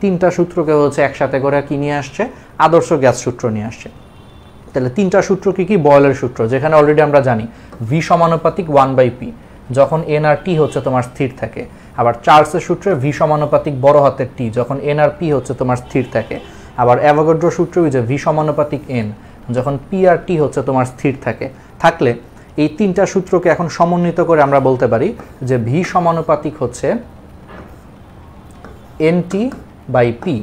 তিনটা সূত্রকে হচ্ছে একসাথে করে কি নিয়ে আসছে আদর্শ গ্যাস সূত্র নিয়ে আসছে তাহলে তিনটা সূত্র কি কি বয়লের সূত্র যেখানে অলরেডি আমরা জানি ভি সমানুপাতিক ওয়ান বাই পি যখন এন আর টি হচ্ছে তোমার স্থির থাকে আবার চার্লসের সূত্রে ভি সমানুপাতিক বড় হাতের টি যখন এন আর পি হচ্ছে তোমার স্থির থাকে আবার অ্যাভাগড্র সূত্র যে ভি সমানুপাতিক এন যখন পি আর টি হচ্ছে তোমার স্থির থাকে থাকলে এই তিনটা সূত্রকে এখন সমন্বিত করে আমরা বলতে পারি যে ভি সমানুপাতিক হচ্ছে এন টি বাই পি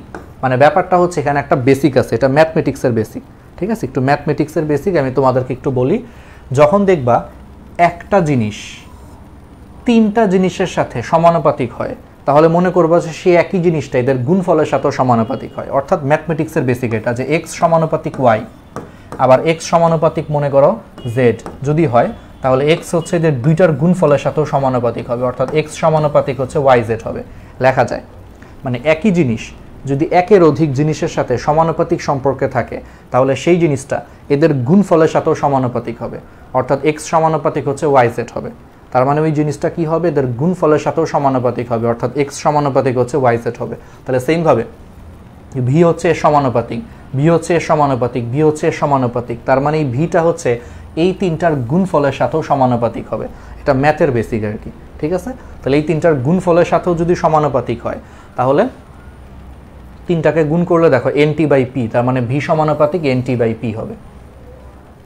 মানে ব্যাপারটা হচ্ছে এখানে একটা বেসিক আছে এটা ম্যাথমেটিক্সের বেসিক ঠিক আছে একটু ম্যাথমেটিক্সের বেসিক আমি তোমাদেরকে একটু বলি যখন দেখবা একটা জিনিস তিনটা জিনিসের সাথে সমানুপাতিক হয় তাহলে মনে করবো যে সে একই জিনিসটা এদের গুণফলের সাথেও সমানুপাতিক হয় অর্থাৎ ম্যাথমেটিক্সের বেসিক এটা যে এক্স সমানুপাতিক ওয়াই আবার এক্স সমানুপাতিক মনে করো জেড যদি হয় তাহলে এক্স হচ্ছে এদের দুইটার গুণফলের সাথেও সমানুপাতিক হবে অর্থাৎ এক্স সমানুপাতিক হচ্ছে ওয়াই জেড হবে লেখা যায় মানে একই জিনিস যদি একের অধিক জিনিসের সাথে সমানুপাতিক সম্পর্কে থাকে তাহলে সেই জিনিসটা এদের গুণফলের সাথেও সমানুপাতিক হবে অর্থাৎ এক্স সমানুপাতিক হচ্ছে ওয়াই জেড হবে তার মানে ওই জিনিসটা কি হবে এদের গুণফলের সাথেও সমানুপাতিক হবে অর্থাৎ এক্স সমানুপাতিক হচ্ছে ওয়াই সেট হবে তাহলে সেমভাবে ভি হচ্ছে এর সমানুপাতিক ভি হচ্ছে এর সমানুপাতিক ভি হচ্ছে এর সমানুপাতিক তার মানে এই ভিটা হচ্ছে এই তিনটার গুণফলের সাথেও সমানুপাতিক হবে এটা ম্যাথের বেসিক আর কি ঠিক আছে তাহলে এই তিনটার গুণফলের সাথেও যদি সমানুপাতিক হয় তাহলে তিনটাকে গুণ করলে দেখো এনটি বাই পি তার মানে ভি সমানুপাতিক এনটি বাই পি হবে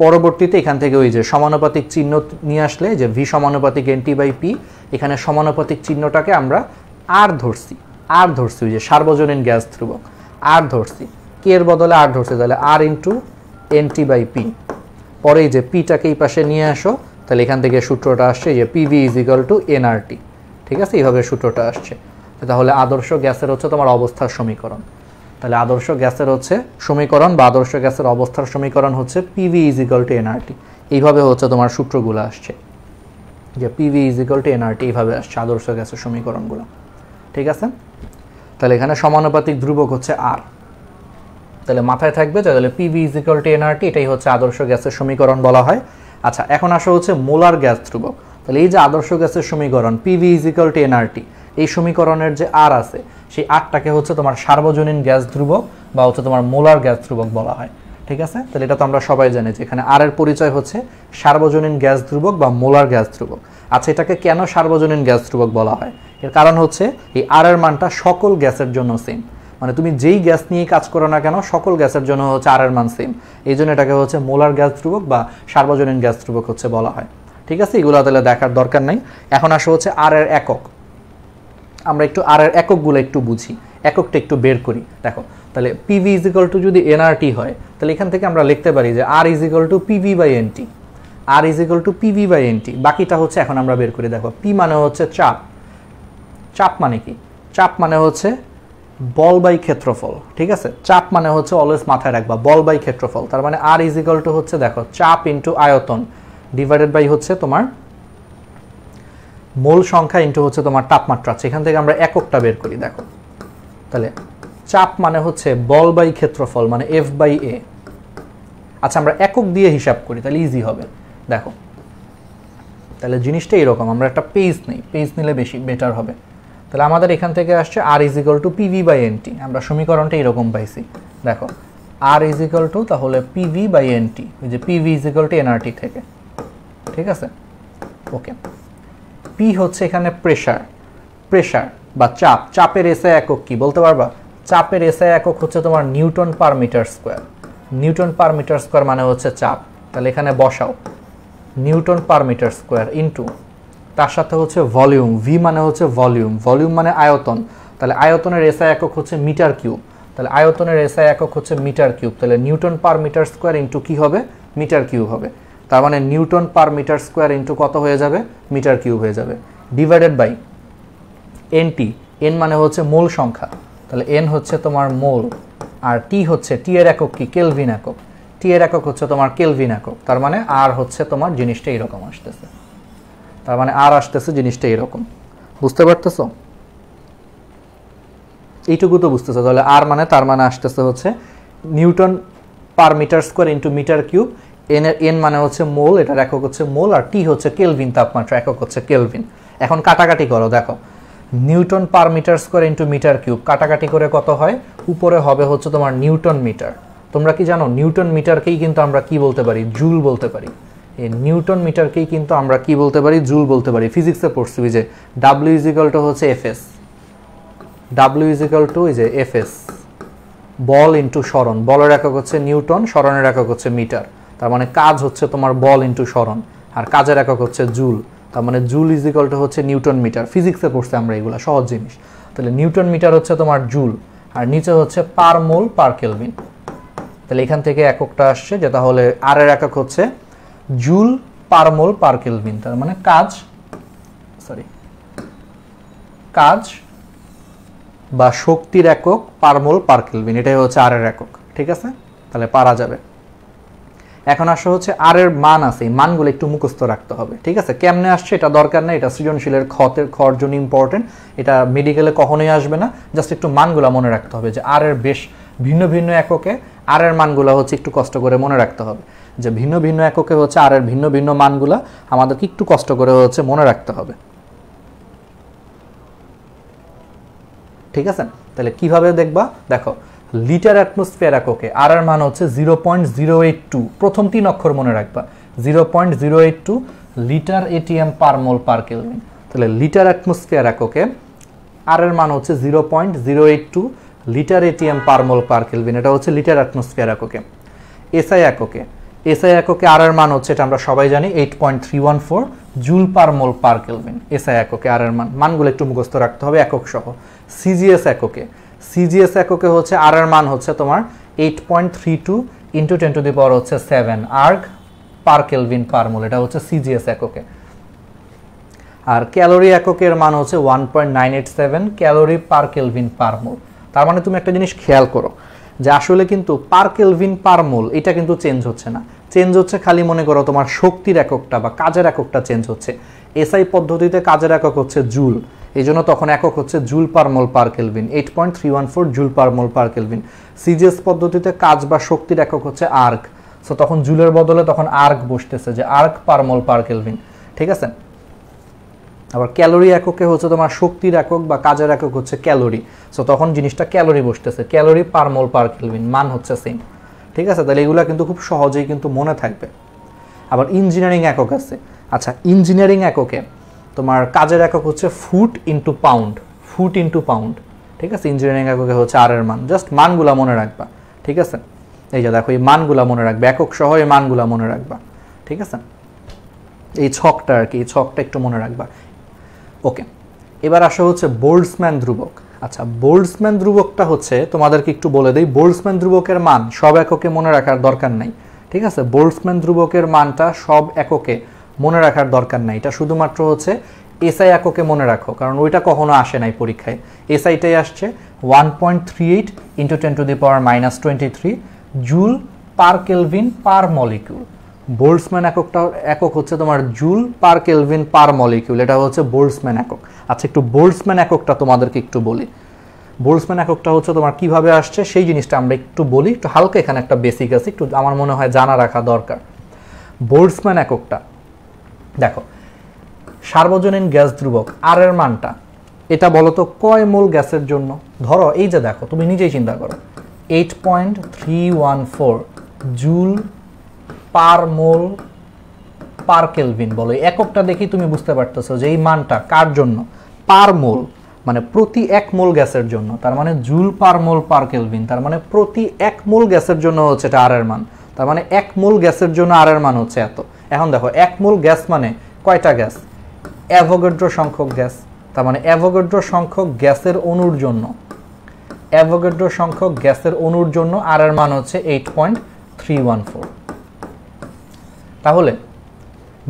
পরবর্তীতে এখান থেকে ওই যে সমানুপাতিক চিহ্ন নিয়ে আসলে যে ভি সমানুপাতিক এনটি বাই পি এখানে সমানুপাতিক চিহ্নটাকে আমরা আর ধরছি আর ধরছি ওই যে সার্বজনীন গ্যাস ধ্রুবক আর ধরছি কে এর বদলে আর ধরছি তাহলে R into NT by P পরে যে পিটাকে এই পাশে নিয়ে আসো তাহলে এখান থেকে সূত্রটা আসছে যে PV is equal to NRT ঠিক আছে এইভাবে সূত্রটা আসছে তাহলে আদর্শ গ্যাসের হচ্ছে তোমার অবস্থার সমীকরণ তাহলে আদর্শ গ্যাসের হচ্ছে সমীকরণ বা আদর্শ গ্যাসের অবস্থার সমীকরণ হচ্ছে PV is equal to NRT এইভাবে হচ্ছে তোমার সূত্রগুলো আসছে যে PV is equal to NRT এইভাবে আসছে আদর্শ গ্যাসের সমীকরণগুলো ঠিক আছে তাহলে এখানে সমানুপাতিক ধ্রুবক হচ্ছে আর তাহলে মাথায় থাকবে যে তাহলে PV is equal to NRT এটাই হচ্ছে আদর্শ গ্যাসের সমীকরণ বলা হয় আচ্ছা এখন আসা হচ্ছে মোলার গ্যাস ধ্রুবক তাহলে এই যে আদর্শ গ্যাসের সমীকরণ PV is equal to nRT এই সমীকরণের যে আর আছে সেই আটটাকে হচ্ছে তোমার সার্বজনীন গ্যাস ধ্রুবক বা হচ্ছে তোমার মোলার গ্যাস ধ্রুবক বলা হয় ঠিক আছে তাহলে এটা তো আমরা সবাই জানি যে এখানে আর এর পরিচয় হচ্ছে সার্বজনীন গ্যাস ধ্রুবক বা মোলার গ্যাস ধ্রুবক আচ্ছা এটাকে কেন সার্বজনীন গ্যাস ধ্রুবক বলা হয় এর কারণ হচ্ছে এই আর এর মানটা সকল গ্যাসের জন্য সেম মানে তুমি যেই গ্যাস নিয়ে কাজ করো না কেন সকল গ্যাসের জন্য হচ্ছে আর এর মান সেম এই জন্য এটাকে হচ্ছে মোলার গ্যাস ধ্রুবক বা সার্বজনীন গ্যাস ধ্রুবক হচ্ছে বলা হয় ঠিক আছে এগুলো তাহলে দেখার দরকার নাই এখন আসো হচ্ছে আর এর একক আমরা একটু আর এককগুলো একটু বুঝি এককটা একটু বের করি দেখো তাহলে পিভি ইজ ইকাল টু যদি এনআরটি হয় তাহলে এখান থেকে আমরা লিখতে পারি যে R is equal to PV by NT R is equal to PV by NT বাকিটা হচ্ছে এখন আমরা বের করি দেখো পি মানে হচ্ছে চাপ চাপ মানে কি চাপ মানে হচ্ছে বল বাই ক্ষেত্রফল ঠিক আছে চাপ মানে হচ্ছে অলওয়েজ মাথায় রাখবা বল বাই ক্ষেত্রফল তার মানে আর ইজ ইকাল টু হচ্ছে দেখো চাপ ইন্টু আয়তন ডিভাইডেড বাই হচ্ছে তোমার মোল সংখ্যা ইন্টু হচ্ছে তোমার তাপমাত্রা সেখান থেকে আমরা এককটা বের করি দেখো তাহলে চাপ মানে হচ্ছে বল বাই ক্ষেত্রফল মানে এফ বাই এ আচ্ছা আমরা একক দিয়ে হিসাব করি তাহলে ইজি হবে দেখো তাহলে জিনিসটা এরকম আমরা একটা পেজ নিই পেজ নিলে বেশি বেটার হবে তাহলে আমাদের এখান থেকে আসছে R is equal to PV by NT আমরা সমীকরণটা এরকম পাইছি দেখো আর ইজ ইকাল টু তাহলে পিভি বাই এনটি ওই যে PV is equal to NRT থেকে ঠিক আছে ওকে পি হচ্ছে এখানে প্রেশার প্রেশার বা চাপ চাপের এসআই একক কি বলতে পারবা চাপের এসআই একক হচ্ছে তোমার newton per metre square newton per metre square মানে হচ্ছে চাপ তাহলে এখানে বসাও newton per metre square into তার সাথে হচ্ছে ভলিউম ভি মানে হচ্ছে ভলিউম ভলিউম মানে আয়তন তাহলে আয়তনের এসআই একক হচ্ছে মিটার কিউব তাহলে আয়তনের এসআই একক হচ্ছে মিটার কিউব তাহলে newton per metre square into কী হবে মিটার কিউব হবে তার মানে newton per metre square into কত হয়ে যাবে মিটার কিউব হয়ে যাবে divided by N T N মানে হচ্ছে মোল সংখ্যা তাহলে এন হচ্ছে তোমার মোল আর টি হচ্ছে টি এর একক কি কেলভিন একক টি এর একক হচ্ছে তোমার কেলভিন একক তার মানে আর হচ্ছে তোমার জিনিসটা এরকম আসতেছে তার মানে আর আসতেছে জিনিসটা এরকম বুঝতে পারতেছো এইটুকু তো বুঝতেছো তাহলে আর মানে তার মানে আসতেছে হচ্ছে newton per metre square into metre cube N N মানে হচ্ছে মোল এটার একক হচ্ছে মোল আর টি হচ্ছে কেলভিন তাপমাত্রা একক হচ্ছে কেলভিন এখন কাটাকাটি করো দেখো newton per metre square into metre cube কাটাকাটি করে কত হয় উপরে হবে হচ্ছে তোমার নিউটন মিটার তোমরা কি জানো নিউটন মিটারকেই কিন্তু আমরা কি বলতে পারি জুল বলতে পারি এই নিউটন মিটারকেই কিন্তু আমরা কি বলতে পারি জুল বলতে পারি ফিজিক্সে পড়ছি যে ডাব্লিউ ইজিক্যাল টু হচ্ছে F S W is equal to যে এফ এস বল ইন্টু সরণ বলের একক হচ্ছে নিউটন সরণের একক হচ্ছে মিটার তার মানে কাজ হচ্ছে তোমার বল ইন্টু সরণ আর কাজের একক হচ্ছে জুল তার মানে জুল ইজ ইকাল টু হচ্ছে নিউটন মিটার ফিজিক্সে পড়ছে আমরা এগুলো সহজ জিনিস তাহলে নিউটন মিটার হচ্ছে তোমার জুল আর নিচে হচ্ছে পার মোল পার কেলভিন তাহলে এখান থেকে এককটা আসছে যেটা হলে আর এর একক হচ্ছে joule per mole per kelvin তার মানে কাজ সরি কাজ বা শক্তির একক পার মোল পার কেলভিন এটাই হচ্ছে আর এর একক ঠিক আছে তাহলে পারা যাবে এখন আসা হচ্ছে আর এর মান আছে মানগুলো একটু মুখস্থ রাখতে হবে ঠিক আছে কেমনে আসছে এটা দরকার না এটা সৃজনশীলের ক্ষতের খর জন্য ইম্পর্টেন্ট এটা মেডিকেলে কখনোই আসবে না জাস্ট একটু মানগুলো মনে রাখতে হবে যে আর এর বেশ ভিন্ন ভিন্ন এককে আর এর মানগুলো হচ্ছে একটু কষ্ট করে মনে রাখতে হবে যে ভিন্ন ভিন্ন এককে হচ্ছে আর এর ভিন্ন ভিন্ন মানগুলো আমাদেরকে একটু কষ্ট করে হচ্ছে মনে রাখতে হবে ঠিক আছে তাহলে কিভাবে দেখবা দেখো লিটার অ্যাটমসফিয়ার এককে আর আর মান হচ্ছে zero point zero eight two প্রথম তিন অক্ষর মনে রাখবা zero point zero eight two litre ATM per mole per kelvin তাহলে লিটার অ্যাটমসফিয়ার এককে আর এর মান হচ্ছে zero point zero eight two litre ATM per mole per kelvin এটা হচ্ছে লিটার অ্যাটমসফিয়ার এককে এসআই এককে এসআই এককে আর এর মান হচ্ছে এটা আমরা সবাই জানি eight point three one four joule per mole per kelvin SI এককে আর এর মান মানগুলো একটু মুখস্থ রাখতে হবে একক সহ সিজিএস এককে সিজিএস এককে হচ্ছে আর এর মান হচ্ছে তোমার eight point three two into ten to the power হচ্ছে seven erg per kelvin per mole এটা হচ্ছে সিজিএস এককে আর ক্যালোরি এককের মান হচ্ছে one point nine eight seven calorie per kelvin per mole তার মানে তুমি একটা জিনিস খেয়াল করো যে আসলে কিন্তু পার কেলভিন পার মোল এটা কিন্তু চেঞ্জ হচ্ছে না চেঞ্জ হচ্ছে খালি মনে করো তোমার শক্তির এককটা বা কাজের এককটা চেঞ্জ হচ্ছে এসআই পদ্ধতিতে কাজের একক হচ্ছে জুল এই জন্য তখন একক হচ্ছে joule per mole per kelvin eight point three one four joule per mole per kelvin CGS পদ্ধতিতে কাজ বা শক্তির একক হচ্ছে আর্ক সো তখন জুলের বদলে তখন আর্ক বসতেছে যে আর্ক পার মোল পার কেলভিন ঠিক আছে আবার ক্যালোরি এককে হচ্ছে তোমার শক্তির একক বা কাজের একক হচ্ছে ক্যালোরি সো তখন জিনিসটা ক্যালোরি বসতেছে calorie per mole per kelvin মান হচ্ছে সেম ঠিক আছে তাহলে এগুলো কিন্তু খুব সহজেই কিন্তু মনে থাকবে আবার ইঞ্জিনিয়ারিং একক আছে আচ্ছা ইঞ্জিনিয়ারিং এককে তোমার কাজের একক হচ্ছে foot into pound foot into pound ঠিক আছে ইঞ্জিনিয়ারিং এককে হচ্ছে আর এর মান জাস্ট মানগুলা মনে রাখবা ঠিক আছে এই যে দেখো এই মানগুলা মনে রাখবে একক সহ এই মানগুলা মনে রাখবা ঠিক আছে এই ছকটা আর কি এই ছকটা একটু মনে রাখবা ওকে এবার আসা হচ্ছে বোল্ডসম্যান ধ্রুবক আচ্ছা বোল্ডসম্যান ধ্রুবকটা হচ্ছে তোমাদেরকে একটু বলে দেই বোল্ডসম্যান ধ্রুবকের মান সব এককে মনে রাখার দরকার নাই ঠিক আছে বোল্ডসম্যান ধ্রুবকের মানটা সব এককে মনে রাখার দরকার নাই এটা শুধুমাত্র হচ্ছে এসআই এককে মনে রাখো কারণ ওইটা কখনো আসে নাই পরীক্ষায় এসআইটাই আসছে one point three eight into ten to the power minus twenty three joule per kelvin per molecule Boltzmann এককটা একক হচ্ছে তোমার joule per kelvin per molecule এটা হচ্ছে বোলসম্যান একক আচ্ছা একটু বোলসম্যান এককটা তোমাদেরকে একটু বলি বোলসম্যান এককটা হচ্ছে তোমার কিভাবে আসছে সেই জিনিসটা আমরা একটু বলি একটু হালকা এখানে একটা বেসিক আছে একটু আমার মনে হয় জানা রাখা দরকার বোলসম্যান এককটা দেখো সার্বজনীন গ্যাস ধ্রুবক আর এর মানটা এটা বলো তো কয় মোল গ্যাসের জন্য ধরো এই যে দেখো তুমি নিজেই চিন্তা করো eight point three one four joule per mole per kelvin বলো এককটা দেখি তুমি বুঝতে পারতেছো যে এই মানটা কার জন্য পার মোল মানে প্রতি এক মোল গ্যাসের জন্য তার মানে joule per mole per kelvin তার মানে প্রতি এক মোল গ্যাসের জন্য হচ্ছে এটা আর এর মান তার মানে এক মোল গ্যাসের জন্য আর এর মান হচ্ছে এত এখন দেখো মূল গ্যাস মানে কয়টা গ্যাস অ্যাভোগেড্রো সংখ্যক গ্যাস তার মানে অ্যাভোগেড্রো সংখ্যক গ্যাসের অণুর জন্য অ্যাভোগেড্রো সংখ্যক গ্যাসের অণুর জন্য আর এর মান হচ্ছে এইট তাহলে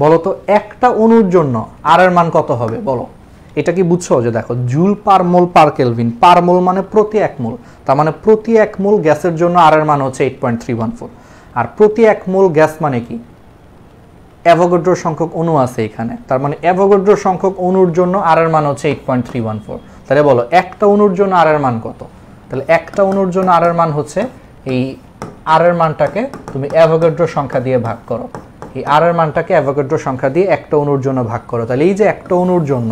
বলো তো একটা অণুর জন্য আর এর মান কত হবে বলো এটা কি বুঝছো যে দেখো joule per mole per kelvin per মোল মানে প্রতি এক মোল তার মানে প্রতি এক মোল গ্যাসের জন্য আর এর মান হচ্ছে eight point three one four আর প্রতি এক মোল গ্যাস মানে কি অ্যাভোগোড্রো সংখ্যক অণু আছে এখানে তার মানে অ্যাভোগোড্রো সংখ্যক অণুর জন্য আর এর মান হচ্ছে eight point three one four তাহলে বলো একটা অণুর জন্য আর এর মান কত তাহলে একটা অণুর জন্য আর এর মান হচ্ছে এই আর এর মানটাকে তুমি অ্যাভোগোড্রো সংখ্যা দিয়ে ভাগ করো এই আর এর মানটাকে অ্যাভোগোড্রো সংখ্যা দিয়ে একটা অণুর জন্য ভাগ করো তাহলে এই যে একটা অণুর জন্য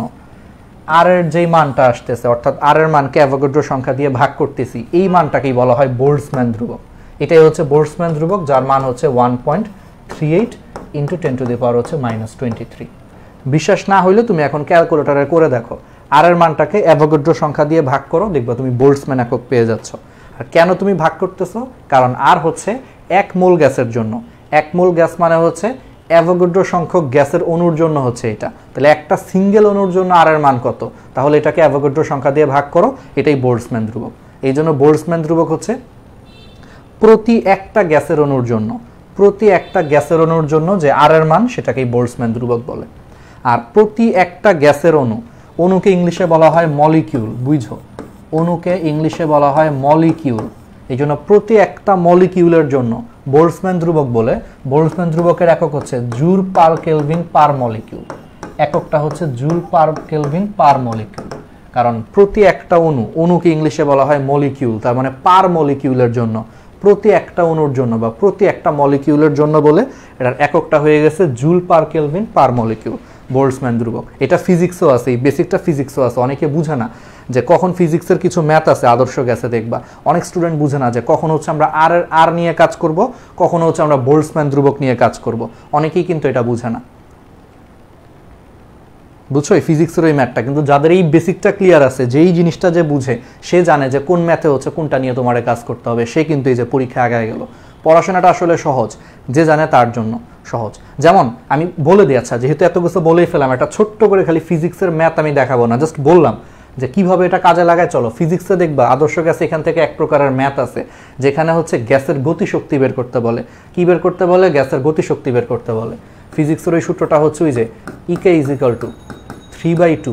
আর এর যেই মানটা আসতেছে অর্থাৎ আর এর মানকে অ্যাভোগোড্রো সংখ্যা দিয়ে ভাগ করতেছি এই মানটাকেই বলা হয় বোলসম্যান ধ্রুবক এটাই হচ্ছে বোলসম্যান ধ্রুবক যার মান হচ্ছে one point three eight into ten to the power হচ্ছে মাইনাস টোয়েন্টি থ্রি বিশ্বাস না হইলে তুমি এখন ক্যালকুলেটারে করে দেখো আর এর মানটাকে অ্যাভোগড্র সংখ্যা দিয়ে ভাগ করো দেখবা তুমি বোল্টসম্যান একক পেয়ে যাচ্ছ আর কেন তুমি ভাগ করতেছো কারণ আর হচ্ছে এক মোল গ্যাসের জন্য এক মোল গ্যাস মানে হচ্ছে অ্যাভোগড্র সংখ্যক গ্যাসের অণুর জন্য হচ্ছে এটা তাহলে একটা সিঙ্গেল অণুর জন্য আর এর মান কত তাহলে এটাকে অ্যাভোগড্র সংখ্যা দিয়ে ভাগ করো এটাই বোল্টসম্যান ধ্রুবক এই জন্য বোল্টসম্যান ধ্রুবক হচ্ছে প্রতি একটা গ্যাসের অণুর জন্য প্রতি একটা গ্যাসের অণুর জন্য যে আর এর মান সেটাকেই বোলসম্যান ধ্রুবক বলে আর প্রতি একটা গ্যাসের অণু অণুকে ইংলিশে বলা হয় মলিকিউল বুঝো অণুকে ইংলিশে বলা হয় মলিকিউল এই জন্য প্রতি একটা মলিকিউলের জন্য বোলসম্যান ধ্রুবক বলে বোলসম্যান ধ্রুবকের একক হচ্ছে joule per kelvin per molecule এককটা হচ্ছে joule per kelvin per molecule কারণ প্রতি একটা অণু অণুকে ইংলিশে বলা হয় মলিকিউল তার মানে পার মলিকিউলের জন্য প্রতি একটা অণুর জন্য বা প্রতি একটা মলিকিউলের জন্য বলে এটার এককটা হয়ে গেছে joule per kelvin per molecule Boltzmann ধ্রুবক এটা ফিজিক্সও আছে এই বেসিকটা ফিজিক্সও আছে অনেকে বুঝে না যে কখন ফিজিক্সের কিছু ম্যাথ আছে আদর্শ গ্যাসে দেখবা অনেক স্টুডেন্ট বুঝে না যে কখন হচ্ছে আমরা আর আর নিয়ে কাজ করব কখন হচ্ছে আমরা বোল্ডসম্যান ধ্রুবক নিয়ে কাজ করব অনেকেই কিন্তু এটা বুঝে না বুঝছো এই ফিজিক্সের ওই ম্যাথটা কিন্তু যাদের এই বেসিকটা ক্লিয়ার আছে যেই জিনিসটা যে বুঝে সে জানে যে কোন ম্যাথে হচ্ছে কোনটা নিয়ে তোমার কাজ করতে হবে সে কিন্তু এই যে পরীক্ষা আগায় গেল পড়াশোনাটা আসলে সহজ যে জানে তার জন্য সহজ যেমন আমি বলে দিই আচ্ছা যেহেতু এত কিছু বলেই ফেলাম একটা ছোট্ট করে খালি ফিজিক্সের ম্যাথ আমি দেখাবো না জাস্ট বললাম যে কিভাবে এটা কাজে লাগায় চলো ফিজিক্সে দেখবা আদর্শ গ্যাস এখান থেকে এক প্রকারের ম্যাথ আছে যেখানে হচ্ছে গ্যাসের গতিশক্তি বের করতে বলে কি বের করতে বলে গ্যাসের গতিশক্তি বের করতে বলে ফিজিক্সের ওই সূত্রটা হচ্ছে ওই যে E K is equal to three by two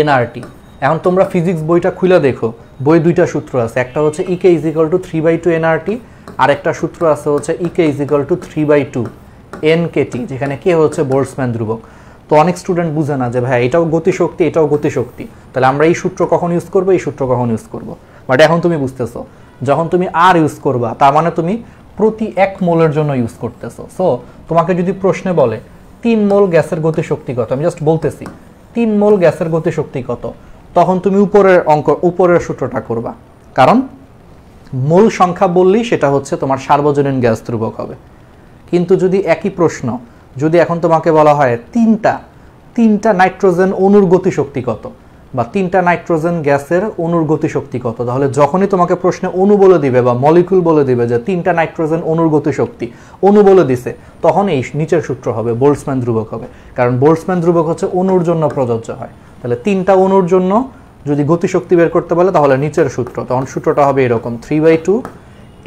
NRT এখন তোমরা ফিজিক্স বইটা খুলে দেখো বই দুইটা সূত্র আছে একটা হচ্ছে E K is equal to three by two NRT আর একটা সূত্র আছে হচ্ছে E K is equal to three by two NKT যেখানে কে হচ্ছে বোর্ডসম্যান ধ্রুবক তো অনেক স্টুডেন্ট বুঝে না যে ভাই এটাও গতিশক্তি এটাও গতিশক্তি তাহলে আমরা এই সূত্র কখন ইউজ করবো এই সূত্র কখন ইউজ করবো বাট এখন তুমি বুঝতেছো যখন তুমি আর ইউজ করবা তার মানে তুমি প্রতি এক মোলের জন্য ইউজ করতেছো সো তোমাকে যদি প্রশ্নে বলে তিন মোল গ্যাসের গতি শক্তি কত আমি জাস্ট বলতেছি তিন মোল গ্যাসের গতি শক্তি কত তখন তুমি উপরের অঙ্ক উপরের সূত্রটা করবা কারণ মূল সংখ্যা বললেই সেটা হচ্ছে তোমার সার্বজনীন গ্যাস ধ্রুবক হবে কিন্তু যদি একই প্রশ্ন যদি এখন তোমাকে বলা হয় তিনটা তিনটা নাইট্রোজেন অনুর শক্তি কত বা তিনটা নাইট্রোজেন গ্যাসের অনুর গতি শক্তি কত তাহলে যখনই তোমাকে প্রশ্নে অনু বলে দিবে বা মলিকুল বলে দিবে যে তিনটা নাইট্রোজেন অনুর গতি শক্তি অণু বলে দিছে তখন এই নিচের সূত্র হবে বোলসম্যান ধ্রুবক হবে কারণ বোলসম্যান ধ্রুবক হচ্ছে অনুর জন্য প্রযোজ্য হয় তাহলে তিনটা অনুর জন্য যদি গতিশক্তি বের করতে বলে তাহলে নিচের সূত্র তখন সূত্রটা হবে এরকম থ্রি বাই টু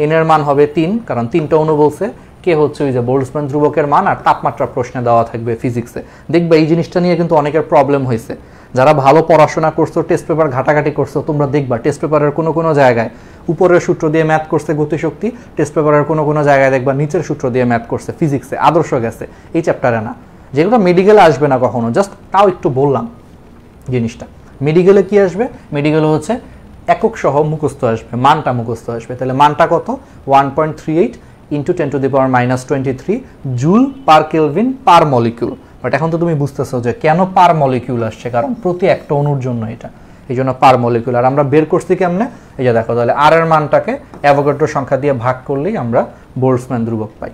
এনের মান হবে তিন কারণ তিনটা অনু বলছে কে হচ্ছে ওই যে বোল্টসম্যান ধ্রুবকের মান আর তাপমাত্রা প্রশ্নে দেওয়া থাকবে ফিজিক্সে দেখবে এই জিনিসটা নিয়ে কিন্তু অনেকের প্রবলেম হয়েছে যারা ভালো পড়াশোনা করছো টেস্ট পেপার ঘাটাঘাটি করছো তোমরা দেখবা টেস্ট পেপারের কোনো কোনো জায়গায় উপরের সূত্র দিয়ে ম্যাথ করছে গতিশক্তি টেস্ট পেপারের কোনো কোনো জায়গায় দেখবা নিচের সূত্র দিয়ে ম্যাথ করছে ফিজিক্সে আদর্শ গেছে এই চ্যাপ্টারে না যেগুলো মেডিকেলে আসবে না কখনো জাস্ট তাও একটু বললাম জিনিসটা মেডিকেলে কি আসবে মেডিকেলে হচ্ছে একক সহ মুখস্থ আসবে মানটা মুখস্থ আসবে তাহলে মানটা কত one point three eight into ten to the power minus twenty three joule per kelvin per molecule but এখন তো তুমি বুঝতেছো যে কেন পার মলিকিউল আসছে কারণ প্রতি একটা অনুর জন্য এটা এই জন্য পার মলিকিউল আর আমরা বের করছি কেমনে এই যে দেখো তাহলে আর এর মানটাকে অ্যাভোগেট্রো সংখ্যা দিয়ে ভাগ করলেই আমরা বোলসম্যান ধ্রুবক পাই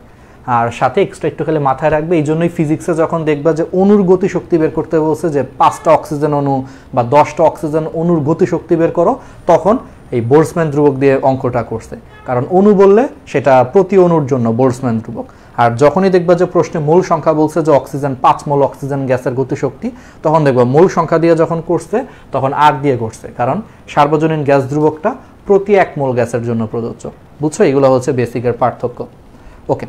আর সাথে এক্সট্রা একটু খেলে মাথায় রাখবে এই জন্যই ফিজিক্সে যখন দেখবা যে অনুর গতি শক্তি বের করতে বলছে যে পাঁচটা অক্সিজেন অণু বা দশটা অক্সিজেন অনুর গতি শক্তি বের করো তখন এই বোলসম্যান ধ্রুবক দিয়ে অঙ্কটা করছে কারণ অনু বললে সেটা প্রতি অনুর জন্য বোলসম্যান ধ্রুবক আর যখনই দেখবা যে প্রশ্নে মূল সংখ্যা বলছে যে অক্সিজেন পাঁচ মোল অক্সিজেন গ্যাসের গতিশক্তি তখন দেখবা মূল সংখ্যা দিয়ে যখন করছে তখন আর দিয়ে করছে কারণ সার্বজনীন গ্যাস ধ্রুবকটা প্রতি এক মোল গ্যাসের জন্য প্রযোজ্য বুঝছো এগুলো হচ্ছে বেসিকের পার্থক্য ওকে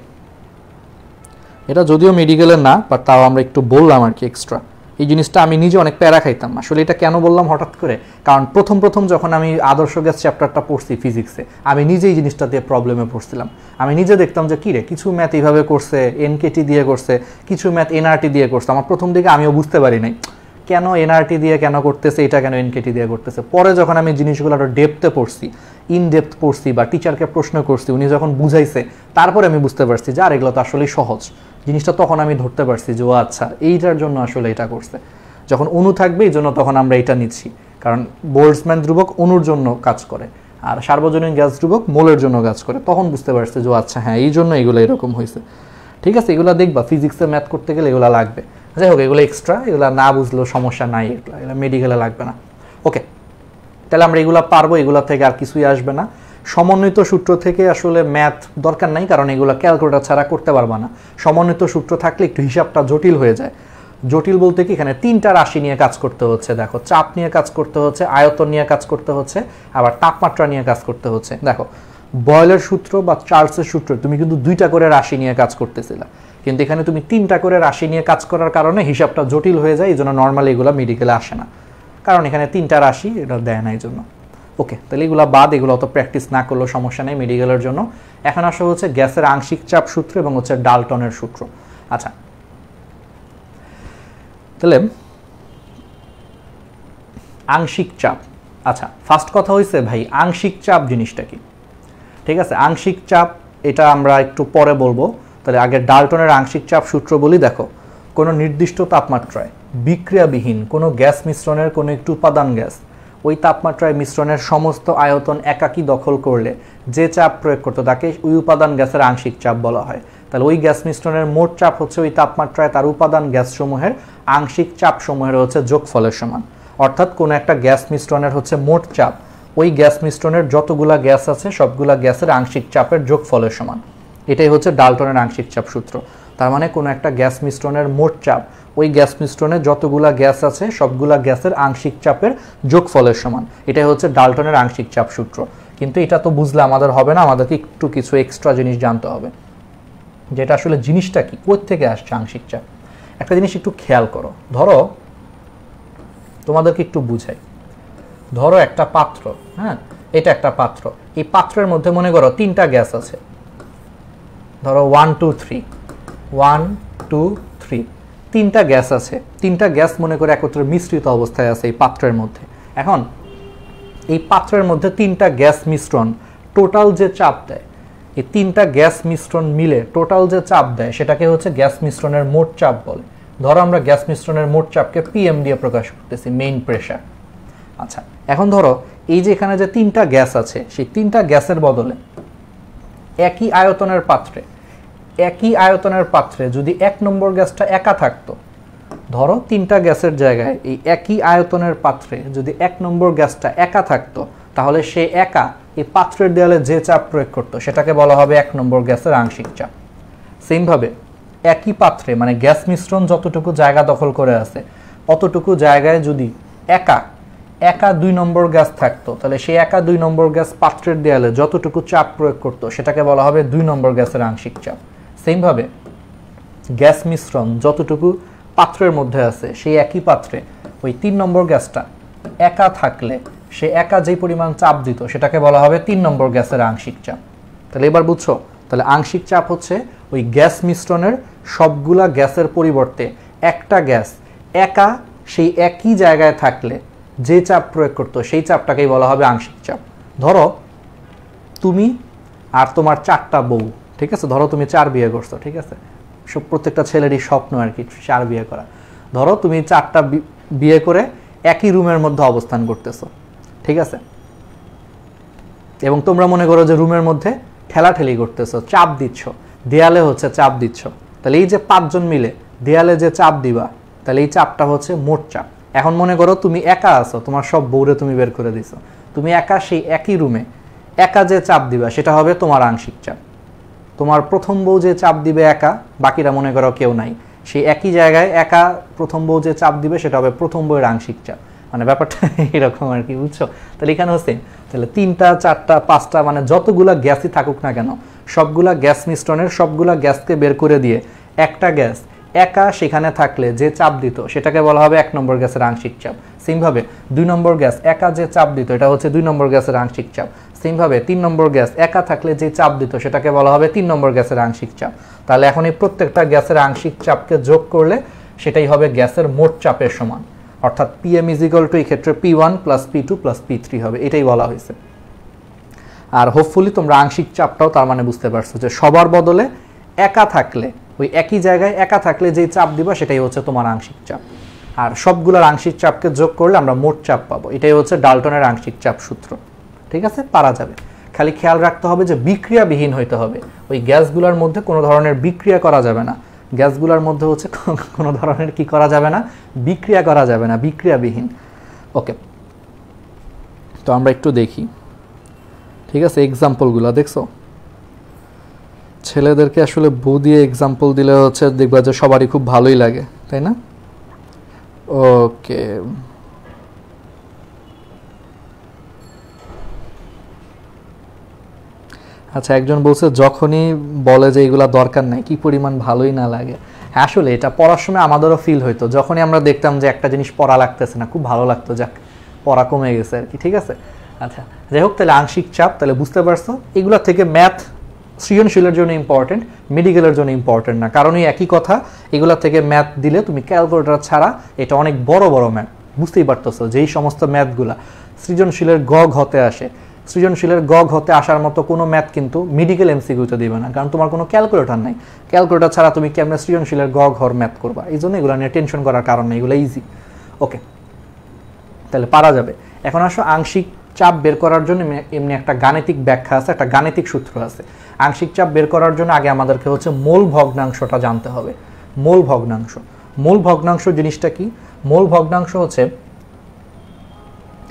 এটা যদিও মেডিকেলের না বাট তাও আমরা একটু বললাম আর কি এক্সট্রা এই জিনিসটা আমি নিজে অনেক প্যারা খাইতাম আসলে এটা কেন বললাম হঠাৎ করে কারণ প্রথম প্রথম যখন আমি আদর্শ গ্যাস চ্যাপ্টারটা পড়ছি ফিজিক্সে আমি নিজেই জিনিসটা দিয়ে প্রবলেমে পড়ছিলাম আমি নিজে দেখতাম যে কী রে কিছু ম্যাথ এইভাবে করছে এনকেটি দিয়ে করছে কিছু ম্যাথ এনআরটি দিয়ে করছে আমার প্রথম দিকে আমিও বুঝতে পারি নাই কেন এনআরটি দিয়ে কেন করতেছে এটা কেন এনকেটি দিয়ে করতেছে পরে যখন আমি জিনিসগুলো আরও ডেপতে পড়ছি ইন ডেপথ পড়ছি বা টিচারকে প্রশ্ন করছি উনি যখন বুঝাইছে তারপরে আমি বুঝতে পারছি যে আর এগুলো তো আসলেই সহজ জিনিসটা তখন আমি ধরতে পারছি যে ও আচ্ছা এইটার জন্য আসলে এটা করছে যখন অনু থাকবে এই জন্য তখন আমরা এটা নিচ্ছি কারণ বোল্ডসম্যান ধ্রুবক অনুর জন্য কাজ করে আর সার্বজনীন গ্যাস ধ্রুবক মোলের জন্য কাজ করে তখন বুঝতে পারছে যে আচ্ছা হ্যাঁ এই জন্য এগুলো এরকম হয়েছে ঠিক আছে এগুলো দেখবা ফিজিক্সে ম্যাথ করতে গেলে এগুলো লাগবে যাই হোক এগুলো এক্সট্রা এগুলো না বুঝলেও সমস্যা নাই এগুলো এগুলো মেডিকেলে লাগবে না ওকে তাহলে আমরা এগুলো পারবো এগুলো থেকে আর কিছুই আসবে না সমন্বিত সূত্র থেকে আসলে ম্যাথ দরকার নাই কারণ এগুলো ক্যালকুলেটার ছাড়া করতে পারবা না সমন্বিত সূত্র থাকলে একটু হিসাবটা জটিল হয়ে যায় জটিল বলতে কি এখানে তিনটা রাশি নিয়ে কাজ করতে হচ্ছে দেখো চাপ নিয়ে কাজ করতে হচ্ছে আয়তন নিয়ে কাজ করতে হচ্ছে আবার তাপমাত্রা নিয়ে কাজ করতে হচ্ছে দেখো বয়েলের সূত্র বা চার্লসের সূত্র তুমি কিন্তু দুইটা করে রাশি নিয়ে কাজ করতেছিলে কিন্তু এখানে তুমি তিনটা করে রাশি নিয়ে কাজ করার কারণে হিসাবটা জটিল হয়ে যায় এই জন্য নর্মালি এগুলো মেডিকেলে আসে না কারণ এখানে তিনটা রাশি এটা দেয় না এই জন্য ওকে তাহলে এগুলো বাদ এগুলো অত প্র্যাকটিস না করলেও সমস্যা নেই মেডিকেলের জন্য এখন আসা হচ্ছে গ্যাসের আংশিক চাপ সূত্র এবং হচ্ছে ডালটনের সূত্র আচ্ছা তাহলে আংশিক চাপ আচ্ছা ফার্স্ট কথা হয়েছে ভাই আংশিক চাপ জিনিসটা কি ঠিক আছে আংশিক চাপ এটা আমরা একটু পরে বলবো তাহলে আগে ডালটনের আংশিক চাপ সূত্র বলি দেখো কোনো নির্দিষ্ট তাপমাত্রায় বিক্রিয়াবিহীন কোনো গ্যাস মিশ্রণের কোনো একটি উপাদান গ্যাস ওই তাপমাত্রায় মিশ্রণের সমস্ত আয়তন একাকী দখল করলে যে চাপ প্রয়োগ করতো তাকে ওই উপাদান গ্যাসের আংশিক চাপ বলা হয় তাহলে ওই গ্যাস মিশ্রণের মোট চাপ হচ্ছে ওই তাপমাত্রায় তার উপাদান গ্যাসসমূহের আংশিক চাপ সমূহের হচ্ছে যোগফলের সমান অর্থাৎ কোনো একটা গ্যাস মিশ্রণের হচ্ছে মোট চাপ ওই গ্যাস মিশ্রণের যতগুলা গ্যাস আছে সবগুলা গ্যাসের আংশিক চাপের যোগফলের সমান এটাই হচ্ছে ডালটনের আংশিক চাপ সূত্র তার মানে কোনো একটা গ্যাস মিশ্রণের মোট চাপ ওই গ্যাস মিশ্রণে যতগুলা গ্যাস আছে সবগুলা গ্যাসের আংশিক চাপের যোগফলের সমান এটাই হচ্ছে ডালটনের আংশিক চাপ সূত্র কিন্তু এটা তো বুঝলে আমাদের হবে না আমাদেরকে একটু কিছু এক্সট্রা জিনিস জানতে হবে যেটা আসলে জিনিসটা কি থেকে আসছে আংশিক চাপ একটা জিনিস একটু খেয়াল করো ধরো তোমাদেরকে একটু বুঝাই ধরো একটা পাত্র হ্যাঁ এটা একটা পাত্র এই পাত্রের মধ্যে মনে করো তিনটা গ্যাস আছে ধরো one two three one two three তিনটা গ্যাস আছে তিনটা গ্যাস মনে করে একত্রে মিশ্রিত অবস্থায় আছে এই পাত্রের মধ্যে এখন এই পাত্রের মধ্যে তিনটা গ্যাস মিশ্রণ টোটাল যে চাপ দেয় এই তিনটা গ্যাস মিশ্রণ মিলে টোটাল যে চাপ দেয় সেটাকে হচ্ছে গ্যাস মিশ্রণের মোট চাপ বলে ধরো আমরা গ্যাস মিশ্রণের মোট চাপকে পিএম দিয়ে প্রকাশ করতেছি মেইন প্রেশার আচ্ছা এখন ধরো এই যে এখানে যে তিনটা গ্যাস আছে সেই তিনটা গ্যাসের বদলে একই আয়তনের পাত্রে একই আয়তনের পাত্রে যদি এক নম্বর গ্যাসটা একা থাকতো ধরো তিনটা গ্যাসের জায়গায় এই একই আয়তনের পাত্রে যদি এক নম্বর গ্যাসটা একা থাকতো তাহলে সে একা এই পাত্রের দেয়ালে যে চাপ প্রয়োগ করতো সেটাকে বলা হবে এক নম্বর গ্যাসের আংশিক চাপ সেমভাবে একই পাত্রে মানে গ্যাস মিশ্রণ যতটুকু জায়গা দখল করে আছে অতটুকু জায়গায় যদি একা একা দুই নম্বর গ্যাস থাকতো তাহলে সেই একা দুই নম্বর গ্যাস পাত্রের দেয়ালে যতটুকু চাপ প্রয়োগ করতো সেটাকে বলা হবে দুই নম্বর গ্যাসের আংশিক চাপ সেমভাবে গ্যাস মিশ্রণ যতটুকু পাত্রের মধ্যে আছে সেই একই পাত্রে ওই তিন নম্বর গ্যাসটা একা থাকলে সে একা যে পরিমাণ চাপ দিত সেটাকে বলা হবে তিন নম্বর গ্যাসের আংশিক চাপ তাহলে এবার বুঝছো তাহলে আংশিক চাপ হচ্ছে ওই গ্যাস মিশ্রণের সবগুলা গ্যাসের পরিবর্তে একটা গ্যাস একা সেই একই জায়গায় থাকলে যে চাপ প্রয়োগ করতো সেই চাপটাকেই বলা হবে আংশিক চাপ ধরো তুমি আর তোমার চারটা বউ ঠিক আছে ধরো তুমি চার বিয়ে করছো ঠিক আছে সব প্রত্যেকটা ছেলেরই স্বপ্ন আর কি চার বিয়ে করা ধরো তুমি চারটা বিয়ে করে একই রুমের মধ্যে অবস্থান করতেছো ঠিক আছে এবং তোমরা মনে করো যে রুমের মধ্যে ঠেলাঠেলি করতেছ চাপ দিচ্ছ দেয়ালে হচ্ছে চাপ দিচ্ছ তাহলে এই যে পাঁচজন মিলে দেয়ালে যে চাপ দিবা তাহলে এই চাপটা হচ্ছে মোট চাপ এখন মনে করো তুমি একা আছো তোমার সব বউরে তুমি বের করে দিছো তুমি একা সেই একই রুমে একা যে চাপ দিবা সেটা হবে তোমার আংশিক চাপ তোমার প্রথম বউ যে চাপ দিবে একা বাকিরা মনে করো কেউ নাই সেই একই জায়গায় একা প্রথম বউ যে চাপ দিবে সেটা হবে প্রথম বইয়ের আংশিক চাপ মানে ব্যাপারটা এরকম আর কি বুঝছো তাহলে এখানে হচ্ছে তাহলে তিনটা চারটা পাঁচটা মানে যতগুলা গ্যাসই থাকুক না কেন সবগুলা গ্যাস মিশ্রণের সবগুলা গ্যাসকে বের করে দিয়ে একটা গ্যাস একা সেখানে থাকলে যে চাপ দিত সেটাকে বলা হবে এক নম্বর গ্যাসের আংশিক চাপ সেমভাবে দুই নম্বর গ্যাস একা যে চাপ দিত এটা হচ্ছে দুই নম্বর গ্যাসের আংশিক চাপ ভাবে তিন নম্বর গ্যাস একা থাকলে যে চাপ দিত সেটাকে বলা হবে তিন নম্বর গ্যাসের আংশিক চাপ তাহলে এখন এই প্রত্যেকটা গ্যাসের আংশিক চাপকে যোগ করলে সেটাই হবে গ্যাসের মোট চাপের সমান অর্থাৎ পি এম ইজিকল টু এই ক্ষেত্রে P one plus P two plus P three হবে এটাই বলা হয়েছে আর হোপফুলি তোমরা আংশিক চাপটাও তার মানে বুঝতে পারছো যে সবার বদলে একা থাকলে ওই একই জায়গায় একা থাকলে যেই চাপ দিবা সেটাই হচ্ছে তোমার আংশিক চাপ আর সবগুলোর আংশিক চাপকে যোগ করলে আমরা মোট চাপ পাবো এটাই হচ্ছে ডালটনের আংশিক চাপ সূত্র ঠিক আছে পারা যাবে খালি খেয়াল রাখতে হবে যে বিক্রিয়াবিহীন হইতে হবে ওই গ্যাসগুলোর মধ্যে কোনো ধরনের বিক্রিয়া করা যাবে না গ্যাসগুলোর মধ্যে হচ্ছে কোনো ধরনের কি করা যাবে না বিক্রিয়া করা যাবে না বিক্রিয়াবিহীন ওকে তো আমরা একটু দেখি ঠিক আছে এক্সাম্পলগুলো দেখছো ছেলেদেরকে আসলে বউ দিয়ে এক্সাম্পল দিলে হচ্ছে দেখবা যে সবারই খুব ভালোই লাগে তাই না ওকে আচ্ছা একজন বলছে যখনই বলে যে এগুলা দরকার নাই কি পরিমাণ ভালোই না লাগে আসলে এটা পড়ার সময় আমাদেরও ফিল হইতো যখনই আমরা দেখতাম যে একটা জিনিস পড়া লাগতেছে না খুব ভালো লাগতো যাক পড়া কমে গেছে আর কি ঠিক আছে আচ্ছা যাই হোক তাহলে আংশিক চাপ তাহলে বুঝতে পারছো এগুলো থেকে ম্যাথ সৃজনশীলের জন্য ইম্পর্টেন্ট মেডিকেলের জন্য ইম্পর্টেন্ট না কারণ একই কথা এগুলো থেকে ম্যাথ দিলে তুমি ক্যালকুলেটার ছাড়া এটা অনেক বড় বড় ম্যাথ বুঝতেই পারতেছো যেই সমস্ত ম্যাথগুলা সৃজনশীলের গ ঘতে আসে সৃজনশীলের গগ হতে আসার মতো কোনো ম্যাথ কিন্তু মেডিকেল এমসিকিউতে দেবে না কারণ তোমার কোনো ক্যালকুলেটার নাই ক্যালকুলেটার ছাড়া তুমি কেমন সৃজনশীলের গগ হর ম্যাথ করবা এই জন্য এগুলো নিয়ে টেনশন করার কারণ নেই এগুলো ইজি ওকে তাহলে পারা যাবে এখন আসো আংশিক চাপ বের করার জন্য এমনি একটা গাণিতিক ব্যাখ্যা আছে একটা গাণিতিক সূত্র আছে আংশিক চাপ বের করার জন্য আগে আমাদেরকে হচ্ছে মূল ভগ্নাংশটা জানতে হবে মূল ভগ্নাংশ মূল ভগ্নাংশ জিনিসটা কি মূল ভগ্নাংশ হচ্ছে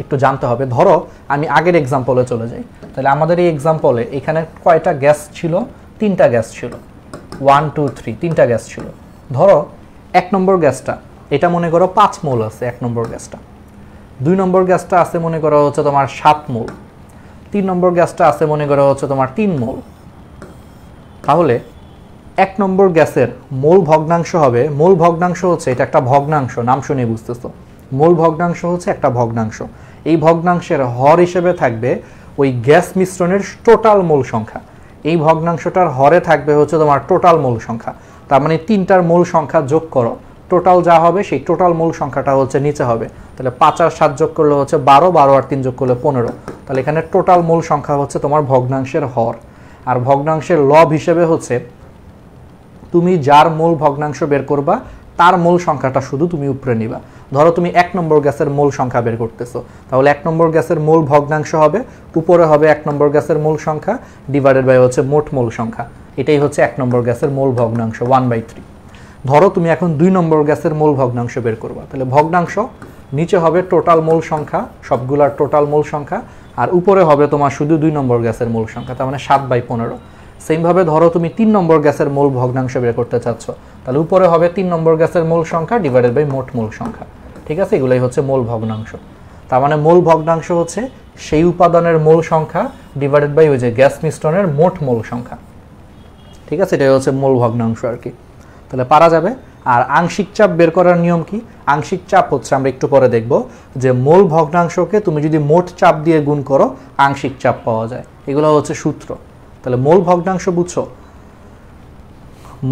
একটু জানতে হবে ধরো আমি আগের এক্সাম্পলে চলে যাই তাহলে আমাদের এই এক্সাম্পলে এখানে কয়টা গ্যাস ছিল তিনটা গ্যাস ছিল ওয়ান টু থ্রি তিনটা গ্যাস ছিল ধরো এক নম্বর গ্যাসটা এটা মনে করো পাঁচ মোল আছে এক নম্বর গ্যাসটা দুই নম্বর গ্যাসটা আছে মনে করো হচ্ছে তোমার সাত মোল তিন নম্বর গ্যাসটা আছে মনে করো হচ্ছে তোমার তিন মোল তাহলে এক নম্বর গ্যাসের মূল ভগ্নাংশ হবে মূল ভগ্নাংশ হচ্ছে এটা একটা ভগ্নাংশ নাম শুনে বুঝতেছো মূল ভগ্নাংশ হচ্ছে একটা ভগ্নাংশ এই ভগ্নাংশের হর হিসেবে থাকবে ওই গ্যাস মিশ্রণের টোটাল মূল সংখ্যা এই ভগ্নাংশটার হরে থাকবে হচ্ছে তোমার টোটাল মূল সংখ্যা তার মানে তিনটার মূল সংখ্যা যোগ করো টোটাল যা হবে সেই টোটাল মূল সংখ্যাটা হচ্ছে নিচে হবে তাহলে পাঁচ আর সাত যোগ করলে হচ্ছে বারো বারো আর তিন যোগ করলে পনেরো তাহলে এখানে টোটাল মূল সংখ্যা হচ্ছে তোমার ভগ্নাংশের হর আর ভগ্নাংশের লব হিসেবে হচ্ছে তুমি যার মূল ভগ্নাংশ বের করবা তার মূল সংখ্যাটা শুধু তুমি উপরে নিবা ধরো তুমি এক নম্বর গ্যাসের মূল সংখ্যা বের করতেছো তাহলে এক নম্বর গ্যাসের মূল ভগ্নাংশ হবে উপরে হবে এক নম্বর গ্যাসের মূল সংখ্যা ডিভাইডেড বাই হচ্ছে মোট মূল সংখ্যা এটাই হচ্ছে এক নম্বর গ্যাসের মূল ভগ্নাংশ ওয়ান বাই থ্রি ধরো তুমি এখন দুই নম্বর গ্যাসের মূল ভগ্নাংশ বের করবা তাহলে ভগ্নাংশ নিচে হবে টোটাল মূল সংখ্যা সবগুলার টোটাল মূল সংখ্যা আর উপরে হবে তোমার শুধু দুই নম্বর গ্যাসের মূল সংখ্যা তার মানে সাত বাই পনেরো সেমভাবে ধরো তুমি তিন নম্বর গ্যাসের মোল ভগ্নাংশ বের করতে চাচ্ছ তাহলে উপরে হবে তিন নম্বর গ্যাসের মোল সংখ্যা ডিভাইডেড বাই মোট মোল সংখ্যা ঠিক আছে এগুলোই হচ্ছে মোল ভগ্নাংশ তার মানে মোল ভগ্নাংশ হচ্ছে সেই উপাদানের মোল সংখ্যা ডিভাইডেড বাই ওই যে গ্যাস মিশ্রণের মোট মোল সংখ্যা ঠিক আছে এটাই হচ্ছে মোল ভগ্নাংশ আর কি তাহলে পারা যাবে আর আংশিক চাপ বের করার নিয়ম কি আংশিক চাপ হচ্ছে আমরা একটু পরে দেখব যে মোল ভগ্নাংশকে তুমি যদি মোট চাপ দিয়ে গুণ করো আংশিক চাপ পাওয়া যায় এগুলো হচ্ছে সূত্র তাহলে মোল ভগ্নাংশ বুঝছো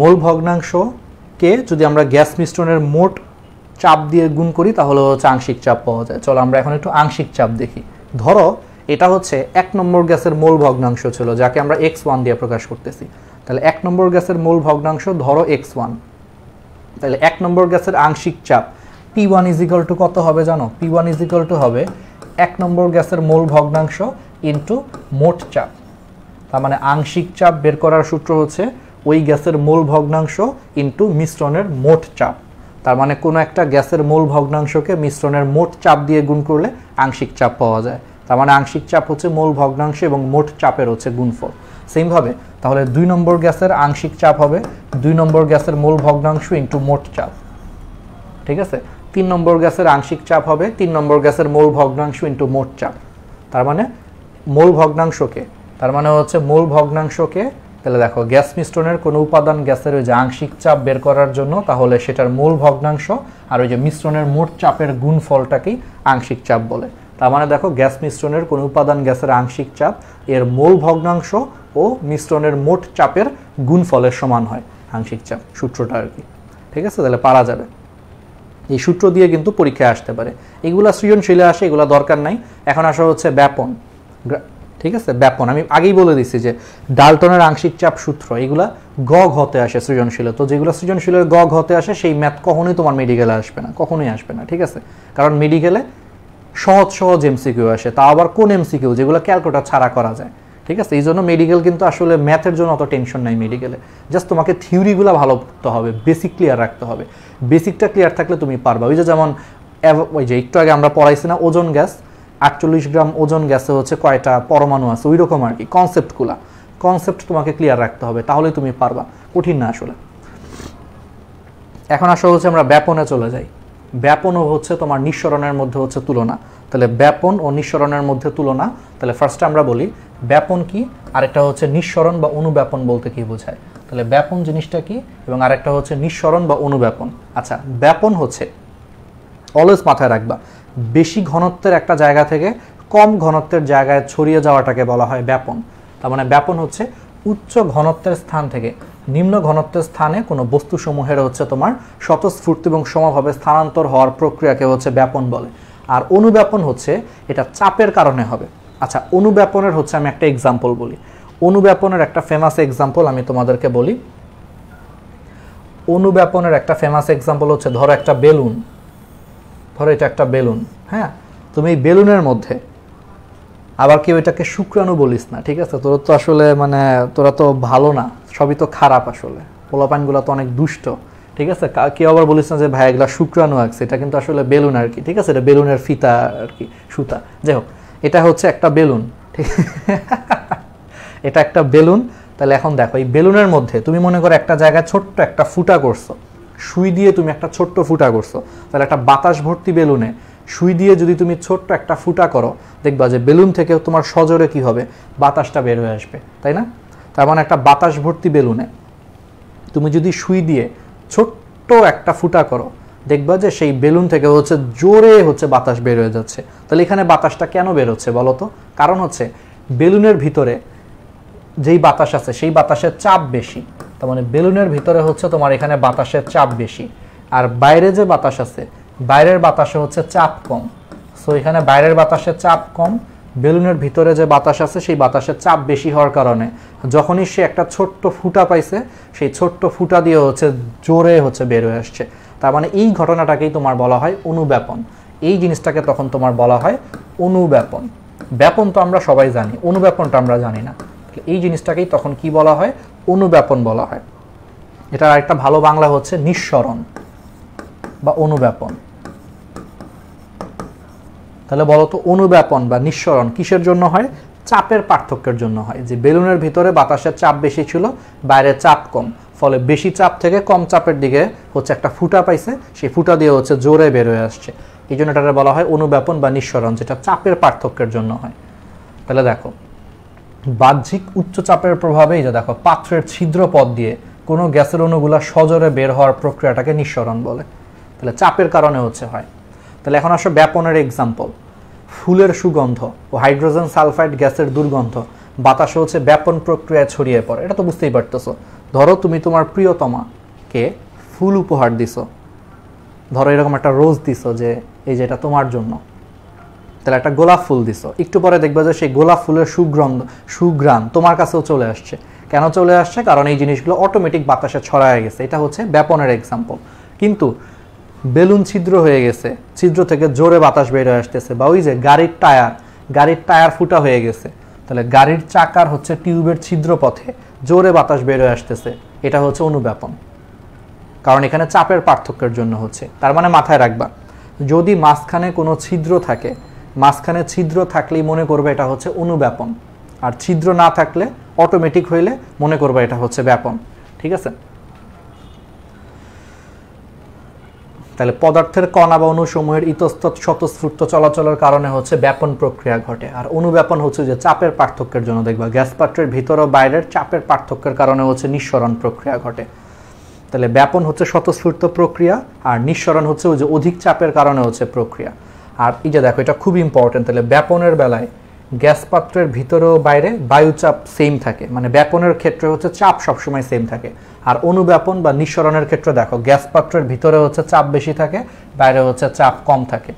মোল ভগ্নাংশকে যদি আমরা গ্যাস মিশ্রণের মোট চাপ দিয়ে গুণ করি তাহলে হচ্ছে আংশিক চাপ পাওয়া যায় চলো আমরা এখন একটু আংশিক চাপ দেখি ধরো এটা হচ্ছে এক নম্বর গ্যাসের মোল ভগ্নাংশ ছিল যাকে আমরা এক্স ওয়ান দিয়ে প্রকাশ করতেছি তাহলে এক নম্বর গ্যাসের মোল ভগ্নাংশ ধরো এক্স ওয়ান তাহলে এক নম্বর গ্যাসের আংশিক চাপ পি ওয়ান ইজিক্যাল টু কত হবে জানো পি ওয়ান ইজিক্যাল টু হবে এক নম্বর গ্যাসের মোল ভগ্নাংশ ইন্টু মোট চাপ তার মানে আংশিক চাপ বের করার সূত্র হচ্ছে ওই গ্যাসের মূল ভগ্নাংশ ইন্টু মিশ্রণের মোট চাপ তার মানে কোনো একটা গ্যাসের মূল ভগ্নাংশকে মিশ্রণের মোট চাপ দিয়ে গুণ করলে আংশিক চাপ পাওয়া যায় তার মানে আংশিক চাপ হচ্ছে মূল ভগ্নাংশ এবং মোট চাপের হচ্ছে গুণফল সেমভাবে তাহলে দুই নম্বর গ্যাসের আংশিক চাপ হবে দুই নম্বর গ্যাসের মূল ভগ্নাংশ ইন্টু মোট চাপ ঠিক আছে তিন নম্বর গ্যাসের আংশিক চাপ হবে তিন নম্বর গ্যাসের মূল ভগ্নাংশ ইন্টু মোট চাপ তার মানে মূল ভগ্নাংশকে তার মানে হচ্ছে মূল ভগ্নাংশকে তাহলে দেখো গ্যাস মিশ্রণের কোনো উপাদান গ্যাসের ওই যে আংশিক চাপ বের করার জন্য তাহলে সেটার মূল ভগ্নাংশ আর ওই যে মিশ্রণের মোট চাপের গুণফলটাকেই আংশিক চাপ বলে তার মানে দেখো গ্যাস মিশ্রণের কোনো উপাদান গ্যাসের আংশিক চাপ এর মূল ভগ্নাংশ ও মিশ্রণের মোট চাপের গুণফলের সমান হয় আংশিক চাপ সূত্রটা আর কি ঠিক আছে তাহলে পারা যাবে এই সূত্র দিয়ে কিন্তু পরীক্ষায় আসতে পারে এগুলা সৃজনশীলে আসে এগুলা দরকার নাই এখন আসা হচ্ছে ব্যাপন ঠিক আছে ব্যাপন আমি আগেই বলে দিছি যে ডালটনের আংশিক চাপ সূত্র এগুলা গ ঘতে আসে সৃজনশীল তো যেগুলো সৃজনশীলের গ ঘতে আসে সেই ম্যাথ কখনোই তোমার মেডিকেলে আসবে না কখনোই আসবে না ঠিক আছে কারণ মেডিকেলে সহজ সহজ এমসিকিউ আসে তা আবার কোন এমসিকিউ যেগুলো ক্যালকুলেটার ছাড়া করা যায় ঠিক আছে এই জন্য মেডিকেল কিন্তু আসলে ম্যাথের জন্য অত টেনশন নাই মেডিকেলে জাস্ট তোমাকে থিওরিগুলো ভালো করতে হবে বেসিক ক্লিয়ার রাখতে হবে বেসিকটা ক্লিয়ার থাকলে তুমি পারবা ওই যে যেমন ওই যে একটু আগে আমরা পড়াইছি না ওজন গ্যাস আটচল্লিশ গ্রাম ওজন গ্যাসে হচ্ছে কয়টা পরমাণু আছে ওই রকম আর কি কনসেপ্টগুলা কনসেপ্ট তোমাকে ক্লিয়ার রাখতে হবে তাহলে তুমি পারবা কঠিন না আসলে এখন আসলে হচ্ছে আমরা ব্যাপনে চলে যাই ব্যাপনও হচ্ছে তোমার নিঃসরণের মধ্যে হচ্ছে তুলনা তাহলে ব্যাপন ও নিঃসরণের মধ্যে তুলনা তাহলে ফার্স্টে আমরা বলি ব্যাপন কি আরেকটা হচ্ছে নিঃসরণ বা অনুব্যাপন বলতে কি বোঝায় তাহলে ব্যাপন জিনিসটা কি এবং আরেকটা হচ্ছে নিঃসরণ বা অনুব্যাপন আচ্ছা ব্যাপন হচ্ছে অলওয়েজ মাথায় রাখবা বেশি ঘনত্বের একটা জায়গা থেকে কম ঘনত্বের জায়গায় ছড়িয়ে যাওয়াটাকে বলা হয় ব্যাপন তার মানে ব্যাপন হচ্ছে উচ্চ ঘনত্বের স্থান থেকে নিম্ন ঘনত্বের স্থানে কোনো বস্তুসমূহের হচ্ছে তোমার স্বতঃস্ফূর্তি এবং সমভাবে স্থানান্তর হওয়ার প্রক্রিয়াকে হচ্ছে ব্যাপন বলে আর অনুব্যাপন হচ্ছে এটা চাপের কারণে হবে আচ্ছা অনুব্যাপনের হচ্ছে আমি একটা এক্সাম্পল বলি অনুব্যাপনের একটা ফেমাস এক্সাম্পল আমি তোমাদেরকে বলি অনুব্যাপনের একটা ফেমাস এক্সাম্পল হচ্ছে ধরো একটা বেলুন ধরো এটা একটা বেলুন হ্যাঁ তুমি এই বেলুনের মধ্যে আবার কেউ এটাকে শুক্রাণু বলিস না ঠিক আছে তোরা তো আসলে মানে তোরা তো ভালো না সবই তো খারাপ আসলে পোলাপানগুলো তো অনেক দুষ্ট ঠিক আছে কেউ আবার বলিস না যে ভাই এগুলা শুক্রাণু আছে এটা কিন্তু আসলে বেলুন আর কি ঠিক আছে এটা বেলুনের ফিতা আর কি সুতা যাই হোক এটা হচ্ছে একটা বেলুন ঠিক এটা একটা বেলুন তাহলে এখন দেখো এই বেলুনের মধ্যে তুমি মনে করো একটা জায়গায় ছোট্ট একটা ফুটা করছো সুই দিয়ে তুমি একটা ছোট্ট ফুটা করছো তাহলে একটা বাতাস ভর্তি বেলুনে সুই দিয়ে যদি তুমি ছোট্ট একটা ফুটা করো দেখবা যে বেলুন থেকে তোমার সজরে কি হবে বাতাসটা বের হয়ে আসবে তাই না তার মানে একটা বাতাস ভর্তি বেলুনে তুমি যদি সুই দিয়ে ছোট্ট একটা ফুটা করো দেখবা যে সেই বেলুন থেকে হচ্ছে জোরে হচ্ছে বাতাস বের হয়ে যাচ্ছে তাহলে এখানে বাতাসটা কেন বেরোচ্ছে বলো তো কারণ হচ্ছে বেলুনের ভিতরে যেই বাতাস আছে সেই বাতাসের চাপ বেশি তার মানে বেলুনের ভিতরে হচ্ছে তোমার এখানে বাতাসের চাপ বেশি আর বাইরে যে বাতাস আছে বাইরের বাতাসে হচ্ছে চাপ কম সো এখানে বাইরের বাতাসের চাপ কম বেলুনের ভিতরে যে বাতাস আছে সেই বাতাসের চাপ বেশি হওয়ার কারণে যখনই সে একটা ছোট্ট ফুটা পাইছে সেই ছোট্ট ফুটা দিয়ে হচ্ছে জোরে হচ্ছে বের হয়ে আসছে তার মানে এই ঘটনাটাকেই তোমার বলা হয় অনুব্যাপন এই জিনিসটাকে তখন তোমার বলা হয় অনুব্যাপন ব্যাপন তো আমরা সবাই জানি অনুব্যাপনটা আমরা জানি না এই জিনিসটাকেই তখন কি বলা হয় অনুব্যাপন বলা হয় এটার একটা ভালো বাংলা হচ্ছে নিঃসরণ বা অনুব্যাপন তাহলে বলতো অনুব্যাপন বা নিঃসরণ কিসের জন্য হয় চাপের পার্থক্যের জন্য হয় যে বেলুনের ভিতরে বাতাসের চাপ বেশি ছিল বাইরে চাপ কম ফলে বেশি চাপ থেকে কম চাপের দিকে হচ্ছে একটা ফুটা পাইছে সেই ফুটা দিয়ে হচ্ছে জোরে বেরোয় আসছে এই জন্য এটাকে বলা হয় অনুব্যাপন বা নিঃসরণ যেটা চাপের পার্থক্যের জন্য হয় তাহলে দেখো বাহ্যিক উচ্চচাপের প্রভাবে এই যে দেখো পাত্রের ছিদ্র পথ দিয়ে কোনো গ্যাসের অণুগুলা সজরে বের হওয়ার প্রক্রিয়াটাকে নিঃসরণ বলে তাহলে চাপের কারণে হচ্ছে হয় তাহলে এখন আসো ব্যাপনের এক্সাম্পল ফুলের সুগন্ধ ও হাইড্রোজেন সালফাইড গ্যাসের দুর্গন্ধ বাতাসে হচ্ছে ব্যাপন প্রক্রিয়ায় ছড়িয়ে পড়ে এটা তো বুঝতেই পারতেছো ধরো তুমি তোমার প্রিয়তমাকে ফুল উপহার দিছো ধরো এরকম একটা রোজ দিছো যে এই যেটা তোমার জন্য তাহলে একটা গোলাপ ফুল দিছো একটু পরে দেখবে যে সেই গোলাপ ফুলের সুগ্রন্থ সুগ্রাম তোমার কাছেও চলে আসছে কেন চলে আসছে কারণ এই জিনিসগুলো অটোমেটিক বাতাসে ছড়ায় গেছে এটা হচ্ছে ব্যাপনের এক্সাম্পল কিন্তু বেলুন ছিদ্র হয়ে গেছে ছিদ্র থেকে জোরে বাতাস বের হয়ে আসতেছে বা ওই যে গাড়ির টায়ার গাড়ির টায়ার ফুটা হয়ে গেছে তাহলে গাড়ির চাকার হচ্ছে টিউবের ছিদ্র পথে জোরে বাতাস বের হয়ে আসতেছে এটা হচ্ছে অনুব্যাপন কারণ এখানে চাপের পার্থক্যের জন্য হচ্ছে তার মানে মাথায় রাখবা যদি মাঝখানে কোনো ছিদ্র থাকে মাঝখানে ছিদ্র থাকলেই মনে করবে এটা হচ্ছে অনুব্যাপন আর ছিদ্র না থাকলে অটোমেটিক হইলে মনে করবে এটা হচ্ছে ব্যাপন ঠিক আছে তাহলে পদার্থের কণা বা অণুসমূহের ইতস্তত স্বতঃস্ফূর্ত চলাচলের কারণে হচ্ছে ব্যাপন প্রক্রিয়া ঘটে আর অনুব্যাপন হচ্ছে যে চাপের পার্থক্যের জন্য দেখবা পাত্রের ভিতর ও বাইরের চাপের পার্থক্যের কারণে হচ্ছে নিঃসরণ প্রক্রিয়া ঘটে তাহলে ব্যাপন হচ্ছে স্বতঃস্ফূর্ত প্রক্রিয়া আর নিঃসরণ হচ্ছে ওই যে অধিক চাপের কারণে হচ্ছে প্রক্রিয়া আর এই যে দেখো এটা খুব ইম্পর্টেন্ট তাহলে ব্যাপনের বেলায় গ্যাস পাত্রের ভিতরেও বাইরে বায়ুচাপ সেম থাকে মানে ব্যাপনের ক্ষেত্রে হচ্ছে চাপ সবসময় সেম থাকে আর অনুব্যাপন বা নিঃসরণের ক্ষেত্রে দেখো গ্যাস পাত্রের ভিতরে হচ্ছে চাপ বেশি থাকে বাইরে হচ্ছে চাপ কম থাকে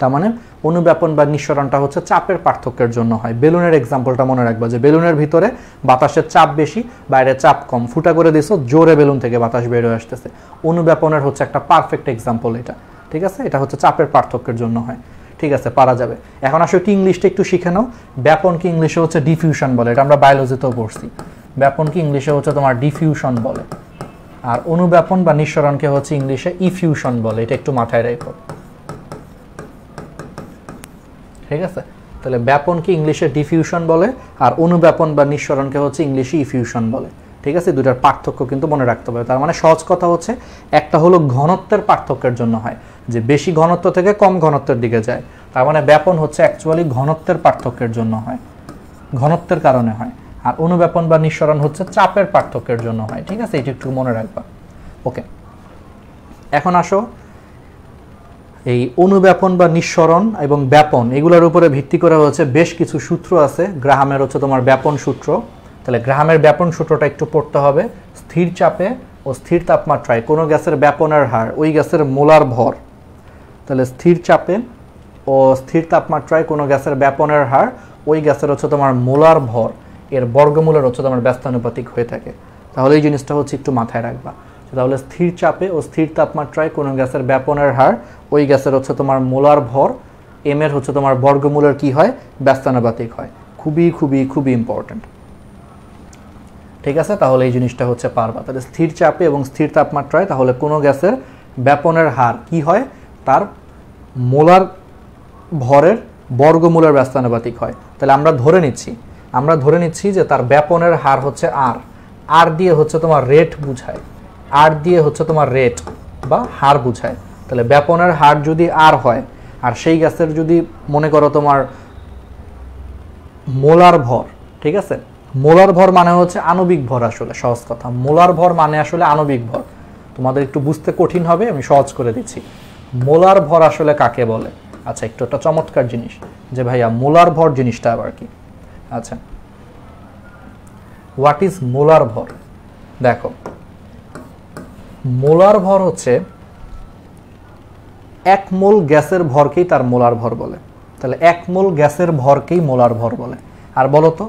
তার মানে অনুব্যাপন বা নিঃসরণটা হচ্ছে চাপের পার্থক্যের জন্য হয় বেলুনের এক্সাম্পলটা মনে রাখবো যে বেলুনের ভিতরে বাতাসের চাপ বেশি বাইরে চাপ কম ফুটা করে দিছো জোরে বেলুন থেকে বাতাস বেরোয় আসতেছে অনুব্যাপনের হচ্ছে একটা পারফেক্ট এক্সাম্পল এটা ঠিক আছে এটা হচ্ছে চাপের পার্থক্যের জন্য হয় ঠিক আছে পারা যাবে এখন আসলে একটু ইংলিশটা একটু শিখে নাও ব্যাপন কি ইংলিশে হচ্ছে ডিফিউশন বলে এটা আমরা বায়োলজিতেও পড়ছি ব্যাপন কি ইংলিশে হচ্ছে তোমার ডিফিউশন বলে আর অনুব্যাপন বা নিঃসরণকে হচ্ছে ইংলিশে ইফিউশন বলে এটা একটু মাথায় রাখো ঠিক আছে তাহলে ব্যাপন কি ইংলিশে ডিফিউশন বলে আর অনুব্যাপন বা নিঃসরণকে হচ্ছে ইংলিশে ইফিউশন বলে ঠিক আছে দুটার পার্থক্য কিন্তু মনে রাখতে হবে তার মানে সহজ কথা হচ্ছে একটা হলো ঘনত্বের পার্থক্যের জন্য হয় যে বেশি ঘনত্ব থেকে কম ঘনত্বের দিকে যায় তার মানে ব্যাপন হচ্ছে অ্যাকচুয়ালি ঘনত্বের পার্থক্যের জন্য হয় ঘনত্বের কারণে হয় আর অনুব্যাপন বা নিঃসরণ হচ্ছে চাপের পার্থক্যের জন্য হয় ঠিক আছে এটি একটু মনে রাখবা ওকে এখন আসো এই অনুব্যাপন বা নিঃসরণ এবং ব্যাপন এগুলোর উপরে ভিত্তি করে হচ্ছে বেশ কিছু সূত্র আছে গ্রাহামের হচ্ছে তোমার ব্যাপন সূত্র তাহলে গ্রাহামের ব্যাপন সূত্রটা একটু পড়তে হবে স্থির চাপে ও স্থির তাপমাত্রায় কোনো গ্যাসের ব্যাপনের হার ওই গ্যাসের মোলার ভর তাহলে স্থির চাপে ও স্থির তাপমাত্রায় কোনো গ্যাসের ব্যাপনের হার ওই গ্যাসের হচ্ছে তোমার মোলার ভর এর বর্গমূলের হচ্ছে তোমার ব্যস্তানুপাতিক হয়ে থাকে তাহলে এই জিনিসটা হচ্ছে একটু মাথায় রাখবা তাহলে স্থির চাপে ও স্থির তাপমাত্রায় কোনো গ্যাসের ব্যাপনের হার ওই গ্যাসের হচ্ছে তোমার মোলার ভর এম এর হচ্ছে তোমার বর্গমূলের কি হয় ব্যস্তানুপাতিক হয় খুবই খুবই খুবই ইম্পর্ট্যান্ট ঠিক আছে তাহলে এই জিনিসটা হচ্ছে পারবা তাহলে স্থির চাপে এবং স্থির তাপমাত্রায় তাহলে কোনো গ্যাসের ব্যাপনের হার কি হয় তার মোলার ভরের বর্গমূলের ব্যস্তানুপাতিক হয় তাহলে আমরা ধরে নিচ্ছি আমরা ধরে নিচ্ছি যে তার ব্যাপনের হার হচ্ছে আর আর দিয়ে হচ্ছে তোমার রেট বুঝায় আর দিয়ে হচ্ছে তোমার রেট বা হার বুঝায় তাহলে ব্যাপনের হার যদি আর হয় আর সেই গ্যাসের যদি মনে করো তোমার মোলার ভর ঠিক আছে মোলার ভর মানে হচ্ছে আণবিক ভর আসলে সহজ কথা মোলার ভর মানে আসলে আণবিক ভর তোমাদের একটু বুঝতে কঠিন হবে আমি সহজ করে দিচ্ছি মোলার ভর আসলে কাকে বলে আচ্ছা একটু একটা চমৎকার জিনিস যে ভাইয়া মোলার ভর জিনিসটা আবার কি আচ্ছা হোয়াট ইজ মোলার ভর দেখো মোলার ভর হচ্ছে এক মোল গ্যাসের ভরকেই তার মোলার ভর বলে তাহলে এক মোল গ্যাসের ভরকেই মোলার ভর বলে আর বলতো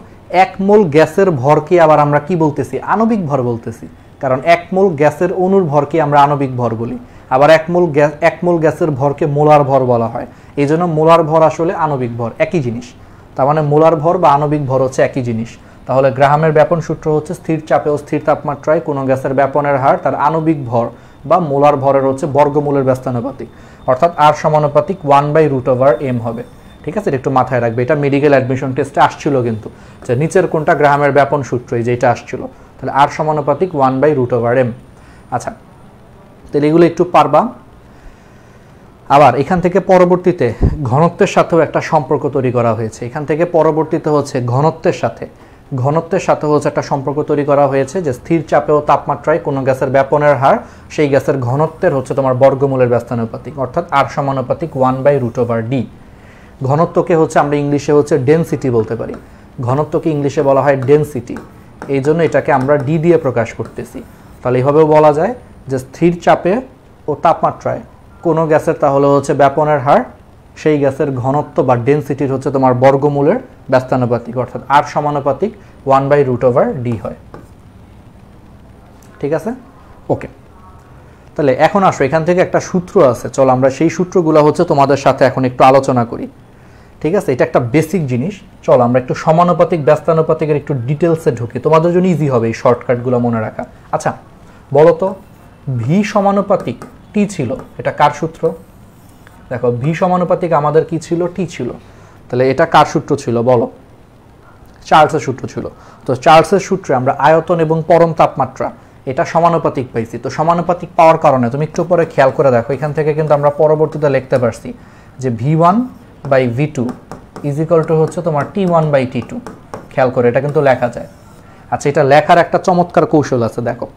এক মোল গ্যাসের ভরকে আবার আমরা কি বলতেছি আণবিক ভর বলতেছি কারণ এক মোল গ্যাসের অনুর ভরকে আমরা আণবিক ভর বলি আবার একমূল গ্যাস একমূল গ্যাসের ভরকে মোলার ভর বলা হয় এই জন্য মোলার ভর আসলে আণবিক ভর একই জিনিস তার মানে মোলার ভর বা আণবিক ভর হচ্ছে একই জিনিস তাহলে গ্রাহামের ব্যাপন সূত্র হচ্ছে স্থির চাপে ও স্থির তাপমাত্রায় কোনো গ্যাসের ব্যাপনের হার তার আণবিক ভর বা মোলার ভরের হচ্ছে বর্গমূলের ব্যস্তানুপাতিক অর্থাৎ আর সমানুপাতিক one by root over M হবে ঠিক আছে একটু মাথায় রাখবে এটা মেডিকেল অ্যাডমিশন টেস্টে আসছিল কিন্তু যে নিচের কোনটা গ্রাহামের ব্যাপন সূত্র এই যে এটা আসছিল তাহলে আর সমানুপাতিক one by root over M আচ্ছা তাহলে এগুলো একটু পারবা আবার এখান থেকে পরবর্তীতে ঘনত্বের সাথেও একটা সম্পর্ক তৈরি করা হয়েছে এখান থেকে পরবর্তীতে হচ্ছে ঘনত্বের সাথে ঘনত্বের সাথে হচ্ছে একটা সম্পর্ক তৈরি করা হয়েছে যে স্থির চাপে ও তাপমাত্রায় কোনো গ্যাসের ব্যাপনের হার সেই গ্যাসের ঘনত্বের হচ্ছে তোমার বর্গমূলের ব্যস্তানুপাতিক অর্থাৎ আর সমানুপাতিক one by root over D ঘনত্বকে হচ্ছে আমরা ইংলিশে হচ্ছে ডেন্সিটি বলতে পারি ঘনত্বকে ইংলিশে বলা হয় ডেন্সিটি এই জন্য এটাকে আমরা ডি দিয়ে প্রকাশ করতেছি তাহলে এভাবেও বলা যায় যে স্থির চাপে ও তাপমাত্রায় কোনো গ্যাসের তাহলে হচ্ছে ব্যাপনের হার সেই গ্যাসের ঘনত্ব বা ডেন্সিটির হচ্ছে তোমার বর্গমূলের ব্যস্তানুপাতিক অর্থাৎ আর সমানুপাতিক one by root over D হয় ঠিক আছে ওকে তাহলে এখন আসো এখান থেকে একটা সূত্র আছে চলো আমরা সেই সূত্রগুলো হচ্ছে তোমাদের সাথে এখন একটু আলোচনা করি ঠিক আছে এটা একটা বেসিক জিনিস চলো আমরা একটু সমানুপাতিক ব্যস্তানুপাতিকের একটু ডিটেলসে ঢুকি তোমাদের জন্য ইজি হবে এই শর্টকাটগুলো মনে রাখা আচ্ছা বলো তো ভি সমানুপাতিক টি ছিল এটা কার সূত্র দেখো ভি সমানুপাতিক আমাদের কি ছিল টি ছিল তাহলে এটা কার সূত্র ছিল বলো চার্লসের সূত্র ছিল তো চার্লসের সূত্রে আমরা আয়তন এবং পরম তাপমাত্রা এটা সমানুপাতিক পাইছি তো সমানুপাতিক পাওয়ার কারণে তুমি একটু পরে খেয়াল করে দেখো এখান থেকে কিন্তু আমরা পরবর্তীতে লিখতে পারছি যে V one by V two is equal to হচ্ছে তোমার T one by T two খেয়াল করে এটা কিন্তু লেখা যায় আচ্ছা এটা লেখার একটা চমৎকার কৌশল আছে দেখো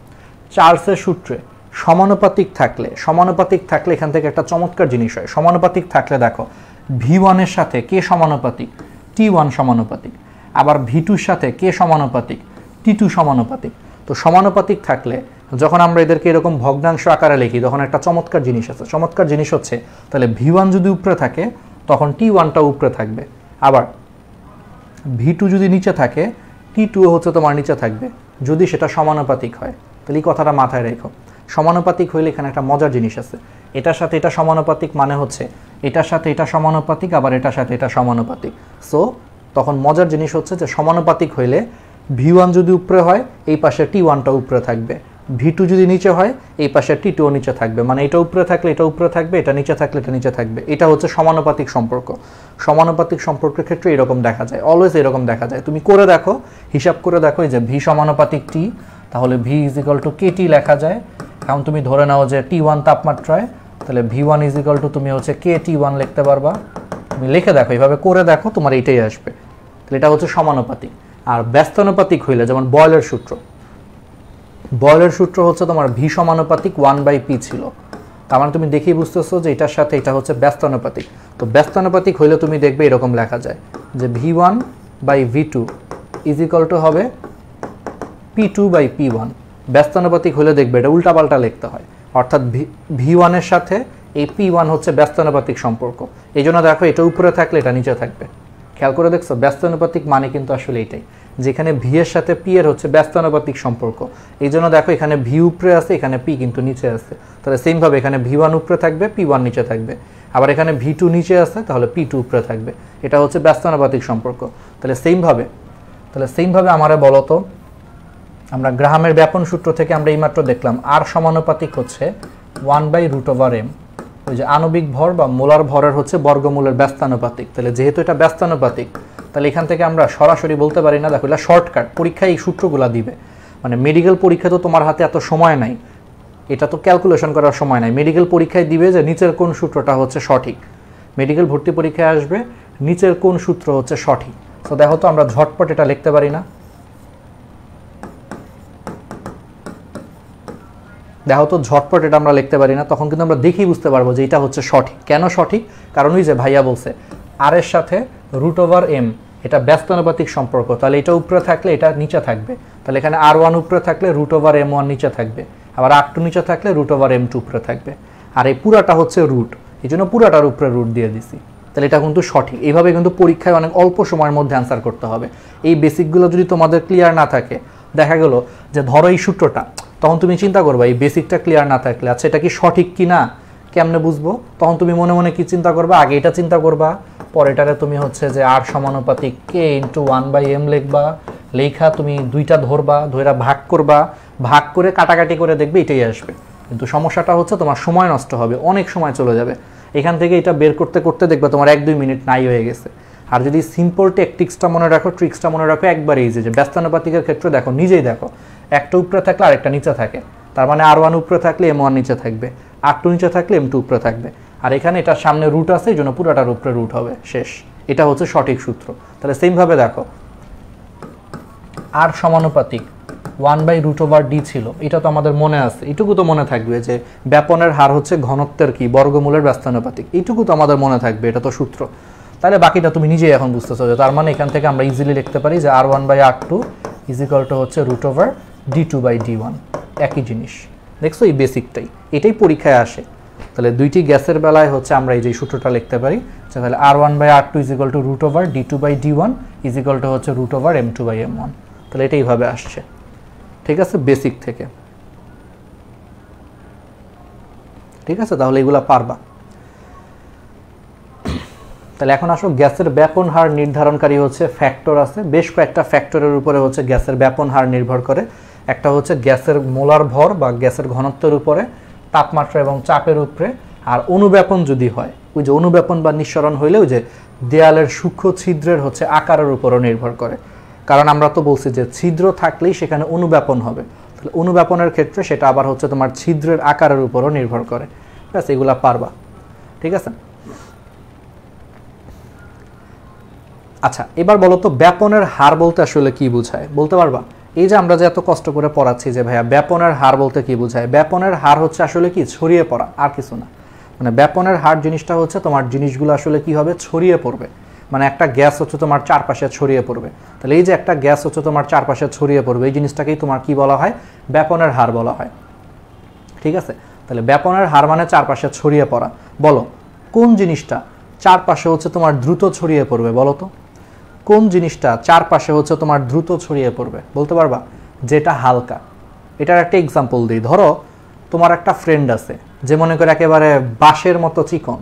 চার্লসের সূত্রে সমানুপাতিক থাকলে সমানুপাতিক থাকলে এখান থেকে একটা চমৎকার জিনিস হয় সমানুপাতিক থাকলে দেখো ভি ওয়ানের সাথে কে সমানুপাতিক টি ওয়ান সমানুপাতিক আবার ভি টুর সাথে কে সমানুপাতিক টি টু সমানুপাতিক তো সমানুপাতিক থাকলে যখন আমরা এদেরকে এরকম ভগ্নাংশ আকারে লিখি তখন একটা চমৎকার জিনিস আছে চমৎকার জিনিস হচ্ছে তাহলে ভি ওয়ান যদি উপরে থাকে তখন টি ওয়ানটা উপরে থাকবে আবার ভি টু যদি নিচে থাকে টি টু হচ্ছে তোমার নিচে থাকবে যদি সেটা সমানুপাতিক হয় তাহলে এই কথাটা মাথায় রেখো সমানুপাতিক হইলে এখানে একটা মজার জিনিস আছে এটার সাথে এটা সমানুপাতিক মানে হচ্ছে এটার সাথে এটা সমানুপাতিক আবার এটার সাথে এটা সমানুপাতিক সো তখন মজার জিনিস হচ্ছে যে সমানুপাতিক হইলে ভি ওয়ান যদি উপরে হয় এই পাশে টি ওয়ানটা উপরে থাকবে ভি টু যদি নিচে হয় এই পাশে টি টুও নিচে থাকবে মানে এটা উপরে থাকলে এটা উপরে থাকবে এটা নিচে থাকলে এটা নিচে থাকবে এটা হচ্ছে সমানুপাতিক সম্পর্ক সমানুপাতিক সম্পর্কের ক্ষেত্রে এরকম দেখা যায় অলওয়েজ এরকম দেখা যায় তুমি করে দেখো হিসাব করে দেখো এই যে ভি সমানুপাতিক টি তাহলে V is equal to KT লেখা যায় কারণ তুমি ধরে নাও যে টি ওয়ান তাপমাত্রায় তাহলে V one is equal to তুমি হচ্ছে কে টি ওয়ান লিখতে পারবা তুমি লিখে দেখো এইভাবে করে দেখো তোমার এইটাই আসবে তাহলে এটা হচ্ছে সমানুপাতিক আর ব্যস্তানুপাতিক হইলে যেমন বয়লের সূত্র বয়লের সূত্র হচ্ছে তোমার ভি সমানুপাতিক ওয়ান বাই পি ছিল তার মানে তুমি দেখেই বুঝতেছো যে এটার সাথে এটা হচ্ছে ব্যস্তানুপাতিক তো ব্যস্তানুপাতিক হইলে তুমি দেখবে এরকম লেখা যায় যে V one by V two is equal to হবে P two by P one ব্যস্তানুপাতিক হলে দেখবে এটা উল্টাপাল্টা লিখতে হয় অর্থাৎ ভি ওয়ানের সাথে এই পি ওয়ান হচ্ছে ব্যস্তানুপাতিক সম্পর্ক এই জন্য দেখো এটা উপরে থাকলে এটা নিচে থাকবে খেয়াল করে দেখছো ব্যস্তানুপাতিক মানে কিন্তু আসলে এটাই যেখানে ভি এর সাথে পি এর হচ্ছে ব্যস্তানুপাতিক সম্পর্ক এই জন্য দেখো এখানে ভি উপরে আছে এখানে পি কিন্তু নিচে আছে তাহলে সেমভাবে এখানে ভি ওয়ান উপরে থাকবে পি ওয়ান নিচে থাকবে আবার এখানে ভি টু নিচে আছে তাহলে পি টু উপরে থাকবে এটা হচ্ছে ব্যস্তানুপাতিক সম্পর্ক তাহলে সেমভাবে তাহলে সেমভাবে আমারে বলতো আমরা গ্রাহামের ব্যাপন সূত্র থেকে আমরা এইমাত্র দেখলাম আর সমানুপাতিক হচ্ছে one by root over M ওই যে আণবিক ভর বা মোলার ভরের হচ্ছে বর্গমূলের ব্যস্তানুপাতিক তাহলে যেহেতু এটা ব্যস্তানুপাতিক তাহলে এখান থেকে আমরা সরাসরি বলতে পারি না দেখো এটা শর্টকাট পরীক্ষায় এই সূত্রগুলো দিবে মানে মেডিকেল পরীক্ষা তো তোমার হাতে এত সময় নাই এটা তো ক্যালকুলেশন করার সময় নাই মেডিকেল পরীক্ষায় দিবে যে নিচের কোন সূত্রটা হচ্ছে সঠিক মেডিকেল ভর্তি পরীক্ষায় আসবে নিচের কোন সূত্র হচ্ছে সঠিক তো দেখো তো আমরা ঝটপট এটা লিখতে পারি না দেখো তো ঝটপট এটা আমরা লিখতে পারি না তখন কিন্তু আমরা দেখেই বুঝতে পারবো যে এটা হচ্ছে সঠিক কেন সঠিক কারণ ওই যে ভাইয়া বলছে আর এর সাথে রুট ওভার এম এটা ব্যস্তানুপাতিক সম্পর্ক তাহলে এটা উপরে থাকলে এটা নিচে থাকবে তাহলে এখানে আর ওয়ান উপরে থাকলে রুট ওভার এম ওয়ান নিচে থাকবে আবার আর টু নিচে থাকলে রুট ওভার এম টু উপরে থাকবে আর এই পুরাটা হচ্ছে রুট এই জন্য পুরাটার উপরে রুট দিয়ে দিছি তাহলে এটা কিন্তু সঠিক এইভাবে কিন্তু পরীক্ষায় অনেক অল্প সময়ের মধ্যে অ্যান্সার করতে হবে এই বেসিকগুলো যদি তোমাদের ক্লিয়ার না থাকে দেখা গেল যে ধরো এই সূত্রটা তখন তুমি চিন্তা করবা এই বেসিকটা ক্লিয়ার না থাকলে আচ্ছা এটা কি সঠিক কি না কেমনে বুঝবো তখন তুমি মনে মনে কি চিন্তা করবা আগে এটা চিন্তা করবা পরেটারে তুমি হচ্ছে যে আর সমানুপাতিক K into one by M লিখবা লেখা তুমি দুইটা ধরবা ধরা ভাগ করবা ভাগ করে কাটাকাটি করে দেখবে এটাই আসবে কিন্তু সমস্যাটা হচ্ছে তোমার সময় নষ্ট হবে অনেক সময় চলে যাবে এখান থেকে এটা বের করতে করতে দেখবে তোমার এক দুই মিনিট নাই হয়ে গেছে আর যদি সিম্পল টেকটিক্সটা মনে রাখো ট্রিক্সটা মনে রাখো একবারেই যে ব্যস্তানুপাতিকের ক্ষেত্রে দেখো নিজেই দেখো একটা উপরে থাকলে আরেকটা নিচে থাকে তার মানে আর ওয়ান উপরে থাকলে এম ওয়ান নিচে থাকবে আর টু নিচে থাকলে এম টু উপরে থাকবে আর এখানে এটার সামনে রুট আছে এই জন্য পুরোটার উপরে রুট হবে শেষ এটা হচ্ছে সঠিক সূত্র তাহলে সেমভাবে দেখো আর সমানুপাতিক one by root over D ছিল এটা তো আমাদের মনে আছে এটুকু তো মনে থাকবে যে ব্যাপনের হার হচ্ছে ঘনত্বের কি বর্গমূলের ব্যস্তানুপাতিক এইটুকু তো আমাদের মনে থাকবে এটা তো সূত্র তাহলে বাকিটা তুমি নিজেই এখন বুঝতেছো যে তার মানে এখান থেকে আমরা ইজিলি লিখতে পারি যে R one by R two is to হচ্ছে root over D two by D one একই জিনিস দেখছো এই বেসিকটাই এটাই পরীক্ষায় আসে তাহলে দুইটি গ্যাসের বেলায় হচ্ছে আমরা এই যে সূত্রটা লিখতে পারি তাহলে R one by R two is to root over D two by D one is to হচ্ছে root over M two by M one তাহলে এটা এইভাবে আসছে ঠিক আছে বেসিক থেকে ঠিক আছে তাহলে এগুলো পারবা তাহলে এখন আসো গ্যাসের ব্যাপন হার নির্ধারণকারী হচ্ছে ফ্যাক্টর আছে বেশ কয়েকটা ফ্যাক্টরের উপরে হচ্ছে গ্যাসের ব্যাপন হার নির্ভর করে একটা হচ্ছে গ্যাসের মোলার ভর বা গ্যাসের ঘনত্বের উপরে তাপমাত্রা এবং চাপের উপরে আর অনুব্যাপন যদি হয় ওই যে অনুব্যাপন বা নিঃসরণ ওই যে দেয়ালের সূক্ষ্ম ছিদ্রের হচ্ছে আকারের উপরও নির্ভর করে কারণ আমরা তো বলছি যে ছিদ্র থাকলেই সেখানে অনুব্যাপন হবে তাহলে অনুব্যাপনের ক্ষেত্রে সেটা আবার হচ্ছে তোমার ছিদ্রের আকারের উপরও নির্ভর করে ঠিক আছে এগুলা পারবা ঠিক আছে আচ্ছা এবার বলতো ব্যাপনের হার বলতে আসলে কি বোঝায় বলতে পারবা এই যে আমরা যে এত কষ্ট করে পড়াচ্ছি যে ভাইয়া ব্যাপনের হার বলতে কি বোঝায় ব্যাপনের হার হচ্ছে আসলে কি ছড়িয়ে পড়া আর কিছু না মানে ব্যাপনের হার জিনিসটা হচ্ছে তোমার জিনিসগুলো আসলে কি হবে ছড়িয়ে পড়বে মানে একটা গ্যাস হচ্ছে তোমার চারপাশে ছড়িয়ে পড়বে তাহলে এই যে একটা গ্যাস হচ্ছে তোমার চারপাশে ছড়িয়ে পড়বে এই জিনিসটাকেই তোমার কি বলা হয় ব্যাপনের হার বলা হয় ঠিক আছে তাহলে ব্যাপনের হার মানে চারপাশে ছড়িয়ে পড়া বলো কোন জিনিসটা চারপাশে হচ্ছে তোমার দ্রুত ছড়িয়ে পড়বে বলো তো কোন জিনিসটা চারপাশে হচ্ছে তোমার দ্রুত ছড়িয়ে পড়বে বলতে পারবা যেটা হালকা এটার একটা এক্সাম্পল দিই ধরো তোমার একটা ফ্রেন্ড আছে যে মনে করে একেবারে বাঁশের মতো চিকন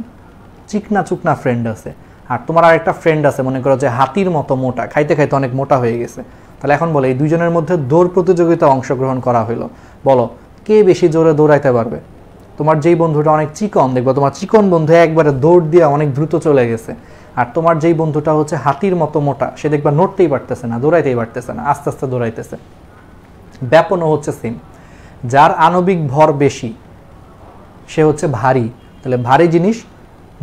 চিকনা চুকনা ফ্রেন্ড আছে আর তোমার আর একটা ফ্রেন্ড আছে মনে করো যে হাতির মতো মোটা খাইতে খাইতে অনেক মোটা হয়ে গেছে তাহলে এখন বলে এই দুজনের মধ্যে দৌড় প্রতিযোগিতা অংশগ্রহণ করা হলো বলো কে বেশি জোরে দৌড়াইতে পারবে তোমার যেই বন্ধুটা অনেক চিকন দেখবো তোমার চিকন বন্ধু একবারে দৌড় দিয়ে অনেক দ্রুত চলে গেছে আর তোমার যেই বন্ধুটা হচ্ছে হাতির মতো মোটা সে দেখবা নড়তেই পারতেছে না দৌড়াইতেই পারতেছে না আস্তে আস্তে দৌড়াইতেছে ব্যাপনও হচ্ছে সেম যার আণবিক ভর বেশি সে হচ্ছে ভারী তাহলে ভারী জিনিস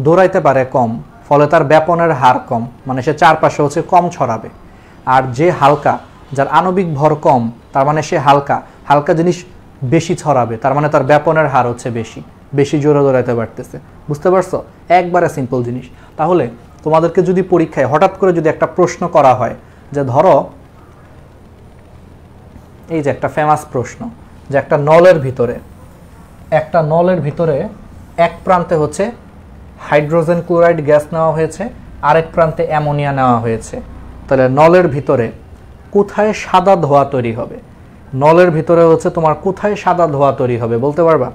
দৌড়াইতে পারে কম ফলে তার ব্যাপনের হার কম মানে সে চারপাশে হচ্ছে কম ছড়াবে আর যে হালকা যার আণবিক ভর কম তার মানে সে হালকা হালকা জিনিস বেশি ছড়াবে তার মানে তার ব্যাপনের হার হচ্ছে বেশি বেশি জোরে দৌড়াইতে পারতেছে বুঝতে পারছো একবারে সিম্পল জিনিস তাহলে তোমাদেরকে যদি পরীক্ষায় হঠাৎ করে যদি একটা প্রশ্ন করা হয় যে ধরো এই যে একটা ফেমাস প্রশ্ন যে একটা নলের ভিতরে একটা নলের ভিতরে এক প্রান্তে হচ্ছে হাইড্রোজেন ক্লোরাইড গ্যাস নেওয়া হয়েছে আরেক প্রান্তে অ্যামোনিয়া নেওয়া হয়েছে তাহলে নলের ভিতরে কোথায় সাদা ধোয়া তৈরি হবে নলের ভিতরে হচ্ছে তোমার কোথায় সাদা ধোয়া তৈরি হবে বলতে পারবা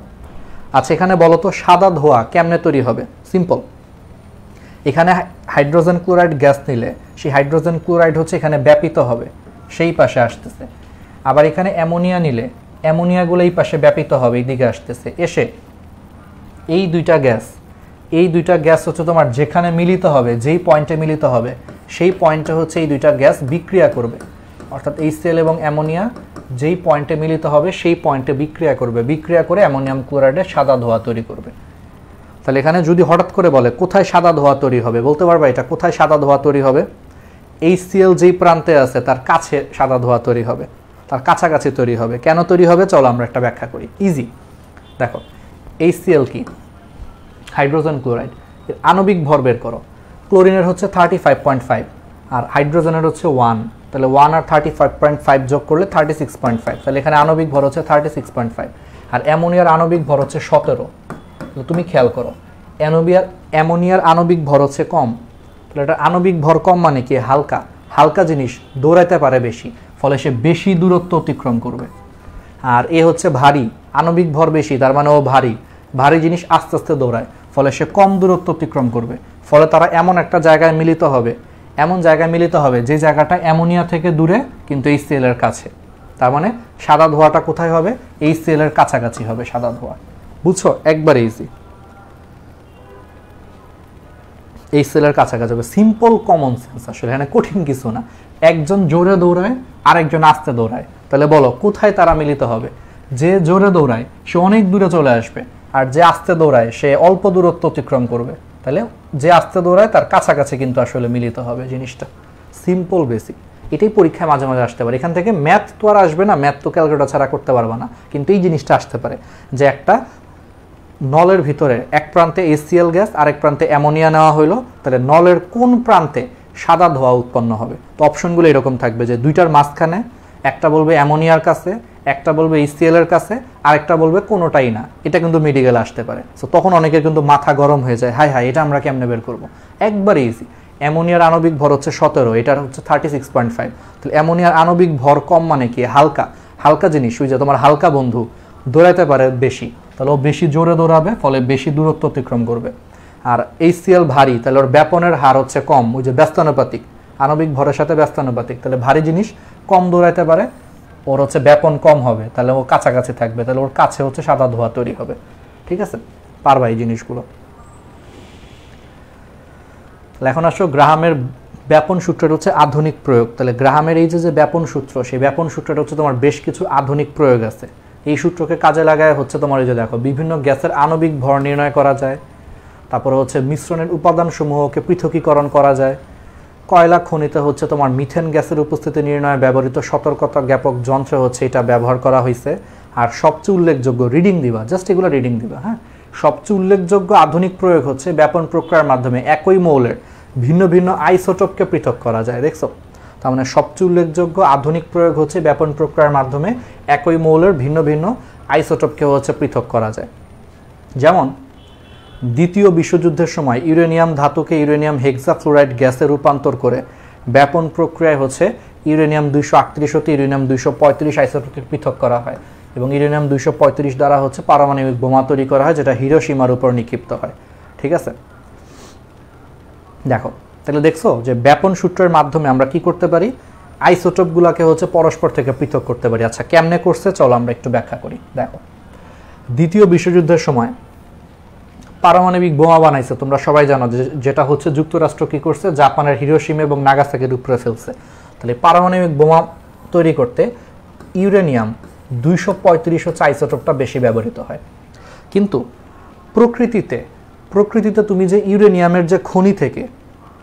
আচ্ছা এখানে বলো তো সাদা ধোয়া কেমনে তৈরি হবে সিম্পল এখানে হাইড্রোজেন ক্লোরাইড গ্যাস নিলে সেই হাইড্রোজেন ক্লোরাইড হচ্ছে এখানে ব্যাপিত হবে সেই পাশে আসতেছে আবার এখানে অ্যামোনিয়া নিলে অ্যামোনিয়াগুলো এই পাশে ব্যাপিত হবে এই দিকে আসতেছে এসে এই দুইটা গ্যাস এই দুইটা গ্যাস হচ্ছে তোমার যেখানে মিলিত হবে যেই পয়েন্টে মিলিত হবে সেই পয়েন্টে হচ্ছে এই দুইটা গ্যাস বিক্রিয়া করবে অর্থাৎ এই সেল এবং অ্যামোনিয়া যেই পয়েন্টে মিলিত হবে সেই পয়েন্টে বিক্রিয়া করবে বিক্রিয়া করে অ্যামোনিয়াম ক্লোরাইডে সাদা ধোয়া তৈরি করবে তাহলে এখানে যদি হঠাৎ করে বলে কোথায় সাদা ধোয়া তৈরি হবে বলতে পারবা এটা কোথায় সাদা ধোয়া তৈরি হবে সিএল যেই প্রান্তে আছে তার কাছে সাদা ধোয়া তৈরি হবে তার কাছাকাছি তৈরি হবে কেন তৈরি হবে চলো আমরা একটা ব্যাখ্যা করি ইজি দেখো সিএল কি হাইড্রোজেন ক্লোরাইড এর আণবিক ভর বের করো ক্লোরিনের হচ্ছে থার্টি ফাইভ পয়েন্ট ফাইভ আর হাইড্রোজেনের হচ্ছে ওয়ান তাহলে ওয়ান আর থার্টি ফাইভ পয়েন্ট ফাইভ যোগ করলে থার্টি সিক্স পয়েন্ট ফাইভ তাহলে এখানে আণবিক ভর হচ্ছে থার্টি সিক্স পয়েন্ট ফাইভ আর অ্যামোনিয়ার আণবিক ভর হচ্ছে সতেরো তো তুমি খেয়াল করো অ্যানোবিয়ার অ্যামোনিয়ার আণবিক ভর হচ্ছে কম তাহলে এটা আণবিক ভর কম মানে কি হালকা হালকা জিনিস দৌড়াইতে পারে বেশি ফলে সে বেশি দূরত্ব অতিক্রম করবে আর এ হচ্ছে ভারী আণবিক ভর বেশি তার মানে ও ভারী ভারী জিনিস আস্তে আস্তে দৌড়ায় ফলে সে কম দূরত্ব অতিক্রম করবে ফলে তারা এমন একটা জায়গায় মিলিত হবে এমন জায়গায় মিলিত হবে যে জায়গাটা অ্যামোনিয়া থেকে দূরে কিন্তু এই সেলের কাছে তার মানে সাদা ধোয়াটা কোথায় হবে এই সেলের কাছাকাছি হবে সাদা ধোয়া বুঝছো একবারে ইজি এই সেলের কাছাকাছি হবে সিম্পল কমন সেন্স আসলে এখানে কঠিন কিছু না একজন জোরে দৌড়ায় আরেকজন আস্তে দৌড়ায় তাহলে বলো কোথায় তারা মিলিত হবে যে জোরে দৌড়ায় সে অনেক দূরে চলে আসবে আর যে আস্তে দৌড়ায় সে অল্প দূরত্ব অতিক্রম করবে তাহলে যে আস্তে দৌড়ায় তার কাছাকাছি কিন্তু আসলে মিলিত হবে জিনিসটা সিম্পল বেসিক এটাই পরীক্ষায় মাঝে মাঝে আসতে পারে এখান থেকে ম্যাথ তো আর আসবে না ম্যাথ তো ক্যালকুলেটর ছাড়া করতে পারবে না কিন্তু এই জিনিসটা আসতে পারে যে একটা নলের ভিতরে এক প্রান্তে এসিএল গ্যাস আরেক প্রান্তে অ্যামোনিয়া নেওয়া হলো তাহলে নলের কোন প্রান্তে সাদা ধোয়া উৎপন্ন হবে তো অপশনগুলো এরকম থাকবে যে দুইটার মাঝখানে একটা বলবে অ্যামোনিয়ার কাছে একটা বলবে এর কাছে আরেকটা বলবে কোনোটাই না এটা কিন্তু মেডিকেল আসতে পারে সো তখন অনেকের কিন্তু মাথা গরম হয়ে যায় হাই হাই এটা আমরা কেমনে বের করবো একবারে ইজি অ্যামোনিয়ার আণবিক ভর হচ্ছে সতেরো এটার হচ্ছে থার্টি সিক্স পয়েন্ট ফাইভ তাহলে অ্যামোনিয়ার আণবিক ভর কম মানে কি হালকা হালকা জিনিস ওই যে তোমার হালকা বন্ধু দৌড়াইতে পারে বেশি তাহলে ও বেশি জোরে দৌড়াবে ফলে বেশি দূরত্ব অতিক্রম করবে আর এইচসিএল ভারী তাহলে ওর ব্যাপনের হার হচ্ছে কম ওই যে ব্যস্তানুপাতিক আণবিক ভরের সাথে ব্যস্তানুপাতিক তাহলে ভারী জিনিস কম দৌড়াইতে পারে ওর হচ্ছে ব্যাপন কম হবে তাহলে ও কাছাকাছি থাকবে তাহলে ওর কাছে হচ্ছে সাদা ধোয়া তৈরি হবে ঠিক আছে পারবা এই জিনিসগুলো এখন আসো গ্রাহামের ব্যাপন সূত্রের হচ্ছে আধুনিক প্রয়োগ তাহলে গ্রাহামের এই যে ব্যাপন সূত্র সেই ব্যাপন সূত্রটা হচ্ছে তোমার বেশ কিছু আধুনিক প্রয়োগ আছে এই সূত্রকে কাজে লাগায় হচ্ছে তোমার এই যে দেখো বিভিন্ন গ্যাসের আণবিক ভর নির্ণয় করা যায় তারপরে হচ্ছে মিশ্রণের উপাদানসমূহকে পৃথকীকরণ করা যায় কয়লা খনিতে হচ্ছে তোমার মিথেন গ্যাসের উপস্থিতি নির্ণয়ে ব্যবহৃত সতর্কতা জ্ঞাপক যন্ত্র হচ্ছে এটা ব্যবহার করা হয়েছে আর সবচেয়ে উল্লেখযোগ্য রিডিং দিবা জাস্ট এগুলো রিডিং দিবা হ্যাঁ সবচেয়ে উল্লেখযোগ্য আধুনিক প্রয়োগ হচ্ছে ব্যাপন প্রক্রিয়ার মাধ্যমে একই মৌলের ভিন্ন ভিন্ন আইসোটপকে পৃথক করা যায় দেখছো তার মানে সবচেয়ে উল্লেখযোগ্য আধুনিক প্রয়োগ হচ্ছে ব্যাপন প্রক্রিয়ার মাধ্যমে একই মৌলের ভিন্ন ভিন্ন আইসোটপকে হচ্ছে পৃথক করা যায় যেমন দ্বিতীয় বিশ্বযুদ্ধের সময় ইউরেনিয়াম ধাতুকে ইউরেনিয়াম হেক্সাফ্লোরাইড গ্যাসে রূপান্তর করে ব্যাপন প্রক্রিয়ায় হচ্ছে ইউরেনিয়াম দুইশো আটত্রিশ হতে ইউরেনিয়াম দুইশো পঁয়ত্রিশ আইসোটপকে পৃথক করা হয় এবং ইউরেনিয়াম দুইশো পঁয়ত্রিশ দ্বারা হচ্ছে পারমাণবিক বোমা তৈরি করা হয় যেটা হিরোসীমার উপর নিক্ষিপ্ত হয় ঠিক আছে দেখো তাহলে দেখছো যে ব্যাপন সূত্রের মাধ্যমে আমরা কি করতে পারি আইসোটোপগুলোকে হচ্ছে পরস্পর থেকে পৃথক করতে পারি আচ্ছা কেমনে করছে চলো আমরা একটু ব্যাখ্যা করি দেখো দ্বিতীয় বিশ্বযুদ্ধের সময় পারমাণবিক বোমা বানাইছে তোমরা সবাই জানো যে যেটা হচ্ছে যুক্তরাষ্ট্র কি করছে জাপানের হিরোসিম এবং নাগাসাকে উপরে ফেলছে তাহলে পারমাণবিক বোমা তৈরি করতে ইউরেনিয়াম দুইশো পঁয়ত্রিশ হচ্ছে আইসোটপটা বেশি ব্যবহৃত হয় কিন্তু প্রকৃতিতে প্রকৃতিতে তুমি যে ইউরেনিয়ামের যে খনি থেকে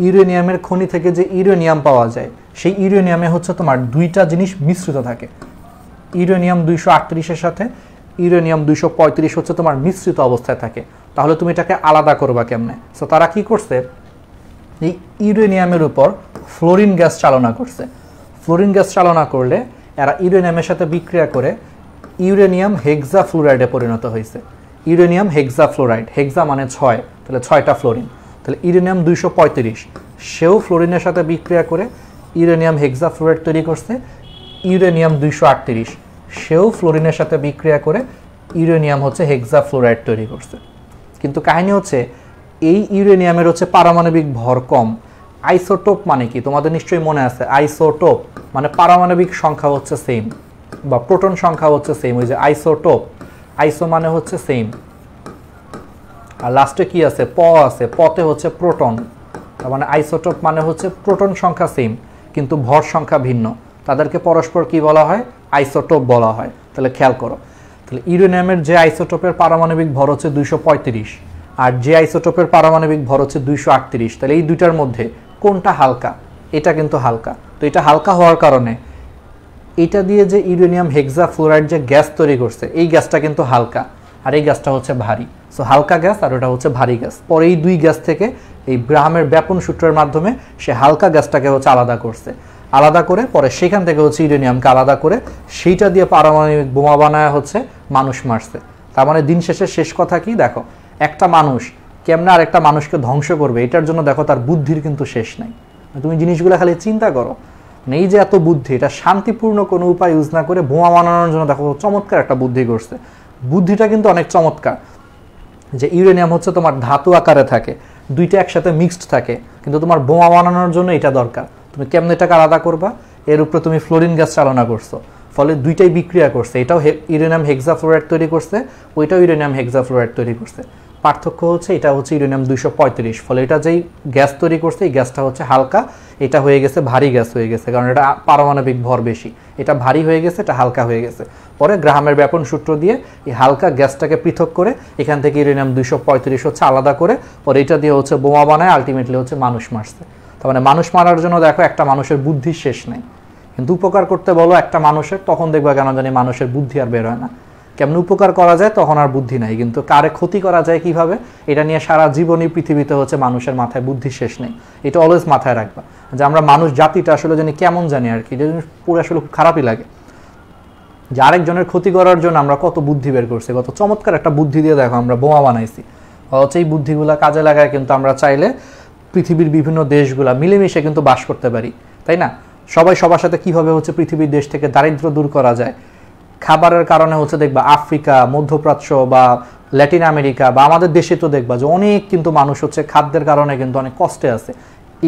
ইউরেনিয়ামের খনি থেকে যে ইউরেনিয়াম পাওয়া যায় সেই ইউরেনিয়ামে হচ্ছে তোমার দুইটা জিনিস মিশ্রিত থাকে ইউরেনিয়াম দুইশো আটত্রিশের সাথে ইউরেনিয়াম দুইশো পঁয়ত্রিশ হচ্ছে তোমার মিশ্রিত অবস্থায় থাকে তাহলে তুমি এটাকে আলাদা করবা কেমনে সো তারা কি করছে এই ইউরেনিয়ামের উপর ফ্লোরিন গ্যাস চালনা করছে ফ্লোরিন গ্যাস চালনা করলে এরা ইউরেনিয়ামের সাথে বিক্রিয়া করে ইউরেনিয়াম হেক্সা ফ্লোরাইডে পরিণত হয়েছে ইউরেনিয়াম হেক্সা ফ্লোরাইড হেক্সা মানে ছয় তাহলে ছয়টা ফ্লোরিন তাহলে ইউরেনিয়াম দুইশো পঁয়ত্রিশ সেও ফ্লোরিনের সাথে বিক্রিয়া করে ইউরেনিয়াম হেক্সাফ্লোরেট তৈরি করছে ইউরেনিয়াম দুইশো আটত্রিশ সেও ফ্লোরিনের সাথে বিক্রিয়া করে ইউরেনিয়াম হচ্ছে হেক্সাফ্লোরাইড তৈরি করছে কিন্তু কাহিনী হচ্ছে এই ইউরেনিয়ামের হচ্ছে পারমাণবিক ভর কম আইসোটোপ মানে কি তোমাদের নিশ্চয়ই মনে আছে আইসোটোপ মানে পারমাণবিক সংখ্যা হচ্ছে সেম বা প্রোটন সংখ্যা হচ্ছে সেম ওই যে আইসোটোপ আইসো মানে হচ্ছে সেম আর লাস্টে কি আছে প আছে পতে হচ্ছে প্রোটন তার মানে আইসোটোপ মানে হচ্ছে প্রোটন সংখ্যা সেম কিন্তু ভর সংখ্যা ভিন্ন তাদেরকে পরস্পর কি বলা হয় আইসোটোপ বলা হয় তাহলে খেয়াল করো তাহলে ইউরেনিয়ামের যে আইসোটোপের পারমাণবিক ভর হচ্ছে দুইশো পঁয়ত্রিশ আর যে আইসোটোপের পারমাণবিক ভর হচ্ছে দুইশো আটত্রিশ তাহলে এই দুইটার মধ্যে কোনটা হালকা এটা কিন্তু হালকা তো এটা হালকা হওয়ার কারণে এটা দিয়ে যে ইউরেনিয়াম হেক্সা ফ্লোরাইড যে গ্যাস তৈরি করছে এই গ্যাসটা কিন্তু হালকা আর এই গ্যাসটা হচ্ছে ভারী সো হালকা গ্যাস আর ওটা হচ্ছে ভারী গ্যাস পরে এই দুই গ্যাস থেকে এই গ্রাহামের ব্যাপন সূত্রের মাধ্যমে সে হালকা গ্যাসটাকে হচ্ছে আলাদা করছে আলাদা করে পরে সেখান থেকে হচ্ছে ইউরেনিয়ামকে আলাদা করে সেইটা দিয়ে পারমাণবিক বোমা বানায় হচ্ছে মানুষ মারছে তার মানে দিন শেষে শেষ কথা কি দেখো একটা মানুষ কেমন আর একটা মানুষকে ধ্বংস করবে এটার জন্য দেখো তার বুদ্ধির কিন্তু শেষ নাই তুমি জিনিসগুলো খালি চিন্তা করো নেই মানে যে এত বুদ্ধি এটা শান্তিপূর্ণ কোনো উপায় ইউজ না করে বোমা বানানোর জন্য দেখো চমৎকার একটা বুদ্ধি করছে বুদ্ধিটা কিন্তু অনেক চমৎকার যে ইউরেনিয়াম হচ্ছে তোমার ধাতু আকারে থাকে দুইটা একসাথে মিক্সড থাকে কিন্তু তোমার বোমা বানানোর জন্য এটা দরকার তুমি কেমন এটাকে আলাদা করবা এর উপরে তুমি ফ্লোরিন গ্যাস চালনা করছো ফলে দুইটাই বিক্রিয়া করছে এটাও ইউরেনিয়াম হেক্সাফ্লোরাইড তৈরি করছে ওইটাও ইউরেনিয়াম হেক্সাফ্লোরাইড তৈরি করছে পার্থক্য হচ্ছে এটা হচ্ছে ইউরেনিয়াম দুইশো পঁয়ত্রিশ ফলে এটা যেই গ্যাস তৈরি করছে এই গ্যাসটা হচ্ছে হালকা এটা হয়ে গেছে ভারী গ্যাস হয়ে গেছে কারণ এটা পারমাণবিক ভর বেশি এটা ভারী হয়ে গেছে এটা হালকা হয়ে গেছে পরে গ্রাহামের ব্যাপন সূত্র দিয়ে এই হালকা গ্যাসটাকে পৃথক করে এখান থেকে ইউরেনিয়াম দুইশো পঁয়ত্রিশ হচ্ছে আলাদা করে পরে এটা দিয়ে হচ্ছে বোমা বানায় আলটিমেটলি হচ্ছে মানুষ মারছে তার মানে মানুষ মারার জন্য দেখো একটা মানুষের বুদ্ধির শেষ নেই কিন্তু উপকার করতে বলো একটা মানুষের তখন দেখবা কেন জানি মানুষের বুদ্ধি আর বের হয় না কেমন উপকার করা যায় তখন আর বুদ্ধি নাই কিন্তু কারে ক্ষতি করা যায় কিভাবে এটা নিয়ে সারা জীবনই পৃথিবীতে হচ্ছে মানুষের মাথায় বুদ্ধি শেষ নেই এটা অলওয়েজ মাথায় রাখবা যে আমরা মানুষ জাতিটা আসলে জানি কেমন জানি আর কি এটা পুরো আসলে খুব খারাপই লাগে যে আরেকজনের ক্ষতি করার জন্য আমরা কত বুদ্ধি বের করছি কত চমৎকার একটা বুদ্ধি দিয়ে দেখো আমরা বোমা বানাইছি হচ্ছে এই বুদ্ধিগুলো কাজে লাগায় কিন্তু আমরা চাইলে পৃথিবীর বিভিন্ন দেশগুলা মিলেমিশে কিন্তু বাস করতে পারি তাই না সবাই সবার সাথে কীভাবে হচ্ছে পৃথিবীর দেশ থেকে দারিদ্র দূর করা যায় খাবারের কারণে হচ্ছে দেখবা আফ্রিকা মধ্যপ্রাচ্য বা ল্যাটিন আমেরিকা বা আমাদের দেশে তো দেখবা যে অনেক কিন্তু মানুষ হচ্ছে খাদ্যের কারণে কিন্তু অনেক কষ্টে আছে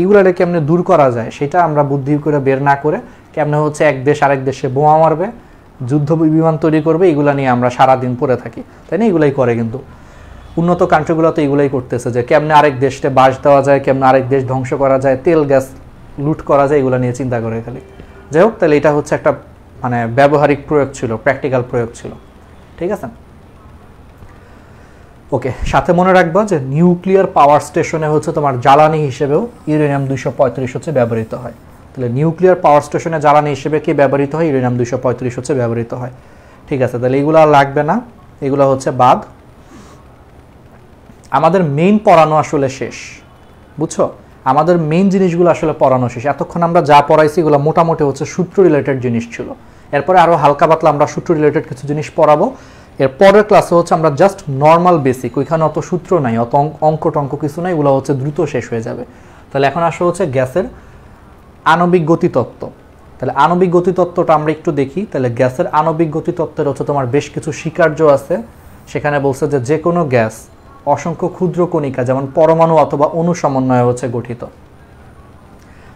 এইগুলোটা কেমনে দূর করা যায় সেটা আমরা বুদ্ধি করে বের না করে কেমনে হচ্ছে এক দেশ আরেক দেশে বোমা মারবে যুদ্ধ বিমান তৈরি করবে এগুলা নিয়ে আমরা সারাদিন পরে থাকি তাই না এগুলাই করে কিন্তু উন্নত কান্ট্রিগুলো তো এগুলাই করতেছে যে কেমনে আরেক দেশে বাস দেওয়া যায় কেমন আরেক দেশ ধ্বংস করা যায় তেল গ্যাস লুট করা যায় এগুলো নিয়ে চিন্তা করে খালি যাই হোক তাহলে এটা হচ্ছে একটা মানে ব্যবহারিক প্রয়োগ ছিল প্র্যাকটিক্যাল প্রয়োগ ছিল ঠিক আছে ওকে সাথে মনে রাখবো যে নিউক্লিয়ার পাওয়ার স্টেশনে হচ্ছে তোমার জ্বালানি হিসেবেও ইউরেনিয়াম দুশো পঁয়ত্রিশ হচ্ছে ব্যবহৃত হয় তাহলে নিউক্লিয়ার পাওয়ার স্টেশনে জ্বালানি হিসেবে কে ব্যবহৃত হয় ইউরেনিয়াম দুশো পঁয়ত্রিশ হচ্ছে ব্যবহৃত হয় ঠিক আছে তাহলে এগুলো আর লাগবে না এগুলো হচ্ছে বাদ আমাদের মেইন পড়ানো আসলে শেষ বুঝছো আমাদের মেইন জিনিসগুলো আসলে পড়ানো শেষ এতক্ষণ আমরা যা পড়াইছি এগুলো মোটামুটি হচ্ছে সূত্র রিলেটেড জিনিস ছিল এরপরে আরও হালকা পাতলা আমরা সূত্র রিলেটেড কিছু জিনিস পড়াবো এর পরের ক্লাসে হচ্ছে আমরা জাস্ট নর্মাল বেসিক ওইখানে অত সূত্র নাই অত অঙ্ক টঙ্ক কিছু নাই ওগুলো হচ্ছে দ্রুত শেষ হয়ে যাবে তাহলে এখন আসলে হচ্ছে গ্যাসের আণবিক গতিতত্ত্ব তাহলে আণবিক গতিতত্ত্বটা আমরা একটু দেখি তাহলে গ্যাসের আণবিক গতিতত্ত্বের হচ্ছে তোমার বেশ কিছু স্বীকার্য আছে সেখানে বলছে যে যে কোনো গ্যাস অসংখ্য ক্ষুদ্র কণিকা যেমন পরমাণু অথবা অণু সমন্বয়ে হচ্ছে গঠিত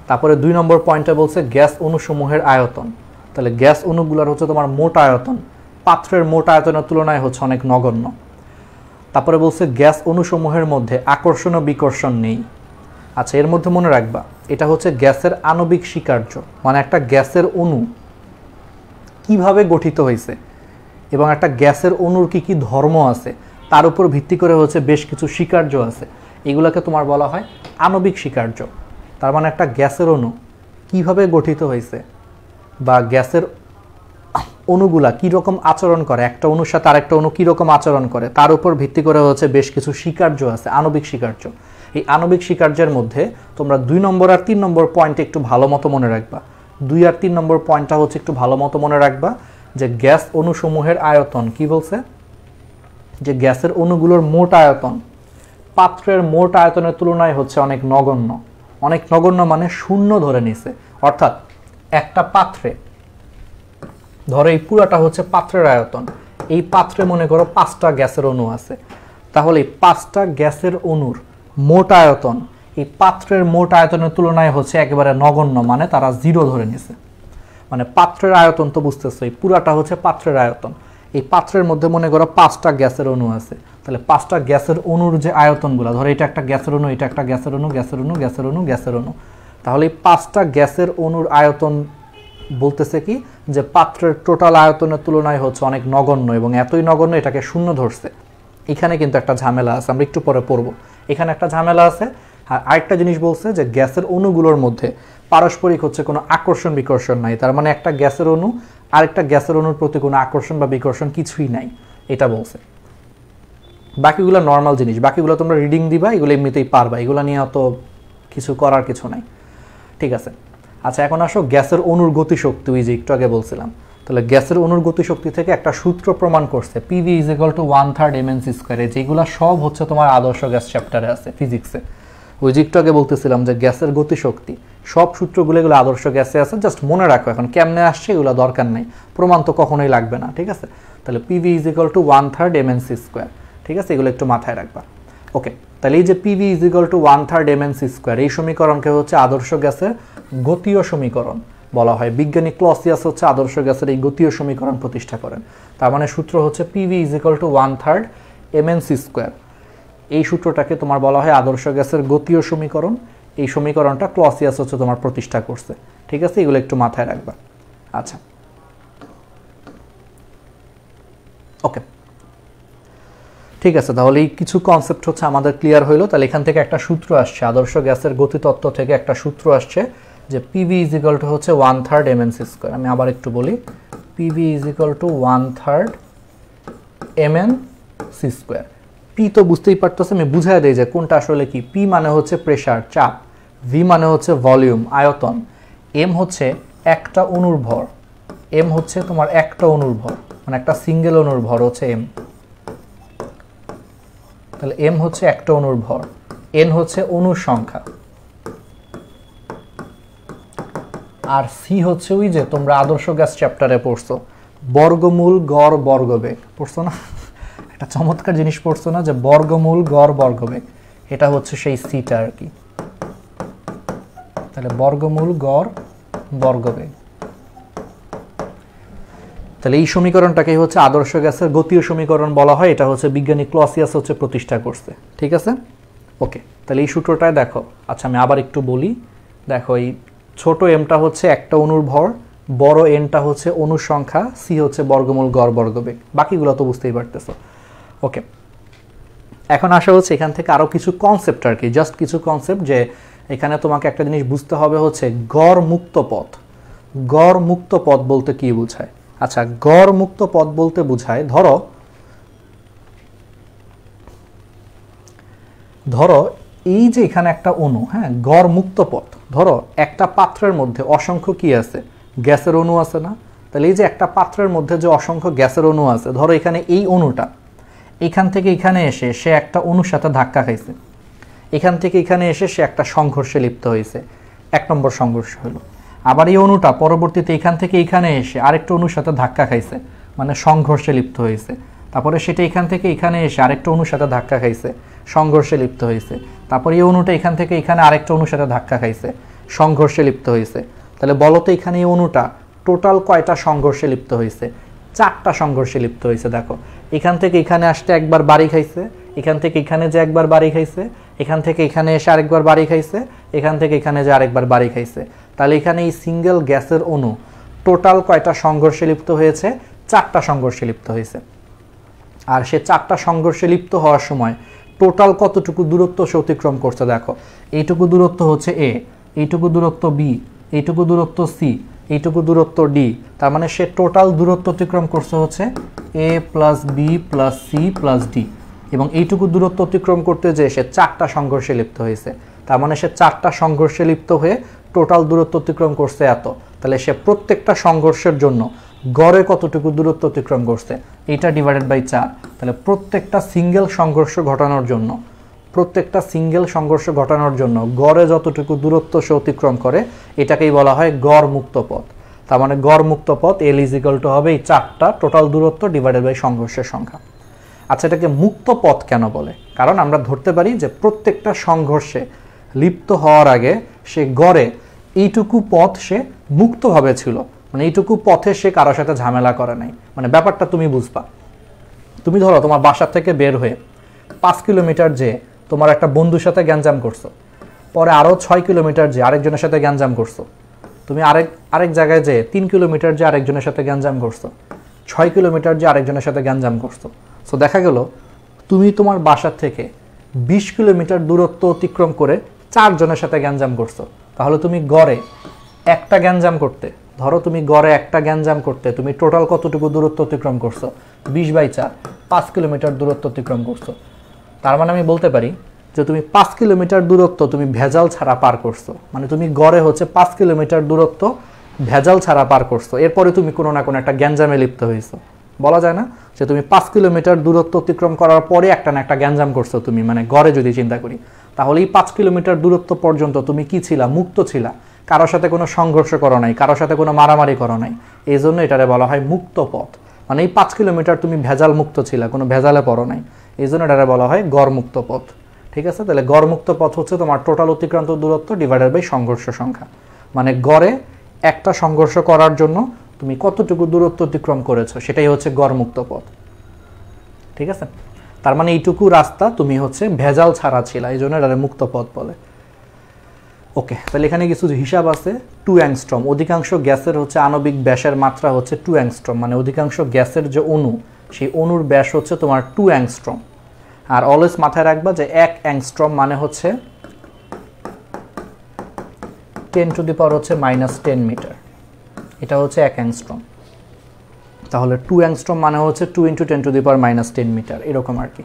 তারপরে দুই নম্বর পয়েন্টে বলছে গ্যাস অণুসমূহের আয়তন তাহলে গ্যাস অণুগুলোর হচ্ছে তোমার মোট আয়তন পাত্রের মোট আয়তনের তুলনায় হচ্ছে অনেক নগণ্য তারপরে বলছে গ্যাস অণুসমূহের মধ্যে আকর্ষণ ও বিকর্ষণ নেই আচ্ছা এর মধ্যে মনে রাখবা এটা হচ্ছে গ্যাসের আণবিক স্বীকার্য মানে একটা গ্যাসের অণু কিভাবে গঠিত হয়েছে এবং একটা গ্যাসের অণুর কী কী ধর্ম আছে তার উপর ভিত্তি করে হচ্ছে বেশ কিছু স্বীকার্য আছে এগুলোকে তোমার বলা হয় আণবিক স্বীকার্য তার মানে একটা গ্যাসের অণু কিভাবে গঠিত হয়েছে বা গ্যাসের অণুগুলা কীরকম আচরণ করে একটা অণুর সাথে আরেকটা অণু কীরকম আচরণ করে তার উপর ভিত্তি করে হচ্ছে বেশ কিছু স্বীকার্য আছে আণবিক স্বীকার্য এই আণবিক স্বীকার্যের মধ্যে তোমরা দুই নম্বর আর তিন নম্বর পয়েন্টে একটু ভালো মতো মনে রাখবা দুই আর তিন নম্বর পয়েন্টটা হচ্ছে একটু ভালো মতো মনে রাখবা যে গ্যাস অণুসমূহের আয়তন কি বলছে যে গ্যাসের অণুগুলোর মোট আয়তন পাত্রের মোট আয়তনের তুলনায় হচ্ছে অনেক নগণ্য অনেক নগণ্য মানে শূন্য ধরে নিছে অর্থাৎ একটা পাত্রে ধরো এই পুরাটা হচ্ছে পাত্রের আয়তন এই পাত্রে মনে করো পাঁচটা গ্যাসের অণু আছে তাহলে এই পাঁচটা গ্যাসের অণুর মোট আয়তন এই পাত্রের মোট আয়তনের তুলনায় হচ্ছে একেবারে নগণ্য মানে তারা জিরো ধরে নিছে মানে পাত্রের আয়তন তো বুঝতেছো এই পুরাটা হচ্ছে পাত্রের আয়তন এই পাত্রের মধ্যে মনে করো পাঁচটা গ্যাসের অণু আছে তাহলে পাঁচটা গ্যাসের অণুর যে আয়তনগুলো ধরো এটা একটা গ্যাসের অণু এটা একটা গ্যাসের অণু গ্যাসের অণু গ্যাসের অণু গ্যাসের অণু তাহলে পাঁচটা গ্যাসের অণুর আয়তন বলতেছে কি যে পাত্রের টোটাল আয়তনের তুলনায় হচ্ছে অনেক নগণ্য এবং এতই নগণ্য এটাকে শূন্য ধরছে এখানে কিন্তু একটা ঝামেলা আছে আমরা একটু পরে পড়ব এখানে একটা ঝামেলা আছে আর আরেকটা জিনিস বলছে যে গ্যাসের অণুগুলোর মধ্যে পারস্পরিক হচ্ছে কোনো আকর্ষণ বিকর্ষণ নাই তার মানে একটা গ্যাসের অণু আরেকটা গ্যাসের অণুর প্রতি কোনো আকর্ষণ বা বিকর্ষণ কিছুই নাই এটা বলছে বাকিগুলো নর্মাল জিনিস বাকিগুলো তোমরা রিডিং দিবা এগুলো এমনিতেই পারবা এগুলো নিয়ে অত কিছু করার কিছু নাই ঠিক আছে আচ্ছা এখন আসো গ্যাসের অনুর গতিশক্তি ওই যে একটু আগে বলছিলাম তাহলে গ্যাসের অনুর গতিশক্তি থেকে একটা সূত্র প্রমাণ করছে PV is equal to one third NC স্কোয়ারে যেগুলো সব হচ্ছে তোমার আদর্শ গ্যাস চ্যাপ্টারে আছে ফিজিক্সে ওই যে একটু আগে বলতেছিলাম যে গ্যাসের গতিশক্তি সব সূত্রগুলো এগুলো আদর্শ গ্যাসে আছে জাস্ট মনে রাখো এখন কেমনে আসছে এগুলো দরকার নেই প্রমাণ তো কখনোই লাগবে না ঠিক আছে তাহলে PV is equal to one third NC square ঠিক আছে এগুলো একটু মাথায় রাখবা ওকে তাহলে এই যে PV is equal to one third M N C square এই সমীকরণকে হচ্ছে আদর্শ গ্যাসের গতীয় সমীকরণ বলা হয় বিজ্ঞানী ক্লসিয়াস হচ্ছে আদর্শ গ্যাসের এই গতীয় সমীকরণ প্রতিষ্ঠা করেন তার মানে সূত্র হচ্ছে PV is equal to one third M N C square এই সূত্রটাকে তোমার বলা হয় আদর্শ গ্যাসের গতীয় সমীকরণ এই সমীকরণটা ক্লসিয়াস হচ্ছে তোমার প্রতিষ্ঠা করছে ঠিক আছে এগুলো একটু মাথায় রাখবা আচ্ছা ওকে ঠিক আছে তাহলে এই কিছু কনসেপ্ট হচ্ছে আমাদের ক্লিয়ার হইলো তাহলে এখান থেকে একটা সূত্র আসছে আদর্শ গ্যাসের গতিতত্ত্ব থেকে একটা সূত্র আসছে যে পিভি ইজ ইকাল টু হচ্ছে one third M C square আমি আবার একটু বলি PV is equal to one third M N C square P তো বুঝতেই পারতেছে আমি বুঝাই দিই যে কোনটা আসলে কি পি মানে হচ্ছে প্রেশার চাপ ভি মানে হচ্ছে ভলিউম আয়তন এম হচ্ছে একটা অনুর্ভর এম হচ্ছে তোমার একটা অনুর্ভর মানে একটা সিঙ্গেল অনুর্ভর হচ্ছে এম তাহলে এম হচ্ছে একটা অনুর ভর এন হচ্ছে অণুর সংখ্যা আর সি হচ্ছে ওই যে তোমরা আদর্শ গ্যাস চ্যাপ্টারে পড়ছো বর্গমূল গড় বর্গবেগ পড়ছো না একটা চমৎকার জিনিস পড়ছো না যে বর্গমূল গড় বর্গবেগ এটা হচ্ছে সেই সিটা আর কি তাহলে বর্গমূল গড় বর্গবেগ তাহলে এই সমীকরণটাকে হচ্ছে আদর্শ গ্যাসের গতীয় সমীকরণ বলা হয় এটা হচ্ছে বিজ্ঞানী ক্লসিয়াস হচ্ছে প্রতিষ্ঠা করছে ঠিক আছে ওকে তাহলে এই সূত্রটায় দেখো আচ্ছা আমি আবার একটু বলি দেখো এই ছোট এমটা হচ্ছে একটা অনুর ভর বড় এনটা হচ্ছে অনুর সংখ্যা সি হচ্ছে বর্গমূল গড় বর্গবেগ বাকিগুলো তো বুঝতেই পারতেছ ওকে এখন আসা হচ্ছে এখান থেকে আরও কিছু কনসেপ্ট আর কি জাস্ট কিছু কনসেপ্ট যে এখানে তোমাকে একটা জিনিস বুঝতে হবে হচ্ছে গড় মুক্ত পথ গড় মুক্ত পথ বলতে কী বোঝায় আচ্ছা গড় মুক্ত পদ বলতে বোঝায় ধরো ধরো এই যে এখানে একটা অণু হ্যাঁ গড় মুক্ত পথ ধরো একটা পাত্রের মধ্যে অসংখ্য কি আছে গ্যাসের অণু আছে না তাহলে এই যে একটা পাত্রের মধ্যে যে অসংখ্য গ্যাসের অণু আছে ধরো এখানে এই অণুটা এখান থেকে এখানে এসে সে একটা অণুর সাথে ধাক্কা খাইছে এখান থেকে এখানে এসে সে একটা সংঘর্ষে লিপ্ত হয়েছে এক নম্বর সংঘর্ষ হলো আবার এই অণুটা পরবর্তীতে এখান থেকে এখানে এসে আরেকটা অণুর সাথে ধাক্কা খাইছে মানে সংঘর্ষে লিপ্ত হয়েছে তারপরে সেটা এখান থেকে এখানে এসে আরেকটা অণুর সাথে ধাক্কা খাইছে সংঘর্ষে লিপ্ত হয়েছে তারপরে এই অণুটা এখান থেকে এখানে আরেকটা অণুর সাথে ধাক্কা খাইছে সংঘর্ষে লিপ্ত হয়েছে তাহলে বলো তো এখানে এই অণুটা টোটাল কয়টা সংঘর্ষে লিপ্ত হয়েছে চারটা সংঘর্ষে লিপ্ত হয়েছে দেখো এখান থেকে এখানে আসতে একবার বাড়ি খাইছে এখান থেকে এখানে যে একবার বাড়ি খাইছে এখান থেকে এখানে এসে আরেকবার বাড়ি খাইছে এখান থেকে এখানে যে আরেকবার বাড়ি খাইছে তাহলে এখানে এই সিঙ্গেল গ্যাসের অণু টোটাল কয়টা সংঘর্ষে লিপ্ত হয়েছে চারটা সংঘর্ষে লিপ্ত হয়েছে আর সে চারটা সংঘর্ষে লিপ্ত হওয়ার সময় টোটাল কতটুকু দূরত্ব সে অতিক্রম করছে দেখো এইটুকু দূরত্ব হচ্ছে এ এইটুকু দূরত্ব বি এইটুকু দূরত্ব সি এইটুকু দূরত্ব ডি তার মানে সে টোটাল দূরত্ব অতিক্রম করছে হচ্ছে A plus B plus C plus D এবং এইটুকু দূরত্ব অতিক্রম করতে যেয়ে সে চারটা সংঘর্ষে লিপ্ত হয়েছে তার মানে সে চারটা সংঘর্ষে লিপ্ত হয়ে টোটাল দূরত্ব অতিক্রম করছে এত তাহলে সে প্রত্যেকটা সংঘর্ষের জন্য গড়ে কতটুকু দূরত্ব অতিক্রম করছে এটা ডিভাইডেড বাই চার তাহলে প্রত্যেকটা সিঙ্গেল সংঘর্ষ ঘটানোর জন্য প্রত্যেকটা সিঙ্গেল সংঘর্ষ ঘটানোর জন্য গড়ে যতটুকু দূরত্ব সে অতিক্রম করে এটাকেই বলা হয় গড় মুক্ত পথ তার মানে গড় মুক্ত পথ এল ইজিক্যাল টু হবে এই চারটা টোটাল দূরত্ব ডিভাইডেড বাই সংঘর্ষের সংখ্যা আচ্ছা এটাকে মুক্ত পথ কেন বলে কারণ আমরা ধরতে পারি যে প্রত্যেকটা সংঘর্ষে লিপ্ত হওয়ার আগে সে গড়ে এইটুকু পথ সে মুক্তভাবে ছিল মানে এইটুকু পথে সে কারোর সাথে ঝামেলা করে নাই মানে ব্যাপারটা তুমি বুঝবা তুমি ধরো তোমার বাসা থেকে বের হয়ে পাঁচ কিলোমিটার যে তোমার একটা বন্ধুর সাথে গ্যাঞ্জাম করছো পরে আরও ছয় কিলোমিটার যে আরেকজনের সাথে গ্যাঞ্জাম করছো তুমি আরেক আরেক জায়গায় যে তিন কিলোমিটার যে আরেকজনের সাথে গ্যাঞ্জাম করছো ছয় কিলোমিটার যে আরেকজনের সাথে গ্যাঞ্জাম করছো সো দেখা গেল তুমি তোমার বাসার থেকে বিশ কিলোমিটার দূরত্ব অতিক্রম করে চারজনের সাথে গ্যাঞ্জাম করছো তাহলে তুমি গড়ে একটা গ্যাঞ্জাম করতে ধরো তুমি গড়ে একটা গ্যাঞ্জাম করতে তুমি টোটাল কতটুকু দূরত্ব অতিক্রম করছো বিশ বাই চার পাঁচ কিলোমিটার দূরত্ব অতিক্রম করছো তার মানে আমি বলতে পারি যে তুমি পাঁচ কিলোমিটার দূরত্ব তুমি ভেজাল ছাড়া পার করছো মানে তুমি গড়ে হচ্ছে পাঁচ কিলোমিটার দূরত্ব ভেজাল ছাড়া পার করছো এরপরে তুমি কোনো না কোনো একটা গ্যাঞ্জামে লিপ্ত হয়েছো বলা যায় না যে তুমি পাঁচ কিলোমিটার দূরত্ব অতিক্রম করার পরে একটা না একটা গ্যাঞ্জাম করছো তুমি মানে গড়ে যদি চিন্তা করি তাহলে এই পাঁচ কিলোমিটার দূরত্ব পর্যন্ত তুমি কি ছিলা মুক্ত ছিলা কারোর সাথে কোনো সংঘর্ষ করো নাই কারোর সাথে কোনো মারামারি করো নাই এই জন্য এটারে বলা হয় মুক্ত পথ মানে এই পাঁচ কিলোমিটার তুমি ভেজাল মুক্ত ছিলা কোনো ভেজালে পড়ো নাই এই জন্য এটারে বলা হয় গড়মুক্ত পথ ঠিক আছে তাহলে গড়মুক্ত পথ হচ্ছে তোমার টোটাল অতিক্রান্ত দূরত্ব ডিভাইডেড বাই সংঘর্ষ সংখ্যা মানে গড়ে একটা সংঘর্ষ করার জন্য তুমি কতটুকু দূরত্ব অতিক্রম করেছো সেটাই হচ্ছে গড়মুক্ত পথ ঠিক আছে তার মানে এইটুকু রাস্তা তুমি হচ্ছে ভেজাল ছাড়া ছিল এই জন্য মুক্ত পথ বলে ওকে তাহলে এখানে কিছু হিসাব আছে টু অ্যাংস্ট্রম অধিকাংশ গ্যাসের হচ্ছে আণবিক ব্যাসের মাত্রা হচ্ছে টু অ্যাংস্ট্রম মানে অধিকাংশ গ্যাসের যে অণু সেই অণুর ব্যাস হচ্ছে তোমার টু অ্যাংস্ট্রম আর অলওয়েজ মাথায় রাখবা যে এক অ্যাংস্ট্রম মানে হচ্ছে টেন টু দি পাওয়ার হচ্ছে মাইনাস টেন মিটার এটা হচ্ছে এক অ্যাংস্ট্রম তাহলে টু অ্যাংস্ট্রম মানে হচ্ছে two into ten to the power minus ten metre এরকম আর কি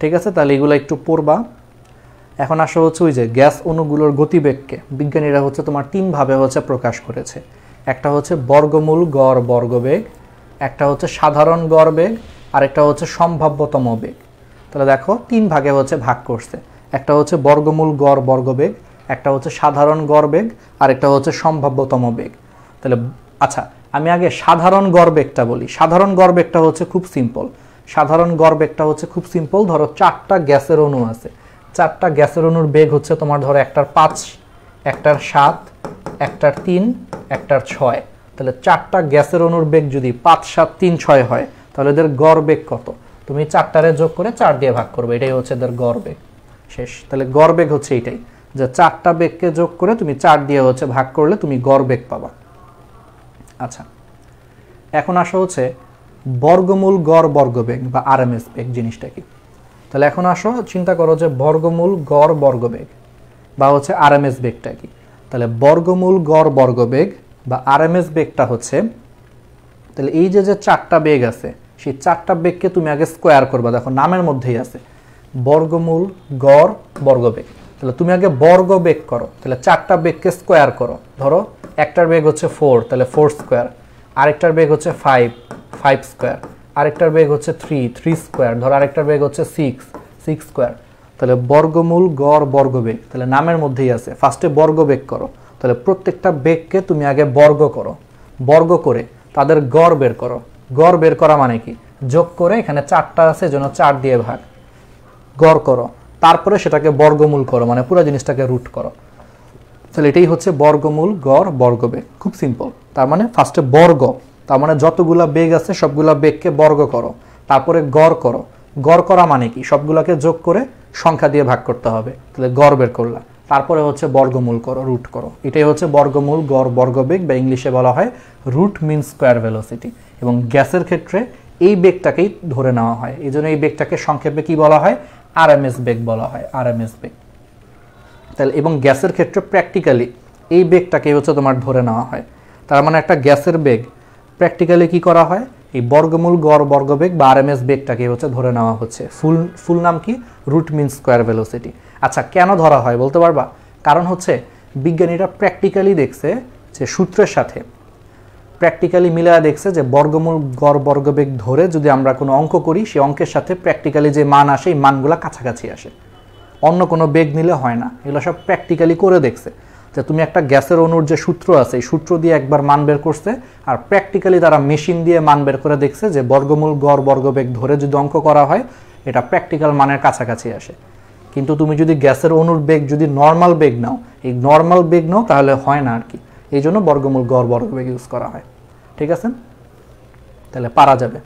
ঠিক আছে তাহলে এগুলো একটু পড়বা এখন আসা হচ্ছে ওই যে গ্যাস অণুগুলোর গতিবেগকে বিজ্ঞানীরা হচ্ছে তোমার তিনভাবে হচ্ছে প্রকাশ করেছে একটা হচ্ছে বর্গমূল গড় বর্গবেগ একটা হচ্ছে সাধারণ গড় বেগ আরেকটা হচ্ছে সম্ভাব্যতম বেগ তাহলে দেখো তিন ভাগে হচ্ছে ভাগ করছে একটা হচ্ছে বর্গমূল গড় বর্গবেগ একটা হচ্ছে সাধারণ গড় বেগ আরেকটা হচ্ছে সম্ভাব্যতম বেগ তাহলে আচ্ছা আমি আগে সাধারণ গড়বেগটা বলি সাধারণ একটা হচ্ছে খুব সিম্পল সাধারণ একটা হচ্ছে খুব সিম্পল ধরো চারটা গ্যাসের অণু আছে চারটা গ্যাসের অণুর বেগ হচ্ছে তোমার ধরো একটার পাঁচ একটার সাত একটার তিন একটার ছয় তাহলে চারটা গ্যাসের অণুর বেগ যদি পাঁচ সাত তিন ছয় হয় তাহলে এদের গড় বেগ কত তুমি চারটারে যোগ করে চার দিয়ে ভাগ করবে এটাই হচ্ছে এদের গড় বেগ শেষ তাহলে গড় বেগ হচ্ছে এটাই যে চারটা বেগকে যোগ করে তুমি চার দিয়ে হচ্ছে ভাগ করলে তুমি গড় বেগ পাবা আচ্ছা এখন আসা হচ্ছে বর্গমূল গড় বর্গবেগ বা আরএমএস বেগ জিনিসটা কি তাহলে এখন আসো চিন্তা করো যে বর্গমূল গড় বর্গবেগ বা হচ্ছে আরএমএস বেগটা কি তাহলে বর্গমূল গড় বর্গবেগ বা আরএমএস বেগটা হচ্ছে তাহলে এই যে যে চারটা বেগ আছে সেই চারটা বেগকে তুমি আগে স্কোয়ার করবা দেখো নামের মধ্যেই আছে বর্গমূল গড় বর্গবেগ তাহলে তুমি আগে বর্গ বেগ করো তাহলে চারটা বেগকে স্কোয়ার করো ধরো একটার বেগ হচ্ছে ফোর তাহলে ফোর স্কোয়ার আরেকটার বেগ হচ্ছে ফাইভ ফাইভ স্কোয়ার আরেকটার বেগ হচ্ছে থ্রি থ্রি স্কোয়ার ধরো আরেকটার বেগ হচ্ছে সিক্স সিক্স স্কোয়ার তাহলে বর্গমূল গড় বর্গ বেগ তাহলে নামের মধ্যেই আছে ফার্স্টে বর্গ বেগ করো তাহলে প্রত্যেকটা বেগকে তুমি আগে বর্গ করো বর্গ করে তাদের গড় বের করো গড় বের করা মানে কি যোগ করে এখানে চারটা আছে যেন চার দিয়ে ভাগ গড় করো তারপরে সেটাকে বর্গমূল করো মানে পুরো জিনিসটাকে রুট করো তাহলে এটাই হচ্ছে বর্গমূল গড় বর্গবেগ খুব সিম্পল তার মানে ফার্স্টে বর্গ তার মানে যতগুলা বেগ আছে সবগুলা বেগকে বর্গ করো তারপরে গড় করো গড় করা মানে কি সবগুলাকে যোগ করে সংখ্যা দিয়ে ভাগ করতে হবে তাহলে গড় বের করলাম তারপরে হচ্ছে বর্গমূল করো রুট করো এটাই হচ্ছে বর্গমূল গড় বর্গবেগ বা ইংলিশে বলা হয় রুট মিন স্কোয়ার ভেলোসিটি এবং গ্যাসের ক্ষেত্রে এই বেগটাকেই ধরে নেওয়া হয় এই জন্য এই বেগটাকে সংক্ষেপে কি বলা হয় আরএমএস বেগ বলা হয় আরএমএস বেগ তাহলে এবং গ্যাসের ক্ষেত্রে প্র্যাকটিক্যালি এই বেগটাকে হচ্ছে তোমার ধরে নেওয়া হয় তার মানে একটা গ্যাসের বেগ প্র্যাকটিক্যালি কি করা হয় এই বর্গমূল গড় বর্গবেগ বা আরএমএস বেগটাকে হচ্ছে ধরে নেওয়া হচ্ছে ফুল ফুল নাম কি রুট মিন স্কোয়ার ভেলোসিটি আচ্ছা কেন ধরা হয় বলতে পারবা কারণ হচ্ছে বিজ্ঞানীরা প্র্যাকটিক্যালি দেখছে যে সূত্রের সাথে প্র্যাকটিক্যালি মিলা দেখছে যে বর্গমূল গড় বর্গবেগ ধরে যদি আমরা কোনো অঙ্ক করি সেই অঙ্কের সাথে প্র্যাকটিক্যালি যে মান আসে এই মানগুলো কাছাকাছি আসে অন্য কোনো বেগ নিলে হয় না এগুলো সব প্র্যাকটিক্যালি করে দেখছে যে তুমি একটা গ্যাসের অনুর যে সূত্র আছে এই সূত্র দিয়ে একবার মান বের করছে আর প্র্যাকটিক্যালি তারা মেশিন দিয়ে মান বের করে দেখছে যে বর্গমূল গড় বর্গবেগ ধরে যদি অঙ্ক করা হয় এটা প্র্যাকটিক্যাল মানের কাছাকাছি আসে কিন্তু তুমি যদি গ্যাসের অনুর বেগ যদি নর্মাল বেগ নাও এই নর্মাল বেগ নাও তাহলে হয় না আর কি এই জন্য বর্গমূল গড় বর্গবেগ ইউজ করা হয় ঠিক আছে তাহলে পারা যাবে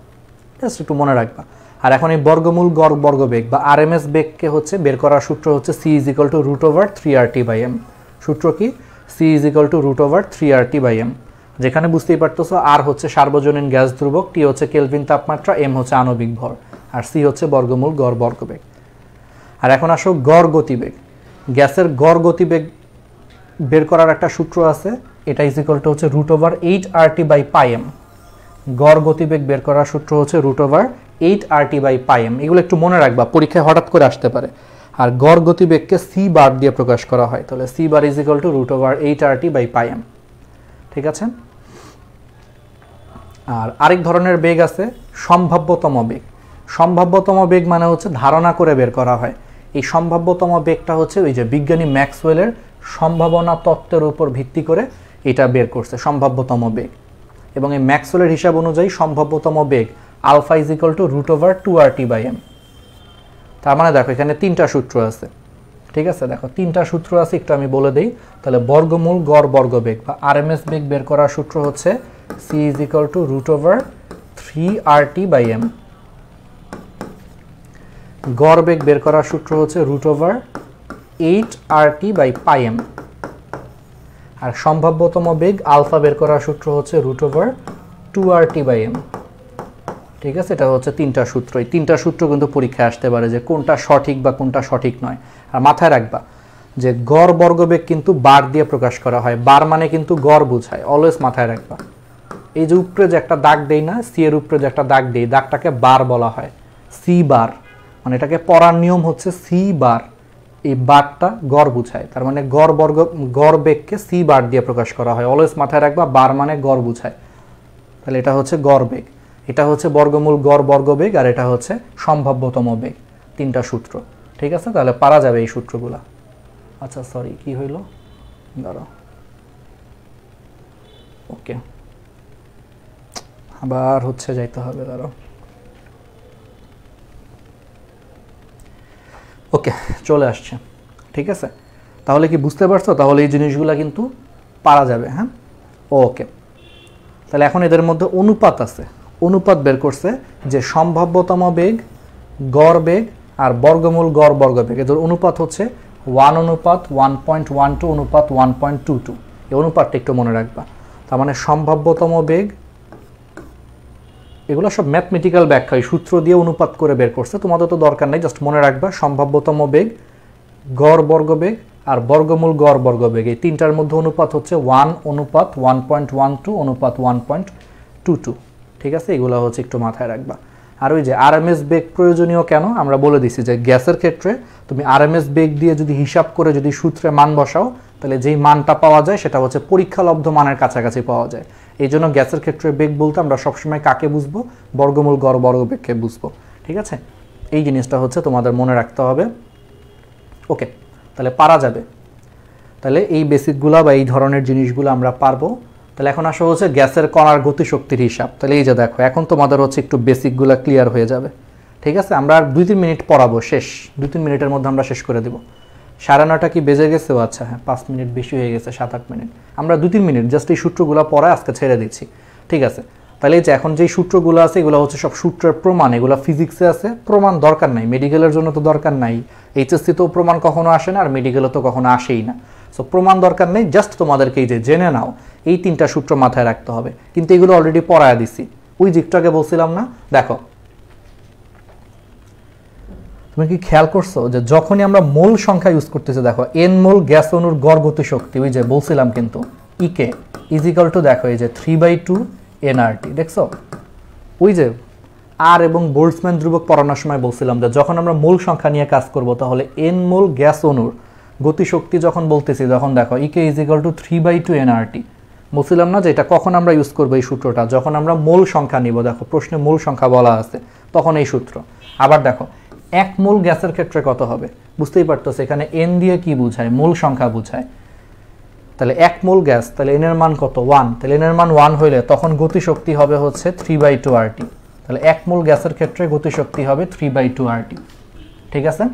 জাস্ট একটু মনে রাখবা আর এখন এই বর্গমূল গড় বর্গবেগ বা আর এম এস বেগকে হচ্ছে বের করার সূত্র হচ্ছে C is equal to root over three R T by M সূত্র কি C is equal to root over three R T by M যেখানে বুঝতেই পারতেছো আর হচ্ছে সার্বজনীন গ্যাস ধ্রুবক টি হচ্ছে কেলভিন তাপমাত্রা এম হচ্ছে আণবিক ভর আর সি হচ্ছে বর্গমূল গড় বর্গবেগ আর এখন আসো গড় গতিবেগ গ্যাসের গড় গতিবেগ বের করার একটা সূত্র আছে এটা ইজ ইকুয়াল টু হচ্ছে root over eight R T by pi M গড় গতিবেগ বের করার সূত্র হচ্ছে root over eight R T by pi M এগুলো একটু মনে রাখবা পরীক্ষায় হঠাৎ করে আসতে পারে আর গড় গতিবেগকে সি বার দিয়ে প্রকাশ করা হয় তাহলে C bar is equal to root over eight R T by pi M ঠিক আছে আর আরেক ধরনের বেগ আছে সম্ভাব্যতম বেগ সম্ভাব্যতম বেগ মানে হচ্ছে ধারণা করে বের করা হয় এই সম্ভাব্যতম বেগটা হচ্ছে ওই যে বিজ্ঞানী ম্যাক্সওয়েলের সম্ভাবনা তত্ত্বের উপর ভিত্তি করে এটা বের করছে সম্ভাব্যতম বেগ এবং এই ম্যাক্সওয়েলের হিসাব অনুযায়ী সম্ভাব্যতম বেগ alpha is equal to root over two R T by M তার মানে দেখো এখানে তিনটা সূত্র আছে ঠিক আছে দেখো তিনটা সূত্র আছে একটু আমি বলে দিই তাহলে বর্গমূল গড় বর্গ বেগ বা আর এম এস বেগ বের করার সূত্র হচ্ছে C is equal to root over three R T by M গড় বেগ বের করার সূত্র হচ্ছে root over eight R T by pi M আর সম্ভাব্যতম বেগ আলফা বের করার সূত্র হচ্ছে root over two R T by M ঠিক আছে এটা হচ্ছে তিনটা সূত্র এই তিনটা সূত্র কিন্তু পরীক্ষায় আসতে পারে যে কোনটা সঠিক বা কোনটা সঠিক নয় আর মাথায় রাখবা যে গড় বর্গবেগ কিন্তু বার দিয়ে প্রকাশ করা হয় বার মানে কিন্তু গড় বোঝায় অলওয়েজ মাথায় রাখবা এই যে উপরে যে একটা দাগ দেই না সি এর উপরে যে একটা দাগ দেই দাগটাকে বার বলা হয় সি বার মানে এটাকে পড়ার নিয়ম হচ্ছে সি বার এই বারটা গড় বুঝায় তার মানে গড় বর্গ গড় বেগকে সি বার দিয়ে প্রকাশ করা হয় অলওয়েজ মাথায় রাখবা বার মানে গড় বুঝায় তাহলে এটা হচ্ছে গড় বেগ এটা হচ্ছে বর্গমূল গড় বর্গ বেগ আর এটা হচ্ছে সম্ভাব্যতম বেগ তিনটা সূত্র ঠিক আছে তাহলে পারা যাবে এই সূত্রগুলা আচ্ছা সরি কি হইল ধরো ওকে আবার হচ্ছে যাইতে হবে ধরো ওকে চলে আসছে ঠিক আছে তাহলে কি বুঝতে পারছো তাহলে এই জিনিসগুলো কিন্তু পারা যাবে হ্যাঁ ওকে তাহলে এখন এদের মধ্যে অনুপাত আছে অনুপাত বের করছে যে সম্ভাব্যতম বেগ গড় বেগ আর বর্গমূল গড় বর্গ বেগ এদের অনুপাত হচ্ছে ওয়ান অনুপাত ওয়ান পয়েন্ট ওয়ান টু অনুপাত ওয়ান পয়েন্ট টু টু এই অনুপাতটা একটু মনে রাখবা তার মানে সম্ভাব্যতম বেগ এগুলো সব ম্যাথমেটিক্যাল ব্যাখ্যা সূত্র দিয়ে অনুপাত করে বের করছে তোমাদের তো দরকার নেই জাস্ট মনে রাখবা সম্ভাব্যতম বেগ গড় বর্গবেগ আর বর্গমূল গড় বর্গ বেগ এই তিনটার মধ্যে অনুপাত হচ্ছে ওয়ান অনুপাত ওয়ান পয়েন্ট ওয়ান টু অনুপাত ওয়ান পয়েন্ট টু টু ঠিক আছে এগুলো হচ্ছে একটু মাথায় রাখবা আর ওই যে আরএমএস বেগ প্রয়োজনীয় কেন আমরা বলে দিছি যে গ্যাসের ক্ষেত্রে তুমি আরএমএস বেগ দিয়ে যদি হিসাব করে যদি সূত্রে মান বসাও তাহলে যেই মানটা পাওয়া যায় সেটা হচ্ছে পরীক্ষালব্ধ মানের কাছাকাছি পাওয়া যায় এই জন্য গ্যাসের ক্ষেত্রে বেগ বলতে আমরা সবসময় কাকে বুঝবো বর্গমূল গড় বর্গ বেগকে বুঝবো ঠিক আছে এই জিনিসটা হচ্ছে তোমাদের মনে রাখতে হবে ওকে তাহলে পারা যাবে তাহলে এই বেসিকগুলো বা এই ধরনের জিনিসগুলো আমরা পারবো তাহলে এখন আসা হচ্ছে গ্যাসের কণার গতিশক্তির হিসাব তাহলে এই যে দেখো এখন তোমাদের হচ্ছে একটু বেসিকগুলো ক্লিয়ার হয়ে যাবে ঠিক আছে আমরা দুই তিন মিনিট পড়াবো শেষ দুই তিন মিনিটের মধ্যে আমরা শেষ করে দেবো সাড়ে নটা কি বেজে গেছে ও আচ্ছা হ্যাঁ পাঁচ মিনিট বেশি হয়ে গেছে সাত আট মিনিট আমরা দু তিন মিনিট জাস্ট এই সূত্রগুলো পরে আজকে ছেড়ে দিচ্ছি ঠিক আছে তাহলে এই যে এখন যেই সূত্রগুলো আছে এগুলো হচ্ছে সব সূত্রের প্রমাণ এগুলো ফিজিক্সে আছে প্রমাণ দরকার নাই মেডিকেলের জন্য তো দরকার নাই এইচএসসি তো প্রমাণ কখনো আসে না আর মেডিকেলে তো কখনো আসেই না সো প্রমাণ দরকার নেই জাস্ট তোমাদেরকে এই যে জেনে নাও এই তিনটা সূত্র মাথায় রাখতে হবে কিন্তু এগুলো অলরেডি পড়ায় দিছি ওই দিকটাকে বলছিলাম না দেখো তুমি কি খেয়াল করছো যে যখনই আমরা মোল সংখ্যা ইউজ করতেছি দেখো এন মোল গ্যাস অনুর গড় গতি শক্তি ওই যে বলছিলাম কিন্তু ইকে ইজিক্যাল টু দেখো এই যে থ্রি বাই টু এনআরটি দেখছো ওই যে আর এবং বোল্টসম্যান ধ্রুবক পড়ানোর সময় বলছিলাম যে যখন আমরা মূল সংখ্যা নিয়ে কাজ করব তাহলে এন মোল গ্যাস অনুর গতিশক্তি যখন বলতেছি যখন দেখো E K is equal to three by two N R T বলছিলাম না যে এটা কখন আমরা ইউজ করবো এই সূত্রটা যখন আমরা মূল সংখ্যা নিব দেখো প্রশ্নে মূল সংখ্যা বলা আছে তখন এই সূত্র আবার দেখো এক মূল গ্যাসের ক্ষেত্রে কত হবে বুঝতেই পারতেছে এখানে এন দিয়ে কি বোঝায় মূল সংখ্যা বোঝায় তাহলে এক মূল গ্যাস তাহলে এনের মান কত ওয়ান তাহলে এনের মান ওয়ান হইলে তখন গতিশক্তি হবে হচ্ছে থ্রি বাই টু আরটি তাহলে এক মূল গ্যাসের ক্ষেত্রে গতিশক্তি হবে থ্রি বাই টু আরটি ঠিক আছে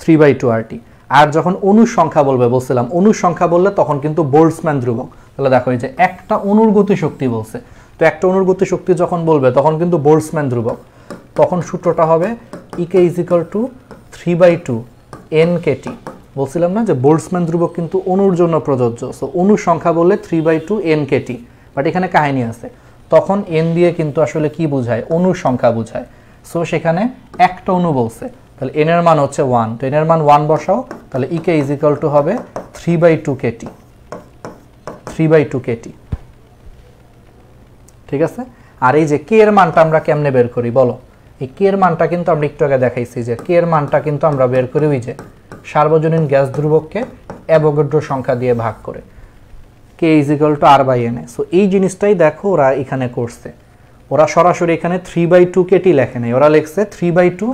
থ্রি বাই টু আরটি আর যখন অনুর সংখ্যা বলবে বলছিলাম অনুর সংখ্যা বললে তখন কিন্তু বোল্টসম্যান ধ্রুবক তাহলে দেখো এই যে একটা অনুর গতিশক্তি বলছে তো একটা অনুর গতিশক্তি যখন বলবে তখন কিন্তু বোল্টসম্যান ধ্রুবক তখন সূত্রটা হবে E K is equal to three by two N K T বলছিলাম না যে বোলসম্যান ধ্রুবক কিন্তু অনুর জন্য প্রযোজ্য সো অণু সংখ্যা বললে three by two N K T but এখানে কাহিনী আছে তখন এন দিয়ে কিন্তু আসলে কি বোঝায় অণুর সংখ্যা বোঝায় সো সেখানে একটা অনু বলছে তাহলে এন এর মান হচ্ছে ওয়ান তো এন এর মান ওয়ান বসাও তাহলে ইকে ইজ ইকাল টু হবে three by two K T three by two K T ঠিক আছে আর এই যে কে এর মানটা আমরা কেমনে বের করি বলো এই কে এর মানটা কিন্তু আমরা একটু আগে দেখাইছি যে কে এর মানটা কিন্তু আমরা বের করি ওই যে সার্বজনীন গ্যাস ধ্রুবককে অ্যাভোগাড্রো সংখ্যা দিয়ে ভাগ করে K is equal to R by N A so এই জিনিসটাই দেখো ওরা এখানে করছে ওরা সরাসরি এখানে three by two K T লেখে নেই ওরা লেখছে three by two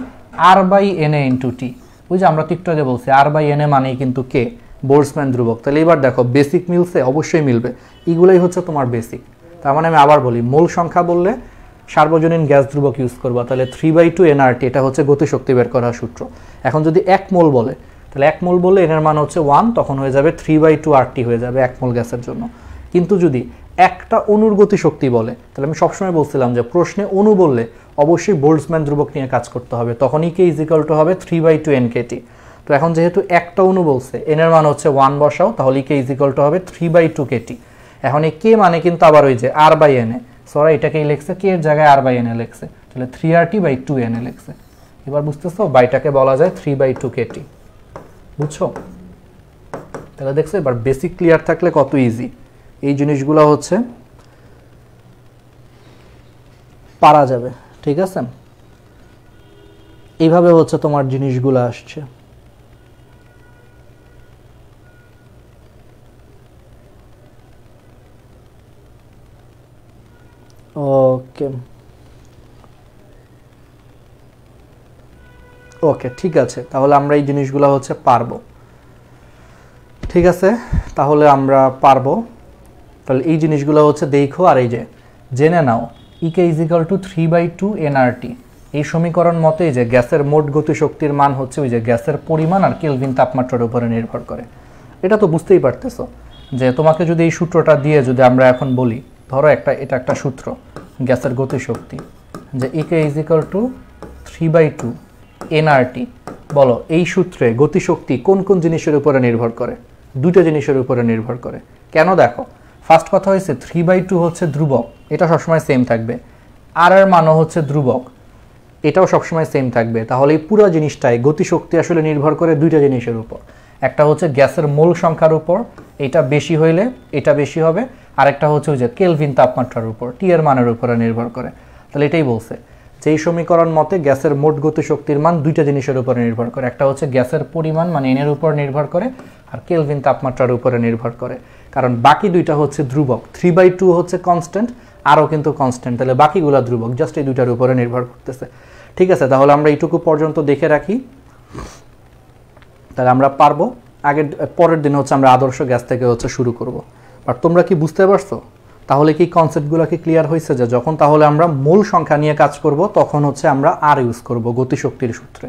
R by N A into T ওই যে আমরা টিকটকে আগে বলছি আর বাই এন এ মানেই কিন্তু কে বোর্ডসম্যান ধ্রুবক তাহলে এবার দেখো বেসিক মিলছে অবশ্যই মিলবে এগুলোই হচ্ছে তোমার বেসিক তার মানে আমি আবার বলি মূল সংখ্যা বললে সার্বজনীন গ্যাস ধ্রুবক ইউজ করবা তাহলে থ্রি বাই টু এনআরটি এটা হচ্ছে গতিশক্তি বের করার সূত্র এখন যদি এক মোল বলে তাহলে এক মোল বলে এনের মান হচ্ছে ওয়ান তখন হয়ে যাবে থ্রি বাই টু আরটি হয়ে যাবে এক মোল গ্যাসের জন্য কিন্তু যদি একটা অনুর গতিশক্তি বলে তাহলে আমি সবসময় বলছিলাম যে প্রশ্নে অনু বললে অবশ্যই বোল্ডসম্যান ধ্রুবক নিয়ে কাজ করতে হবে তখনই কে ইজিক্যাল টু হবে three by two N T তো এখন যেহেতু একটা অনু বলছে এনের মান হচ্ছে ওয়ান বসাও তাহলে কে ইজিক্যাল টু হবে থ্রি বাই টু কেটি এখন এই কে মানে কিন্তু আবার ওই যে আর বাই এনে সরা এটাকে লিখছে কে এর জায়গায় আর বাই এন এ লিখছে তাহলে three R T by two N A লিখছে এবার বুঝতেছো বাইটাকে বলা যায় three by two K T বুঝছো তাহলে দেখছো এবার বেসিক ক্লিয়ার থাকলে কত ইজি এই জিনিসগুলো হচ্ছে পারা যাবে ঠিক আছে এইভাবে হচ্ছে তোমার জিনিসগুলো আসছে ওকে ওকে ঠিক আছে তাহলে আমরা এই জিনিসগুলো হচ্ছে পারবো ঠিক আছে তাহলে আমরা পারবো তাহলে এই জিনিসগুলো হচ্ছে দেখো আর এই যে জেনে নাও E K is equal to three by two nRT এই সমীকরণ মতে যে গ্যাসের মোট গতিশক্তির মান হচ্ছে ওই যে গ্যাসের পরিমাণ আর কেলভিন তাপমাত্রার উপরে নির্ভর করে এটা তো বুঝতেই পারতেছো যে তোমাকে যদি এই সূত্রটা দিয়ে যদি আমরা এখন বলি ধরো একটা এটা একটা সূত্র গ্যাসের গতিশক্তি যে E K is equal to three by two N R T বলো এই সূত্রে গতিশক্তি কোন কোন জিনিসের উপরে নির্ভর করে দুটো জিনিসের উপরে নির্ভর করে কেন দেখো ফার্স্ট কথা হয়েছে থ্রি বাই টু হচ্ছে ধ্রুবক এটা সবসময় সেম থাকবে আর আর মানও হচ্ছে ধ্রুবক এটাও সবসময় সেম থাকবে তাহলে এই পুরো জিনিসটাই গতিশক্তি আসলে নির্ভর করে দুইটা জিনিসের উপর একটা হচ্ছে গ্যাসের মূল সংখ্যার উপর এটা বেশি হইলে এটা বেশি হবে আরেকটা হচ্ছে যে কেলভিন তাপমাত্রার উপর টি এর মানের উপরে নির্ভর করে তাহলে এটাই বলছে যে এই সমীকরণ মতে গ্যাসের মোট গতিশক্তির মান দুইটা জিনিসের উপরে নির্ভর করে একটা হচ্ছে গ্যাসের পরিমাণ মানে এনের উপর নির্ভর করে আর কেলভিন তাপমাত্রার উপরে নির্ভর করে কারণ বাকি দুইটা হচ্ছে ধ্রুবক থ্রি বাই টু হচ্ছে কনস্ট্যান্ট আরও কিন্তু কনস্ট্যান্ট তাহলে বাকিগুলো ধ্রুবক জাস্ট এই দুইটার উপরে নির্ভর করতেছে ঠিক আছে তাহলে আমরা এইটুকু পর্যন্ত দেখে রাখি তাহলে আমরা পারবো আগের পরের দিন হচ্ছে আমরা আদর্শ গ্যাস থেকে হচ্ছে শুরু করব। বাট তোমরা কি বুঝতে পারছো তাহলে কি কনসেপ্টগুলো কি ক্লিয়ার হয়েছে যে যখন তাহলে আমরা মূল সংখ্যা নিয়ে কাজ করব তখন হচ্ছে আমরা আর ইউজ করব গতিশক্তির সূত্রে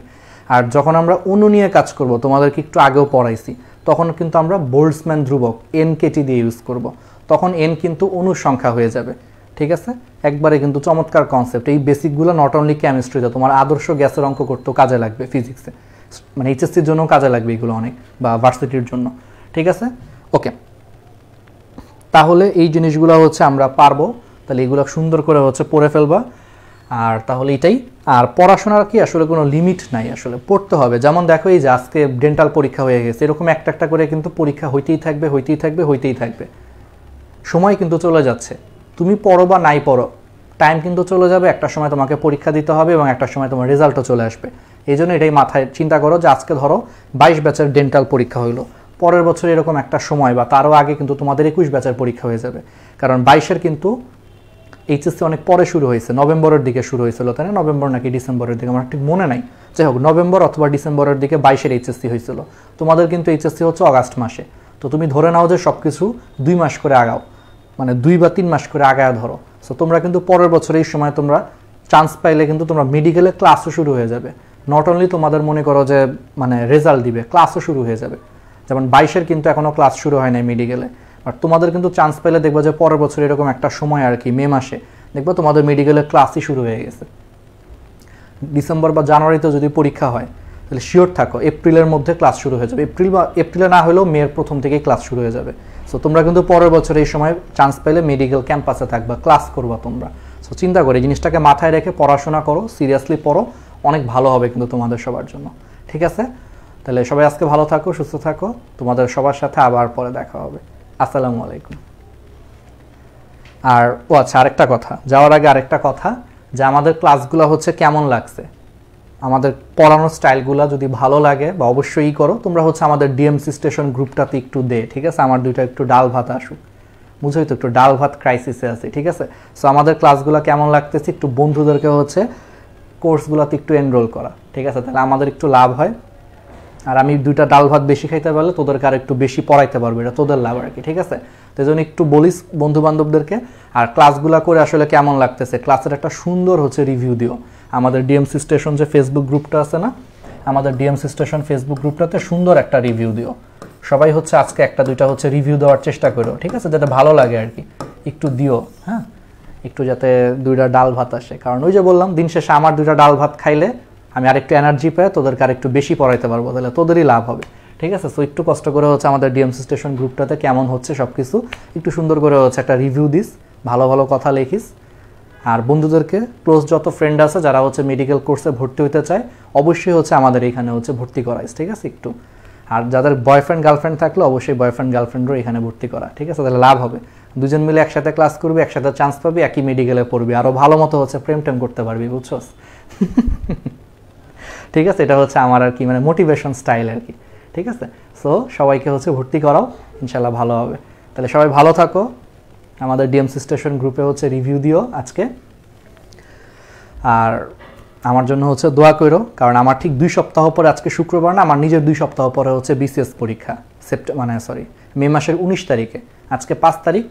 আর যখন আমরা অনু নিয়ে কাজ করব তোমাদেরকে একটু আগেও পড়াইছি তখন কিন্তু আমরা বোল্ডসম্যান ধ্রুবক এনকেটি দিয়ে ইউজ করব। তখন এন কিন্তু অনু সংখ্যা হয়ে যাবে ঠিক আছে একবারে কিন্তু চমৎকার কনসেপ্ট এই বেসিকগুলো নট অনলি কেমিস্ট্রিতে তোমার আদর্শ গ্যাসের অঙ্ক করতেও কাজে লাগবে ফিজিক্সে মানে এইচএসসির জন্য কাজে লাগবে এগুলো অনেক বা ভার্সিটির জন্য ঠিক আছে ওকে তাহলে এই জিনিসগুলো হচ্ছে আমরা পারবো তাহলে এগুলো সুন্দর করে হচ্ছে পড়ে ফেলবা আর তাহলে এটাই আর পড়াশোনার কি আসলে কোনো লিমিট নাই আসলে পড়তে হবে যেমন দেখো এই যে আজকে ডেন্টাল পরীক্ষা হয়ে গেছে এরকম একটা একটা করে কিন্তু পরীক্ষা হইতেই থাকবে হইতেই থাকবে হইতেই থাকবে সময় কিন্তু চলে যাচ্ছে তুমি পড়ো বা নাই পড়ো টাইম কিন্তু চলে যাবে একটা সময় তোমাকে পরীক্ষা দিতে হবে এবং একটা সময় তোমার রেজাল্টও চলে আসবে এই জন্য এটাই মাথায় চিন্তা করো যে আজকে ধরো বাইশ ব্যাচের ডেন্টাল পরীক্ষা হইলো পরের বছর এরকম একটা সময় বা তারও আগে কিন্তু তোমাদের একুশ ব্যাচের পরীক্ষা হয়ে যাবে কারণ বাইশের কিন্তু এইচএসসি অনেক পরে শুরু হয়েছে নভেম্বরের দিকে শুরু হয়েছিল তাই না নভেম্বর নাকি ডিসেম্বরের দিকে আমার ঠিক মনে নাই যাই হোক নভেম্বর অথবা ডিসেম্বরের দিকে বাইশের এইচএসসি হয়েছিল তোমাদের কিন্তু এইচএসসি হচ্ছে অগাস্ট মাসে তো তুমি ধরে নাও যে সব কিছু দুই মাস করে আগাও মানে দুই বা তিন মাস করে আগায় ধরো সো তোমরা কিন্তু পরের বছর এই সময় তোমরা চান্স পাইলে কিন্তু তোমরা মেডিকেলে ক্লাসও শুরু হয়ে যাবে নট অনলি তোমাদের মনে করো যে মানে রেজাল্ট দিবে ক্লাসও শুরু হয়ে যাবে যেমন বাইশের কিন্তু এখনও ক্লাস শুরু হয় নাই মেডিকেলে আর তোমাদের কিন্তু চান্স পেলে দেখবো যে পরের বছর এরকম একটা সময় আর কি মে মাসে দেখবো তোমাদের মেডিকেলের ক্লাসই শুরু হয়ে গেছে ডিসেম্বর বা জানুয়ারিতে যদি পরীক্ষা হয় তাহলে শিওর থাকো এপ্রিলের মধ্যে ক্লাস শুরু হয়ে যাবে এপ্রিল বা এপ্রিলে না হলেও মেয়ের প্রথম থেকেই ক্লাস শুরু হয়ে যাবে সো তোমরা কিন্তু পরের বছর এই সময় চান্স পেলে মেডিকেল ক্যাম্পাসে থাকবা ক্লাস করবা তোমরা সো চিন্তা করে জিনিসটাকে মাথায় রেখে পড়াশোনা করো সিরিয়াসলি পড়ো অনেক ভালো হবে কিন্তু তোমাদের সবার জন্য ঠিক আছে তাহলে সবাই আজকে ভালো থাকো সুস্থ থাকো তোমাদের সবার সাথে আবার পরে দেখা হবে আসসালামু আলাইকুম আর ও আচ্ছা আরেকটা কথা যাওয়ার আগে আরেকটা কথা যে আমাদের ক্লাসগুলো হচ্ছে কেমন লাগছে আমাদের পড়ানোর স্টাইলগুলো যদি ভালো লাগে বা অবশ্যই করো তোমরা হচ্ছে আমাদের ডিএমসি স্টেশন গ্রুপটাতে একটু দে ঠিক আছে আমার দুইটা একটু ডাল ভাত আসুক বুঝলি তো একটু ডাল ভাত ক্রাইসিসে আছে ঠিক আছে সো আমাদের ক্লাসগুলো কেমন লাগতেছে একটু বন্ধুদেরকে হচ্ছে কোর্সগুলোতে একটু এনরোল করা ঠিক আছে তাহলে আমাদের একটু লাভ হয় আর আমি দুইটা ডাল ভাত বেশি খাইতে পারলে তোদেরকে আর একটু বেশি পড়াইতে পারবো এটা তোদের লাভ আর কি ঠিক আছে তো এই জন্য একটু বলিস বন্ধু বান্ধবদেরকে আর ক্লাসগুলো করে আসলে কেমন লাগতেছে ক্লাসের একটা সুন্দর হচ্ছে রিভিউ দিও আমাদের ডিএমসি স্টেশন যে ফেসবুক গ্রুপটা আছে না আমাদের ডিএমসি স্টেশন ফেসবুক গ্রুপটাতে সুন্দর একটা রিভিউ দিও সবাই হচ্ছে আজকে একটা দুইটা হচ্ছে রিভিউ দেওয়ার চেষ্টা করো ঠিক আছে যাতে ভালো লাগে আর কি একটু দিও হ্যাঁ একটু যাতে দুইটা ডাল ভাত আসে কারণ ওই যে বললাম দিন শেষে আমার দুইটা ডাল ভাত খাইলে আমি আরেকটু এনার্জি পাই তোদেরকে আরেকটু বেশি পড়াইতে পারবো তাহলে তোদেরই লাভ হবে ঠিক আছে সো একটু কষ্ট করে হচ্ছে আমাদের ডিএমসি স্টেশন গ্রুপটাতে কেমন হচ্ছে সব কিছু একটু সুন্দর করে হচ্ছে একটা রিভিউ দিস ভালো ভালো কথা লিখিস আর বন্ধুদেরকে ক্লোজ যত ফ্রেন্ড আছে যারা হচ্ছে মেডিকেল কোর্সে ভর্তি হতে চায় অবশ্যই হচ্ছে আমাদের এখানে হচ্ছে ভর্তি করাইস ঠিক আছে একটু আর যাদের বয়ফ্রেন্ড গার্লফ্রেন্ড থাকলে অবশ্যই বয়ফ্রেন্ড গার্লফ্রেন্ডও এখানে ভর্তি করা ঠিক আছে তাহলে লাভ হবে দুজন মিলে একসাথে ক্লাস করবি একসাথে চান্স পাবি একই মেডিকেলে পড়বি আরও ভালো মতো হচ্ছে প্রেম টেম করতে পারবি বুঝছস ঠিক আছে এটা হচ্ছে আমার আর কি মানে মোটিভেশন স্টাইল আর কি ঠিক আছে সো সবাইকে হচ্ছে ভর্তি করাও ইনশাল্লাহ ভালো হবে তাহলে সবাই ভালো থাকো আমাদের ডিএমসি স্টেশন গ্রুপে হচ্ছে রিভিউ দিও আজকে আর আমার জন্য হচ্ছে দোয়া করো কারণ আমার ঠিক দুই সপ্তাহ পরে আজকে শুক্রবার না আমার নিজের দুই সপ্তাহ পরে হচ্ছে বিসিএস পরীক্ষা সেপ্টেম্বর মানে সরি মে মাসের উনিশ তারিখে আজকে পাঁচ তারিখ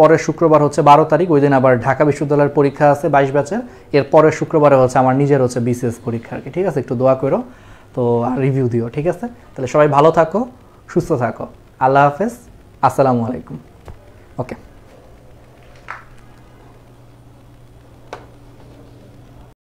পরের শুক্রবার হচ্ছে বারো তারিখ ওই দিন আবার ঢাকা বিশ্ববিদ্যালয়ের পরীক্ষা আছে বাইশ ব্যাচের এর পরের শুক্রবারে হচ্ছে আমার নিজের হচ্ছে বিসিএস পরীক্ষা আর কি ঠিক আছে একটু দোয়া করো তো রিভিউ দিও ঠিক আছে তাহলে সবাই ভালো থাকো সুস্থ থাকো আল্লাহ হাফেজ আসসালামু আলাইকুম ওকে